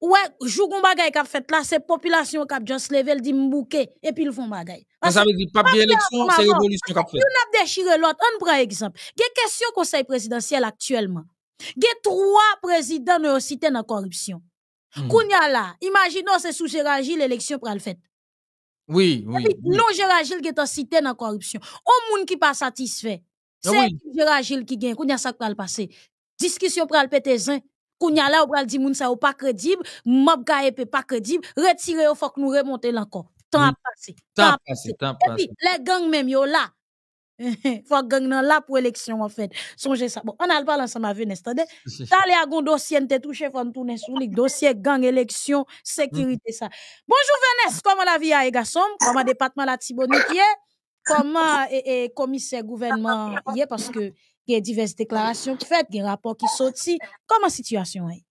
Ouais, jour on bagaille qu'a fait là, c'est population kap just level dit mbouké et puis ils font bagaille. Ça veut dire pas bien élection, c'est révolution kap fait. On a déchiré l'autre. On prend exemple. Il question conseil présidentiel actuellement. Il trois présidents ont cité dans corruption. Kounyala, hmm. Kounya la, imaginons c'est sous Géragil l'élection pour le fait. Oui, oui. non qui est en cité dans la corruption. Au monde qui pas satisfait. Ah c'est oui. qui gagne. Kounya ça pour le passer. Discussion pour le péter Kounya là, on va dire moun ça ou pas crédible, Mabga pe pas crédible, retirer au faut que nous remonter encore. Temps à passé. Temps à passé, Et puis, les gangs même yo là, [LAUGHS] faut gang nan la pour élection en fait songez ça bon on a le parler ensemble avec attendez t'allez à gon dossier t'es touché faut tourner sur les dossier gang élection sécurité ça bonjour Venesse, comment la vie à les garçons comment département la Tibonique comment et, commissaire gouvernement est parce que il y a diverses déclarations qui faites des rapports qui sortent comment situation est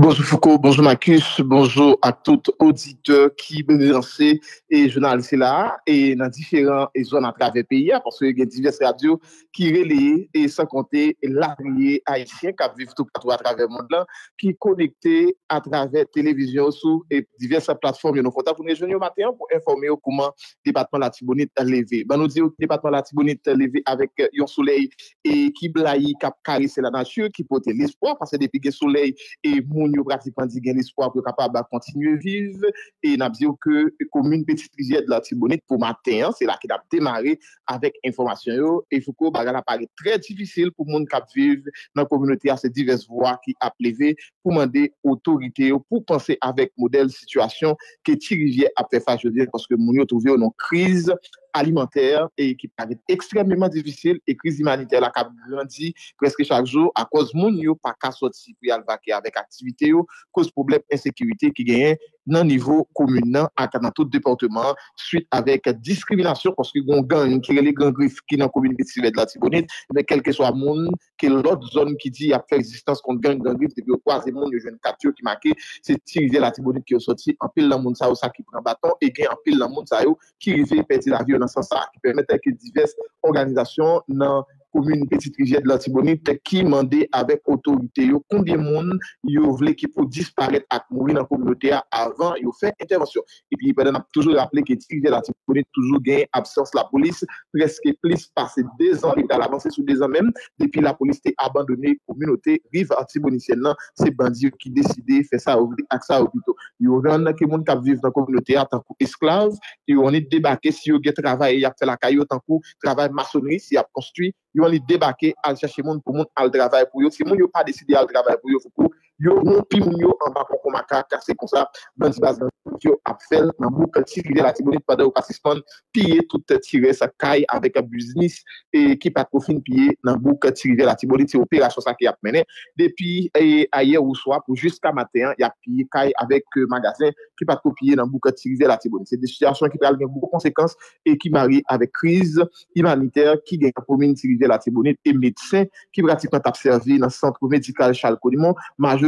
Bonjour Foucault, bonjour Marcus, bonjour à tout auditeurs qui me lancé et journalistes là et dans différentes zones à travers le pays hein, parce qu'il y a diverses radios qui relèvent et sans compter l'arrière haïtien qui vivent tout partout à travers le monde là, qui connecté à travers la télévision sous diverses plateformes. Nous comptons pour les jeunes matin pour informer comment le département Tibonite a levé. Ben, nous disons que le département Tibonite a levé avec un soleil et qui blaye, qui caresse la nature, qui porte l'espoir parce que depuis le soleil et moun yo pratikpan di gen l'espo apwe kapab la kontinye vive e nabzi yo ke komoun peti prizye de la tribounet pou maten, se la ki da demare avek informasyon yo e fou ko bagan apare tre difícil pou moun kap vive nan komounite a se diverse vwa ki ap leve pou mande otorite yo, pou panse avek model situasyon ke ti rivye apwe fach je dire koske moun yo touve yo nan kriz alimenter e ekip ekstremlyman difisil e kriz imanitel akabou jan di kwen eske chak jo akos moun yo pa ka soti pri al vakey avek aktivite yo kos problem ensekirite ki genye nan nivou komune nan, ak nan tout departement, suite avek diskriminasyon konski gon gang, kirele gangrif ki nan komune bitilwe de la tibonite, men kelke so a moun, ke lot zon ki di ap fè existans kon gang, gangrif, debyo kwa zemoun, yo jwen katyo ki make, se tirize la tibonite ki yo soti, anpil nan moun sa yo sa ki pran baton, e gen anpil nan moun sa yo, ki rive peti la vyonansan sa, ki permete ke divers organizasyon nan pou moun peti trijèd lantibonite ki mande avek otorite. Yo kondi moun yo vle ki pou disparèd ak mouni nan komunote a avan, yo fè intervasyon. Epi yon ap toujou rappele ki trijèd lantibonite toujou genye absens la polis, preske plis pase dezan, yon al avanse sou dezan men, depi la polis te abandone, komunote vive lantibonite nan, se bandi yo ki deside fè sa ak sa akouto. Yo ren nan ke moun kap vive nan komunote a tankou esklave, yo ane debake si yo genye travay yapte lakay yo tankou, travay masonri si ap konstwi, yo an li debake al chache moun pou moun al dravay pou yo, se moun yo pa deside al dravay pou yo fokou, yo ou pi moun yo an bako komaka kase konsa bantibaz nan yo apfel nan bouk ti rive la tibonit pade euh, ou pasispon piye toute tire sa kaye avek a buznis ki patrofin piye nan bouk ti rive la tibonit se operasyon sa ki apmene depi aye ou swa pou jiska maten ya piye kaye avek magasin ki patrofiye nan bouk ti rive la tibonit se desisyasyon ki pral gen bouk konsekans e ki mari avek kriz imaniter ki gen ka pomin ti rive la tibonit e medsen ki pratikant apseve nan sentro medikal chal konimon maje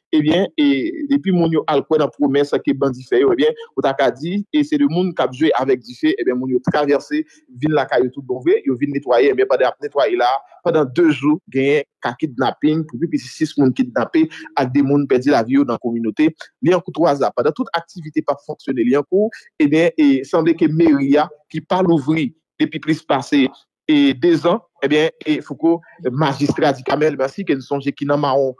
E, epi moun yo al kwen an promesa ki bandi feyo, et e, se de moun kapjwe avèk di fe, moun yo traverse, vin la kayo tout bonve, yo vin netwaye, pendant 2 jou genye ka kidnapping, pou pi si 6 moun kidnapping, ak de moun pedi la viyo nan kominote, li an koutou aza, pendant tout aktivite pa fonksyonel, li an kou, et e, sande ke meriya ki pa louvri epi plis pase, et de zan, et fou ko magistra di kamel, basi gen sonje ki nan maron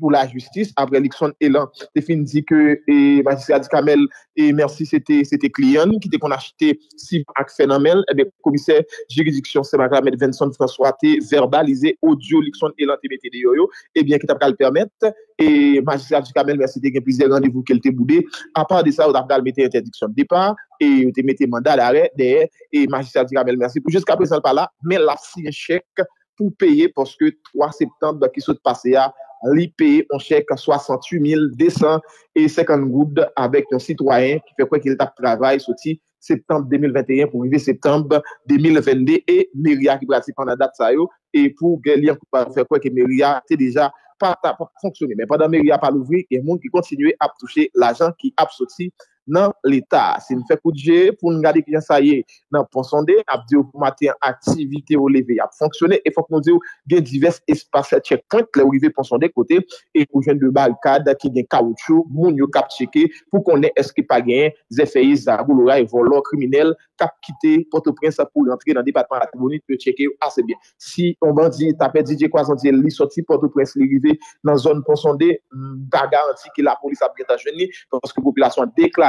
pour la justice. Après l'élection élan, Stéphane dit que et magistrat du Kamel et merci c'était c'était client qui était qu'on acheté si accès phénomène et eh bien, commissaire juridiction c'est Kamel Vincent François a verbalisé audio l'élection élan TBT de yo et eh bien qui t'a pas le permettre et magistrat du Kamel merci de plusieurs rendez-vous qu'elle t'a boudé. À part de ça, on a mettre interdiction de départ et on mettre mandat d'arrêt derrière et magistrat du Kamel merci pour jusqu'à présent pas là mais la un chèque pour payer parce que 3 septembre qui sont passé à li paye un chèque 68 250 gouttes avec un citoyen qui fait quoi qu'il tape travail sorti septembre 2021 pour vivre septembre 2022 et Meria qui pratique pendant date ça et pour gagner faire quoi que Meria c'est déjà pas, pas fonctionner mais pendant Meria pas l'ouvrir il y a monde qui continue à toucher l'argent qui a sorti nan l'Etat. Se nou fèk ou dje, pou nou gade ki jan saye nan ponsonde, ap diyo pou maten aktivite ou leve ap fonksyone, e fòk nou diyo gen divers espase tche kwenk le ourive ponsonde kote, e pou jen de balkade ki gen kaoutchou, moun yo kap cheke pou konen eske pa gen zè feyiz a boulora e volor kriminel kap kite pote prensa pou yantre nan debatman akimouni te cheke ou asebyen. Si on ban di tapè di dje kwa zan diye li soti pote prensi le ive nan zon ponsonde, mba garanti ki la polis ap geta jen li, fòske populasyon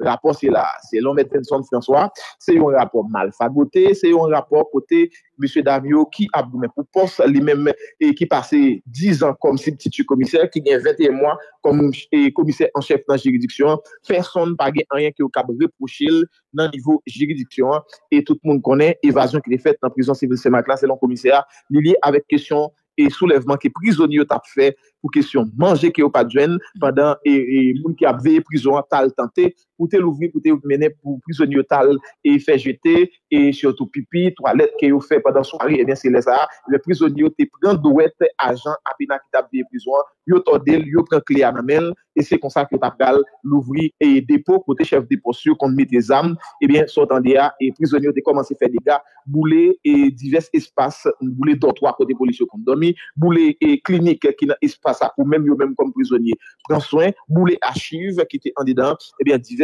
rapor se yon metten son François se yon rapor mal fagote se yon rapor kote M. Damiou ki abdoumen pou pos li men men ki pase 10 an konm si titi komise ki gen 21 mwen konm komise enchef nan jiridiksyon ferson pa gen anyen ki yo kabre pou chile nan nivou jiridiksyon e tout moun konnen evasyon ki le fet nan prizon civil semak la se yon komise li li avek kesyon e souleveman ki prizoni yo tap fe pou kesyon manje ki yo padjwen e moun ki abveye prizon tal tante pou te louvri, pou te mene pou prizonyotal e fe jete, e sio tou pipi, tou alet ke yo fe padan souari, e eh bien se le za, le prizonyote pren do ete ajan apina ki tabde yon prizoyan, yon todel, yon pren kli anamel, e se konsa kli tabgal louvri e depo pou te chef deposyo konmite zam, e bien son dandia e prizonyote koman se fe nega, moule e divers espase, moule dortwa kote polisyo konmdomi, moule e klinik ki nan espasa, ou menm yo menm konm prizoyen, pran soen, moule achive ki te andida, e bien divers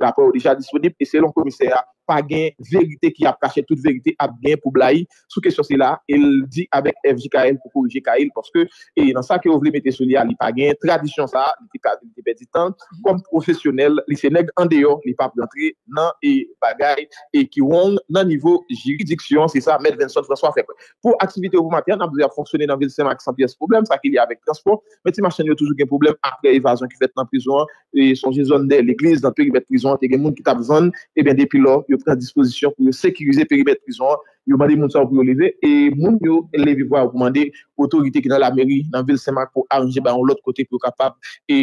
rapport déjà disponible et selon le commissaire pa gen verite ki ap kache tout verite ap gen pou blai sou kesyon se la el di avek FGKL pou kou GKL porske e nan sa ke ou vle metes sou li a li pa gen tradisyon sa li pe ditan mhm. kom profesyonel li seneg andeyo li pap de antre nan e bagay e ki wong nan nivou jiridiksyon se sa Medvenson François Fepre. Po aktivite ou pou maten nan vle ap fonksyonen nan vle semak san piye se problem sa ke li avek transport, meti machan yo toujou gen problem apre evazyon ki fet nan prizon e, son jen zon de l'eklis, dan te yon vet prizon te gen moun ki ta bezon, e ben depi lo yo la dispozisyon pou yo sekirize perimetre pou yo mande moun sa ou priolize e moun yo le vivwa ou pou mande otorite ki nan la meri, nan vil sema pou anje ba yon lot kote pou yo kapap e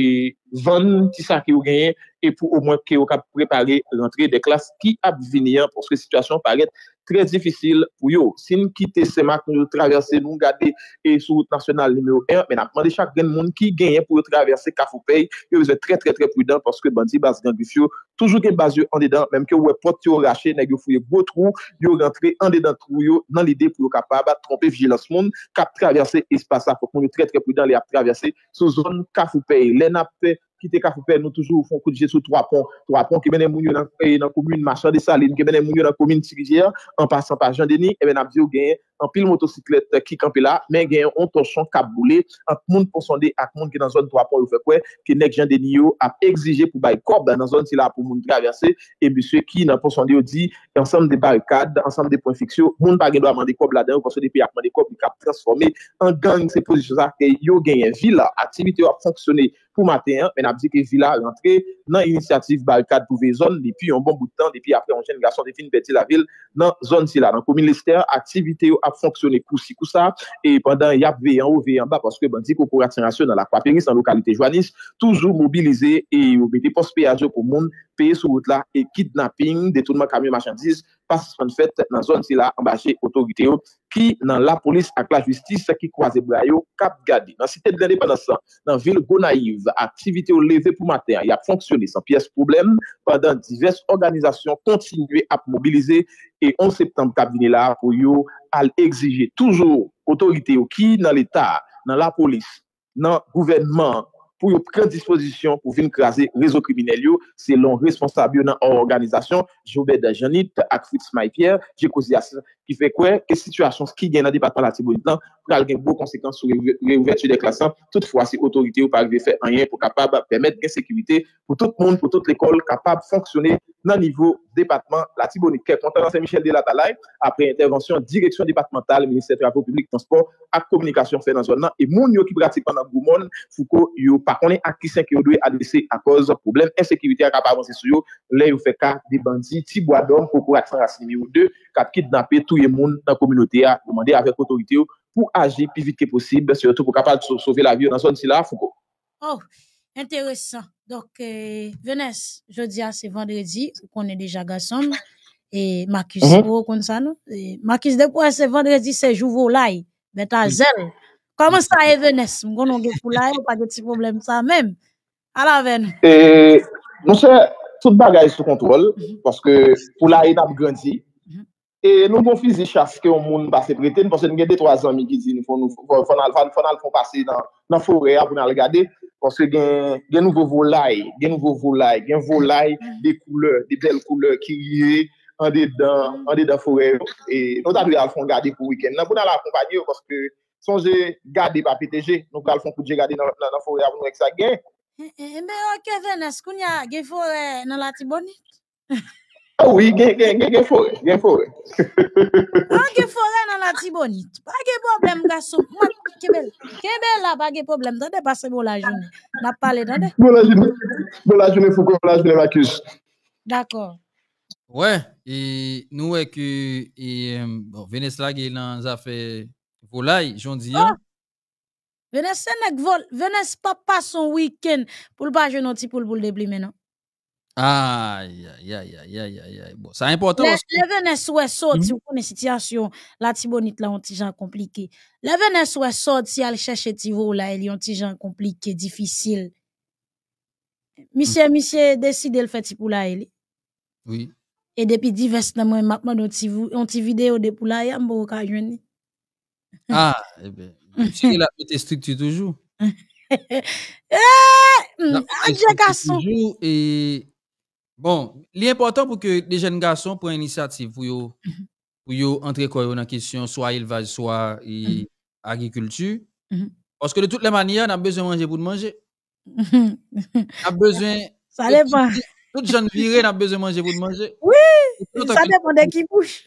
van nou ti sa ki yo genye e pou ou mwen ki yo kapap prepare lantre de klas ki ap vinye pou souke situasyon paret Très difficile pou yo. Sin ki te sema kon yo traverse nou gade e sou route nationale nimeyo 1, men ap mande chak den moun ki genye pou yo traverse kaf ou pey, yo vese trè trè trè prudent paske bandi baz gen du fyo. Toujou gen baz yo an de dan, menm ke wè pot yo rache, neg yo fwe botrou, yo rentre an de dan trou yo nan lide pou yo kapaba trompe vijilans moun kap traverse espasa. Kon yo trè trè prudent le ap traverse sou zone kaf ou pey. Le nap pey, ki te ka fupen nou toujou foun kou di jesou 3 pon. 3 pon ki menen moun yo nan komine machan de salin, ki menen moun yo nan komine tibije, an pasan pa jan deni, e eh men ap di ou genye an pil motosiklet eh, ki kampe la, men genyon an tochon kabloule, an moun ponsonde ak moun genyon zon 3.5 ki nek jen deni yo ap exije pou bay korb nan zon ti la pou moun traverse e biswe ki nan ponsonde yo di ansam de balkad, ansam de ponfiksyo moun bagen do a mandi korb la den, ou ponsonde pe a mandi korb moun kap transforme an gang se posisyon ak e yo genyen. Vila, aktivite yo ap fonksyone pou maten, men ap dike vila lantre nan inisiatif balkad pou ve zon, depi yon bon boutan, depi ap ap re an jenigasyon de fin beti la vil nan zon ti la. fonksyonne kousi kousa e pandan yap veyan ou veyan ba paske bandi koko reaksenasyon nan la kwa peris nan lokalite jwanis touzou mobilize e obete pospeyajou kou moun peye sou wot la e kidnapping detounman kamye machandise pas en fait dans zone c'est là embâcher autorité hein, qui dans la police avec la justice qui croise bras cap garder dans cité de l'indépendance dans ville Gonaïve activité au lever pour matin il a fonctionné sans pièce problème pendant diverses organisations continuer à mobiliser et 11 septembre cabinet là pour yo à exiger toujours autorité qui dans l'état dans la police dans gouvernement pou yo predisposisyon pou vin krasi rezo kriminelyo, se lon responsabyo nan organizasyon, Joubet Dajani ak Fritz Maipier, Jekosi Asin ki fe kwe, ke situasyon ki gen la debatman la tibou di plan, pre al gen bou konsekans sou re ouverti de klasan, tout fwa se otorite ou pa agde fe anyen pou kapab permet gen sekurite pou tout moun, pou tout l'ekol kapab fonksyoner nan nivou depatman la tibonikèp. Mwen tanan se Michel Delatalay, apre intervensyon direksyon depatmental, menisèp rapopublik tanspon ak komunikasyon fè nan zon nan e moun yo ki pratikman nan goumon fukou yo pa konen ak kisen ki yo dwe adese a koz problem, ensekirite a kap avansi sou yo, le yo fè ka de bandi tibou adon koko ak sarasini yo de kap kit napè touye moun nan kominote a gomande avèk otorite yo pou age pi vit ke posib, se yo tou pou kapad souve la vyo nan zon si la fukou. Intéressant. Donc, je euh, Venesse, jeudi, ah, ce vendredi, qu'on est déjà garçon. Et Marcus, mm comme ça, Marcus, depuis c'est vendredi, c'est jour volaille. Mais t'as zèle. Comment ça est, Venesse? vous sais pas pas de petit problème, ça même. À la veine. Et, mon cher, tout bagage sous contrôle, mhm. parce que la n'a grandi. E nou kon fizi chaske ou moun base prete, nou pon se nou gen de troazan mi gizi nou fon alfon pase nan fore apon al gade. Pon se gen nou go volay, gen nou go volay, gen volay de koule, de bel koule ki ye, an de dan, an de dan fore. E nou tatwe alfon gade pou wikend. Nan pou nan la kompanyo, pon se sonje gade pa peteje, nou kon alfon pude gade nan fore apon nou ek sa gen. E mbe e, yo Kevin, eskoun ya gen fore nan la Tiboni? [LAUGHS] Ouwi, gen gen gen gen gen foren, gen foren. An gen foren an la ti bonit, pa ge problem gaso, kebel la pa ge problem, dade pase bolajouni, nap pale dade? Bolajouni, bolajouni fokon bolajouni akus. Dako. We, nou e ki, venes la ge lan za fe volay, jondi ya. Venes se nek vol, venes pa pa son wikend pou lba jounoti pou lbou ldebli menon. Ah, ya, ya, ya, ya, ya, bon, ça est important. Le, le Venez soit sorti, mhm. vous mm -hmm. situation, la Tibonite, là, on t'y j'en compliqué. Le Venez soit sorti, elle cherche Tivo, là, elle y a un t'y j'en compliqué, difficile. Monsieur, mm -hmm. monsieur, décide le fait pour là, elle. Oui. Et depuis diverses là, moi, maintenant, on t'y vidéo de pour là, y'a un beau Ah, eh bien, monsieur, il a été strict toujours. [LAUGHS] Eh, un jeu garçon. et. Bon, l'important pour que les jeunes garçons prennent l'initiative pour mhm. pour entrer dans la question soit élevage, soit mhm. agriculture. Mhm. Parce que de toutes les manières, on a besoin de manger pour manger. [LAUGHS] On a besoin. Ça dépend. Toutes les jeunes virées, on a besoin de manger pour manger. Oui! Ça dépend de qui bouge.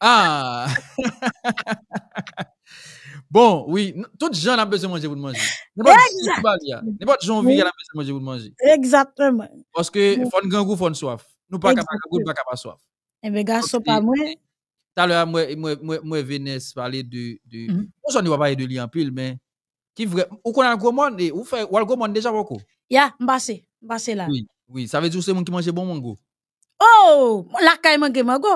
Ah! [LAUGHS] [LAUGHS] Bon, oui, tout les gens besoin manger pour manger, manger de manger. Exactement. manger. Exactement. Parce que gangou, goût, pas capable pa soif. Eh ben, et mes gars sont pas gaso pas moi, moi, moi, venes mm-hmm. parler de... ne va pas parler de pile, mais. Qui vrai. ou kon al ou déjà Ya, là. Oui, oui, ça veut que c'est qui qui bon mango? Oh, caille mange mango.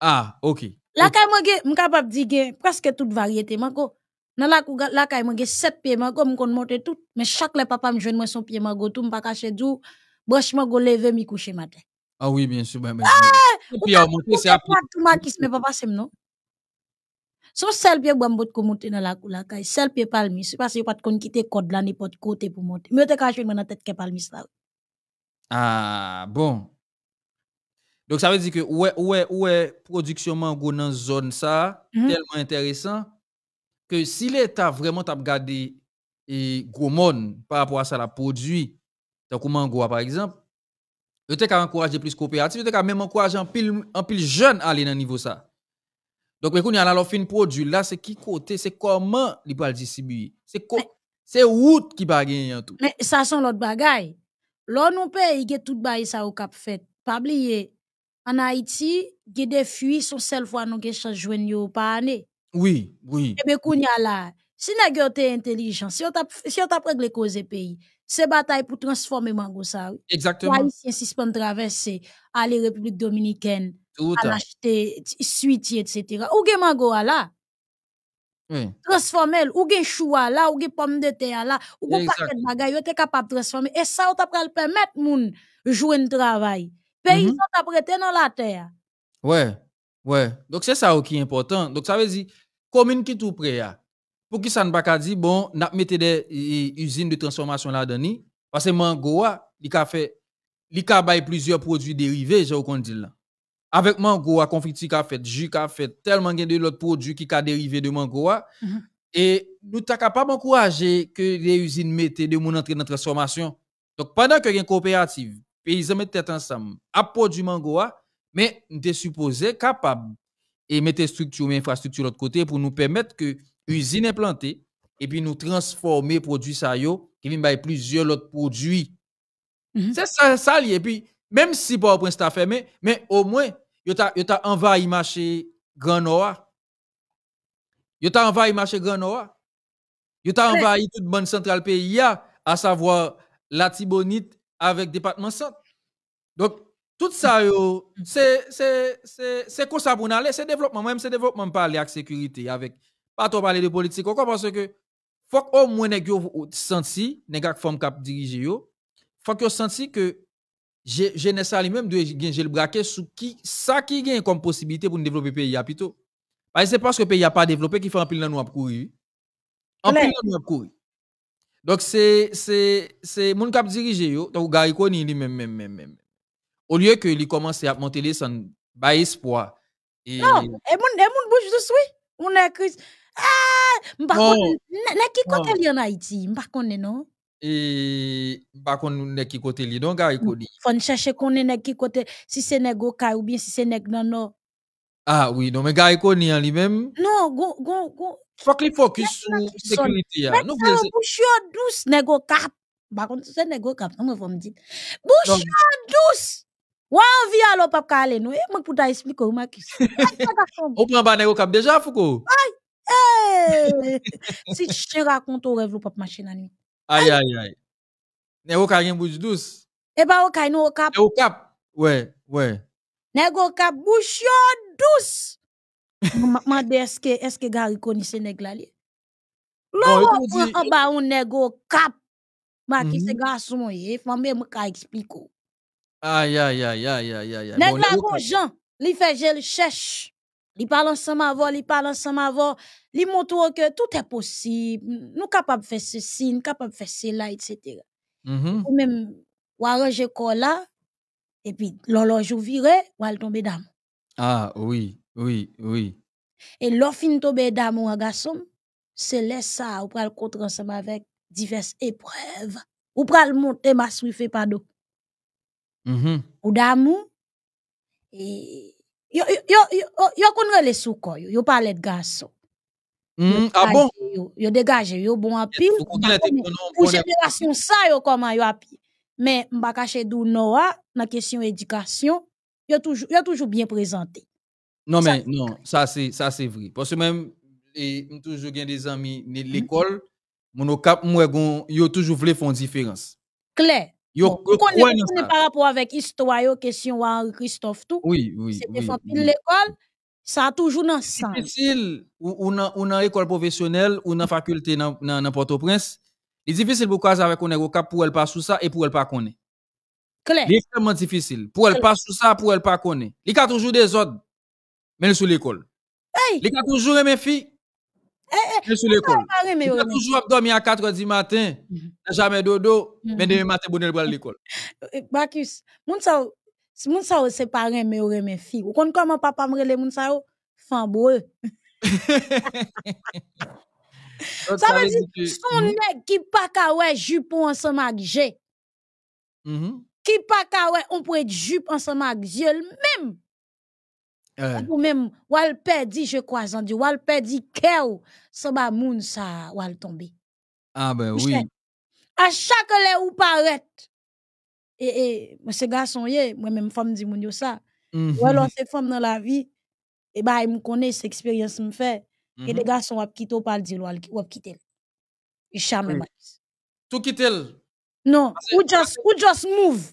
Ah, ok. La kay mwen gen, mwen kapab di gen presque toute variété mango. Nan la kou la kay mwen gen 7 pieds mango, mwen kon monter tout, mais chaque les papa me joine moi son pied mango tout, mwen pa cacher dou. Brosh mango lever mi coucher matin. Ah oui, bien sûr, ben ben. Ah! Puis on monter c'est après. Tout ma qui se papa c'est non. Son seul pied bon bout comme monter dans la kou la kay, seul pied palmi, c'est parce que pas de kon quitter code là n'importe côté pour monter. Mais te cacher moi dans tête que palmi ça. Ah bon, donc ça veut dire que ouais ouais ouais production mango dans zone ça mhm. tellement intéressant que si l'État vraiment t'a regardé et gros monde par rapport à ça la produit donc mango par exemple il était encourager plus coopérative il était même encourager un pile en pile jeune à aller dans niveau ça donc mais quand y a la fin produit là c'est qui côté c'est comment il le distribuer c'est c'est route qui va gagner en tout mais ça sont l'autre bagaille l'on nous paye tout le ça au cap fait pas oublier an Haiti, qui defi son sel fois nou ge chanjwen yo pa ane. Oui, oui. Et kounya la, si on yo intelligent, si vous tap, si tap regle cause pays, se bataille pour transformer mango ça. Exactement. Les Haïtiens si à la à République République Dominicaine, à acheter suite, etc. Où est mango là. Oui. Transforme ou ge chou là ou gen pomme de théa la, ou ge paket bagay, yo capable de transforme. Et ça, ou tap pral de jouer un travail. Les pays sont dans la terre. Ouais, ouais. Donc c'est ça qui est important. Donc ça veut dire, commune qui tout prêt pour qui ça ne pas dire, bon, n'a mettez des usines de transformation là-dedans, parce que Mangoa, il a fait, il a plusieurs produits dérivés, j'ai vous dit là. Avec Mangoa, confit a fait, jus a fait, tellement de produits produit qui ont dérivé de Mangoa. Mm-hmm. Et nous sommes pas encouragé que les usines mettent de gens entrer dans la transformation. Donc pendant que y a une coopérative, ils mettent tête ensemble, à du mango mais nous sommes supposé capables et mettre structure et infrastructure de l'autre côté pour nous permettre que usine implantée et puis nous transformer produit ça yo qui vient by plusieurs autres produits. Mm-hmm. C'est ça ça puis même si Port-au-Prince t'a fermé mais au moins yo t'a yo t'a envahi marché Grand Nord. Yo t'a envahi marché Grand Nord. Yo t'a envahi toute bonne centrale pays à savoir la Tibonite, avec département centre. Donc, tout ça, mm. Mm. c'est quoi ça pour aller, c'est développement, même c'est développement parler avec sécurité, avec pas trop parler de politique, parce que faut au moins que vous senti, les forme qui cap diriger, faut que senti que jeunesse je lui-même doit gagner le braquet sur qui, ça qui gagne comme possibilité pour développer le pays Parce que c'est parce que le pays n'a pas développé qu'il fait un pile dans nous courir. En pile nous courir. Donc c'est c'est c'est, mon cap dirigé yo, donc Gary Koni lui même même même même. Au lieu que il commence à monter les sans ba espoir. Non, et mon et mon bouche de oui. On a crise. Ah, m'pa connait na qui côté li en Haïti, m'pa connait non. Et m'pa n'est qui côté li donc Gary Koni. Faut chercher est na qui côté si c'est négo ou bien si c'est nèg non Ah oui, non mais Gary Koni en lui-même. Non, go, go. Fok li fokus sou sekuriti ya. Mwen sa bouchyo dous nego kap. Bakon se nego kap, an mwen fòm dit. Bouchyo dous! Wè an vi alò pap ka ale nou. E mwen pou ta espliko ou makis. Ou pran ba nego kap deja foko? Ay! Hey! [LAUGHS] si chen rakonto rev lou pap machen anou. Ay, ay, ay. Nego ka gen bouch dous. E ba ou ka nou ou kap. E ou kap. Wè, Nego kap bouchyo dous! Mwen de eske, eske gari koni se neg la li? Lò wò pwen an ba un nego kap. Mwen ki se gason mwen ye, fwa mwen ka ekspliko. Ay, ay, ay, ay, ay, ay. Neg la kon jan, li feje l chèche. Li parle ensemble avant, li parle ensemble avant, li montre que tout est possible, nous capables de faire ceci, nous capables de faire cela, etc. Mm -hmm. Ou même, ou arranger corps là, et puis l'horloge ou virer, ou elle tomber dame. Ah oui. Oui, oui. Et l'offre tombée d'amour à garçon, c'est laisse ça, ou pral contre ensemble avec diverses épreuves. Ou pral monter ma fait pardon. Mm -hmm. Ou d'amour. Et yo, yo, yo, yo, yo les soukoy, yo, yo parle de garçon. Mm, ah bon? Yo, yo yo bon à pile. Pour génération ça, yo comment yo à pile. Mais m'ba d'Ou d'où Noah, la question éducation, yo toujours, yo toujours bien présenté. Non, mais non, ça c'est ça c'est vrai. Parce que même, et toujours gagne des amis, mm-hmm. l'école, mon cap, moi, yo toujours voulu faire une différence. Claire. Yo, bon, on connaît par rapport avec histoire, yo, question à Christophe tout. Oui, oui. C'est oui, l'école, ça a toujours dans sens. C'est difficile, ou dans école professionnelle, ou dans faculté dans Port-au-Prince, c'est difficile pour cause avec on est au cap pour elle pas sous ça et pour elle pas connaître. Clair. C'est extrêmement difficile. Pour elle pas sous ça, pour elle pas connaître. Il y a toujours des autres Men sou l'ekol. Lika toujou reme fi? Eh, eh, Lika toujou reme fi? Lika toujou apdom ya katredi maten, mm-hmm. jame dodo, men mm-hmm. deme maten bonel bo al l'ekol. Bakus, moun sa ou se pare reme ou reme fi? Ou konn kwa moun papa mrele moun sa ou? Fan bo e. [LAUGHS] Sa me di, son lèk ki pa kawè jupo an se magje. Mm-hmm. Ki pa kawè, on pou et jupo an se magje l'mem. Euh. Ou même, ou al je crois en Dieu, ou al perdi, kèw, sa ba moun sa, ou al tomber. Ah ben oui. À chaque lè ou paret, et, et, mè se garçon yé, moi même femme di moun yo sa, ou mm-hmm. alors ces femme dans la vie, et eh ba, ben, ils me connaissent, expérience me fait et mm-hmm. les garçon wap kito pas di lou, ou ap kite lè. Y chame Tout kite Non, ou just, ou just move.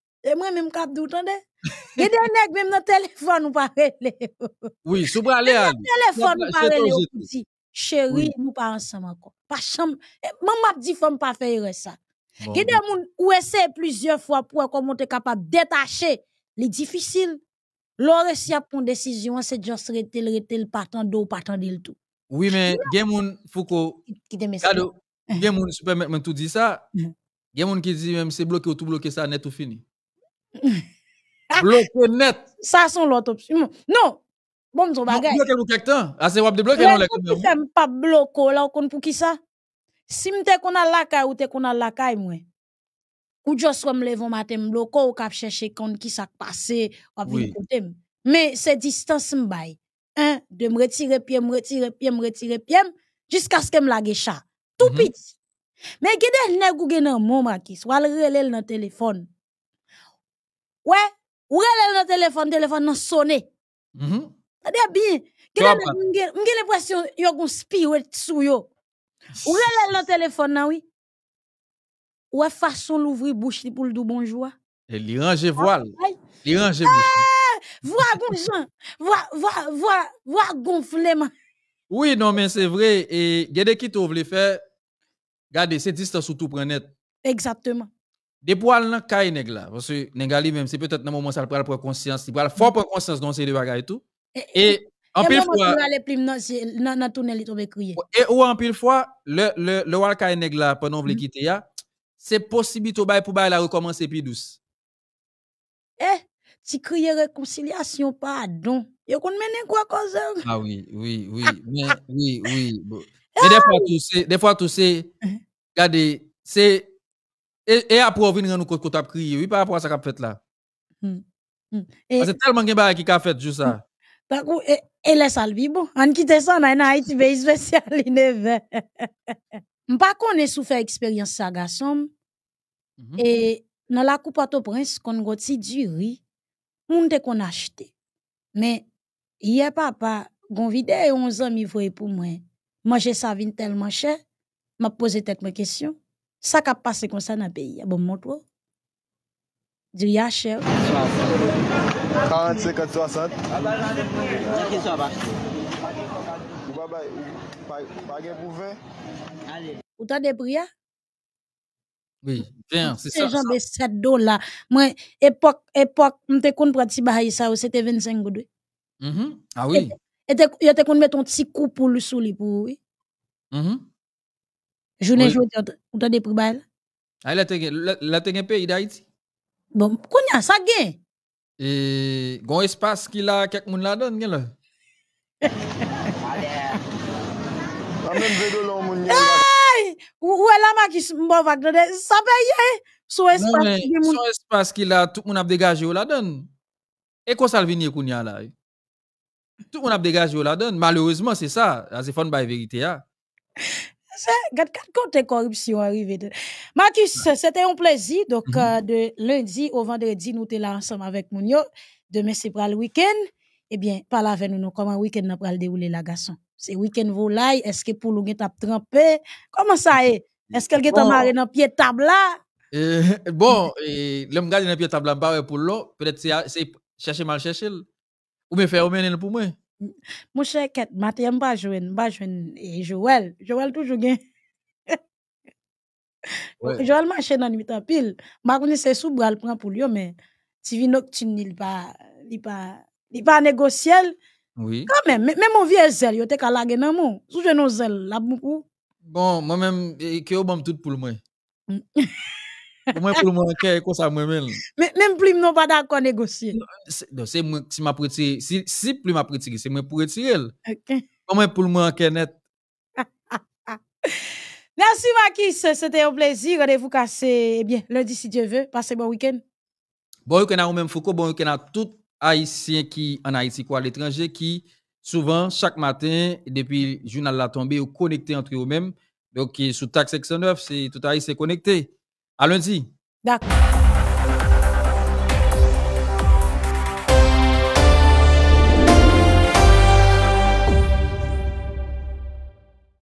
Et moi même cap dou tande. Hein. Il des nèg même dans téléphone ou pas Oui, sous pas aller. téléphone ou pas aussi. Chéri, nous pas ensemble encore. Pas chambre. Maman m'a dit femme pas faire ça. Il bon, des monde ou essaie plusieurs fois pour comment t'es capable détacher. Les difficiles. L'autre si a une décision, c'est juste retel retel partant d'eau partant d'il tout. Oui, mais il y a moun Foucault. Gade, il y a moun, je même tout dit ça. Mm. Il y a moun qui dit même c'est bloqué ou tout bloqué ça, net ou fini. Ah! bloqué net. Ça, c'est l'autre option. Non, bon, nous bagay. Bloqué quelque temps. Ah, c'est wap de bloquer dans le pas bloquer là, on pour qui ça? Si m'te qu'on a la caille ou te qu'on a la caille, moi. Ou juste me lever matin bloqué ou cap chercher quand qui ça passé, ou oui. côté. Mais cette distance m'bay. Hein? de me retirer pied, me retirer pied, me retirer pied, jusqu'à ce que me lague chat. Tout mhm. petit. Mais des nèg ou gen nan mon makis, Soit le relel nan téléphone. Ouais, où le téléphone téléphone téléphone nan a Mm-hmm. bien. bin, mge le presyon y a spirit sou yo. Ou lè est telefon nan wè. Oui? Ouè façon louvri bouch pour le l'dou bonjour Li range ah, voile. Li range voile, Voix voix voix voix Oui, non, mais c'est vrai et gede qui tou vle faire, gade cette distance sou tou Exactement des poils dans kay nèg là parce que négali même c'est peut-être dans moment ça le conscience il va fort prendre conscience dans ces deux bagages tout et en pile fois dans dans tunnel il tombe crier oh, et ou oh, en pile fois le le le wal kay nèg là pendant vle mm-hmm. quitter ya c'est possible to bail pour la recommencer plus douce eh tu cries réconciliation pardon il kon menen quoi cause ah oui oui oui ah. mais oui oui [LAUGHS] mais des fois tu sais, des fois tu sais, eh. regardez c'est et, et après, on vient nous dire qu'on a crié, oui, par rapport à ce qu'on a fait là. Hmm. Hmm. C'est tellement bien qu'il a fait, juste ça. Hmm. Par contre, et les salvies, bon, on quitte ça, on a un Haïti pays spécial, il Je ne sais pas qu'on ait souffert expérience ça, mhm. Et dans la coupe à ton prince, qu'on a dit du riz, on a acheté. Mais il hier, papa, on a vidé 11 ans, il pour moi. Moi, j'ai sa ça tellement cher, m'a posé tellement de questions ça qui a passé sa le pays. bon je vous ya C'est 40, 50, 60. Ou de Oui, bien, c'est ça. C'est genre 7 dollars. Moi, époque, époque, m'te kon prati bahaye c'était 25 goudou. Mm-hmm. Ah oui. Et, te kon met ton petit coup pour le souli pour oui. Mm-hmm. Jounen oui. joudi, ou ta de pou baye la? A, la te gen, la te gen peyi da iti? Bon, konya, sa gen. E, gon espas ki la kek moun la don gen la? men vedo la moun gen la. Ou e la ma ki mbo vak do de, sa peye? Sou espas ki gen moun. Sou espas ki la, tout moun ap degaje ou la don. E kon sal vinye konya la e? Tout moun ap degaje ou la don. Malouzman se sa, a ah, se fon bay verite ya. Ah. C'est kat kote corruption corruption de. Marcus, c'était un plaisir. Donc, mm-hmm. euh, de lundi au vendredi, nous sommes là ensemble avec Mounio. Demain, c'est pour le week-end. Eh bien, parle avec nous, nous comment week-end n'a le déroulé, la garçon. C'est week-end volaille. Est-ce que pour l'ouguet ta trempé? Comment ça est? Est-ce qu'elle est marré dans pied table là? Eh, bon bon, l'homme garde dans pied table là, pour l'eau. Peut-être c'est chercher mal chercher. Ou bien faire au pour moi. Mon cher Mathieu, je ne pas jouer. pas Et Joël, Joël toujours gagne. Ouais. [LAUGHS] Joël marche dans nuit en pile. Je connais c'est sous bras prend pour lui, mais si vino que tu n'es pas. Il n'est pas négociable. Oui. Quand même, même mon vieux zèle, il était calagé dans mon. Sous-je nos la là, beaucoup. Bon, moi-même, que y tout pour moi. Mm. [LAUGHS] même plus nous kè, pas ça moi-même. même plus non pas pas négocier si ma nous si, si plus ma pretire, c'est mwen pour retire Ok. pour pour moi, net. Merci Makis, c'était un plaisir. Rendez-vous cassé, eh bien, lundi si Dieu veut. Passez bon week-end. Bon week-end à vous-même Foucault, bon week-end à tout Haïtien qui en Haïti, quoi, à l'étranger, qui souvent, chaque matin, depuis le journal la tombée, ou connecté entre eux-mêmes. Donc, sous taxe 609, c'est tout Haïti connecté. À lundi. D'accord.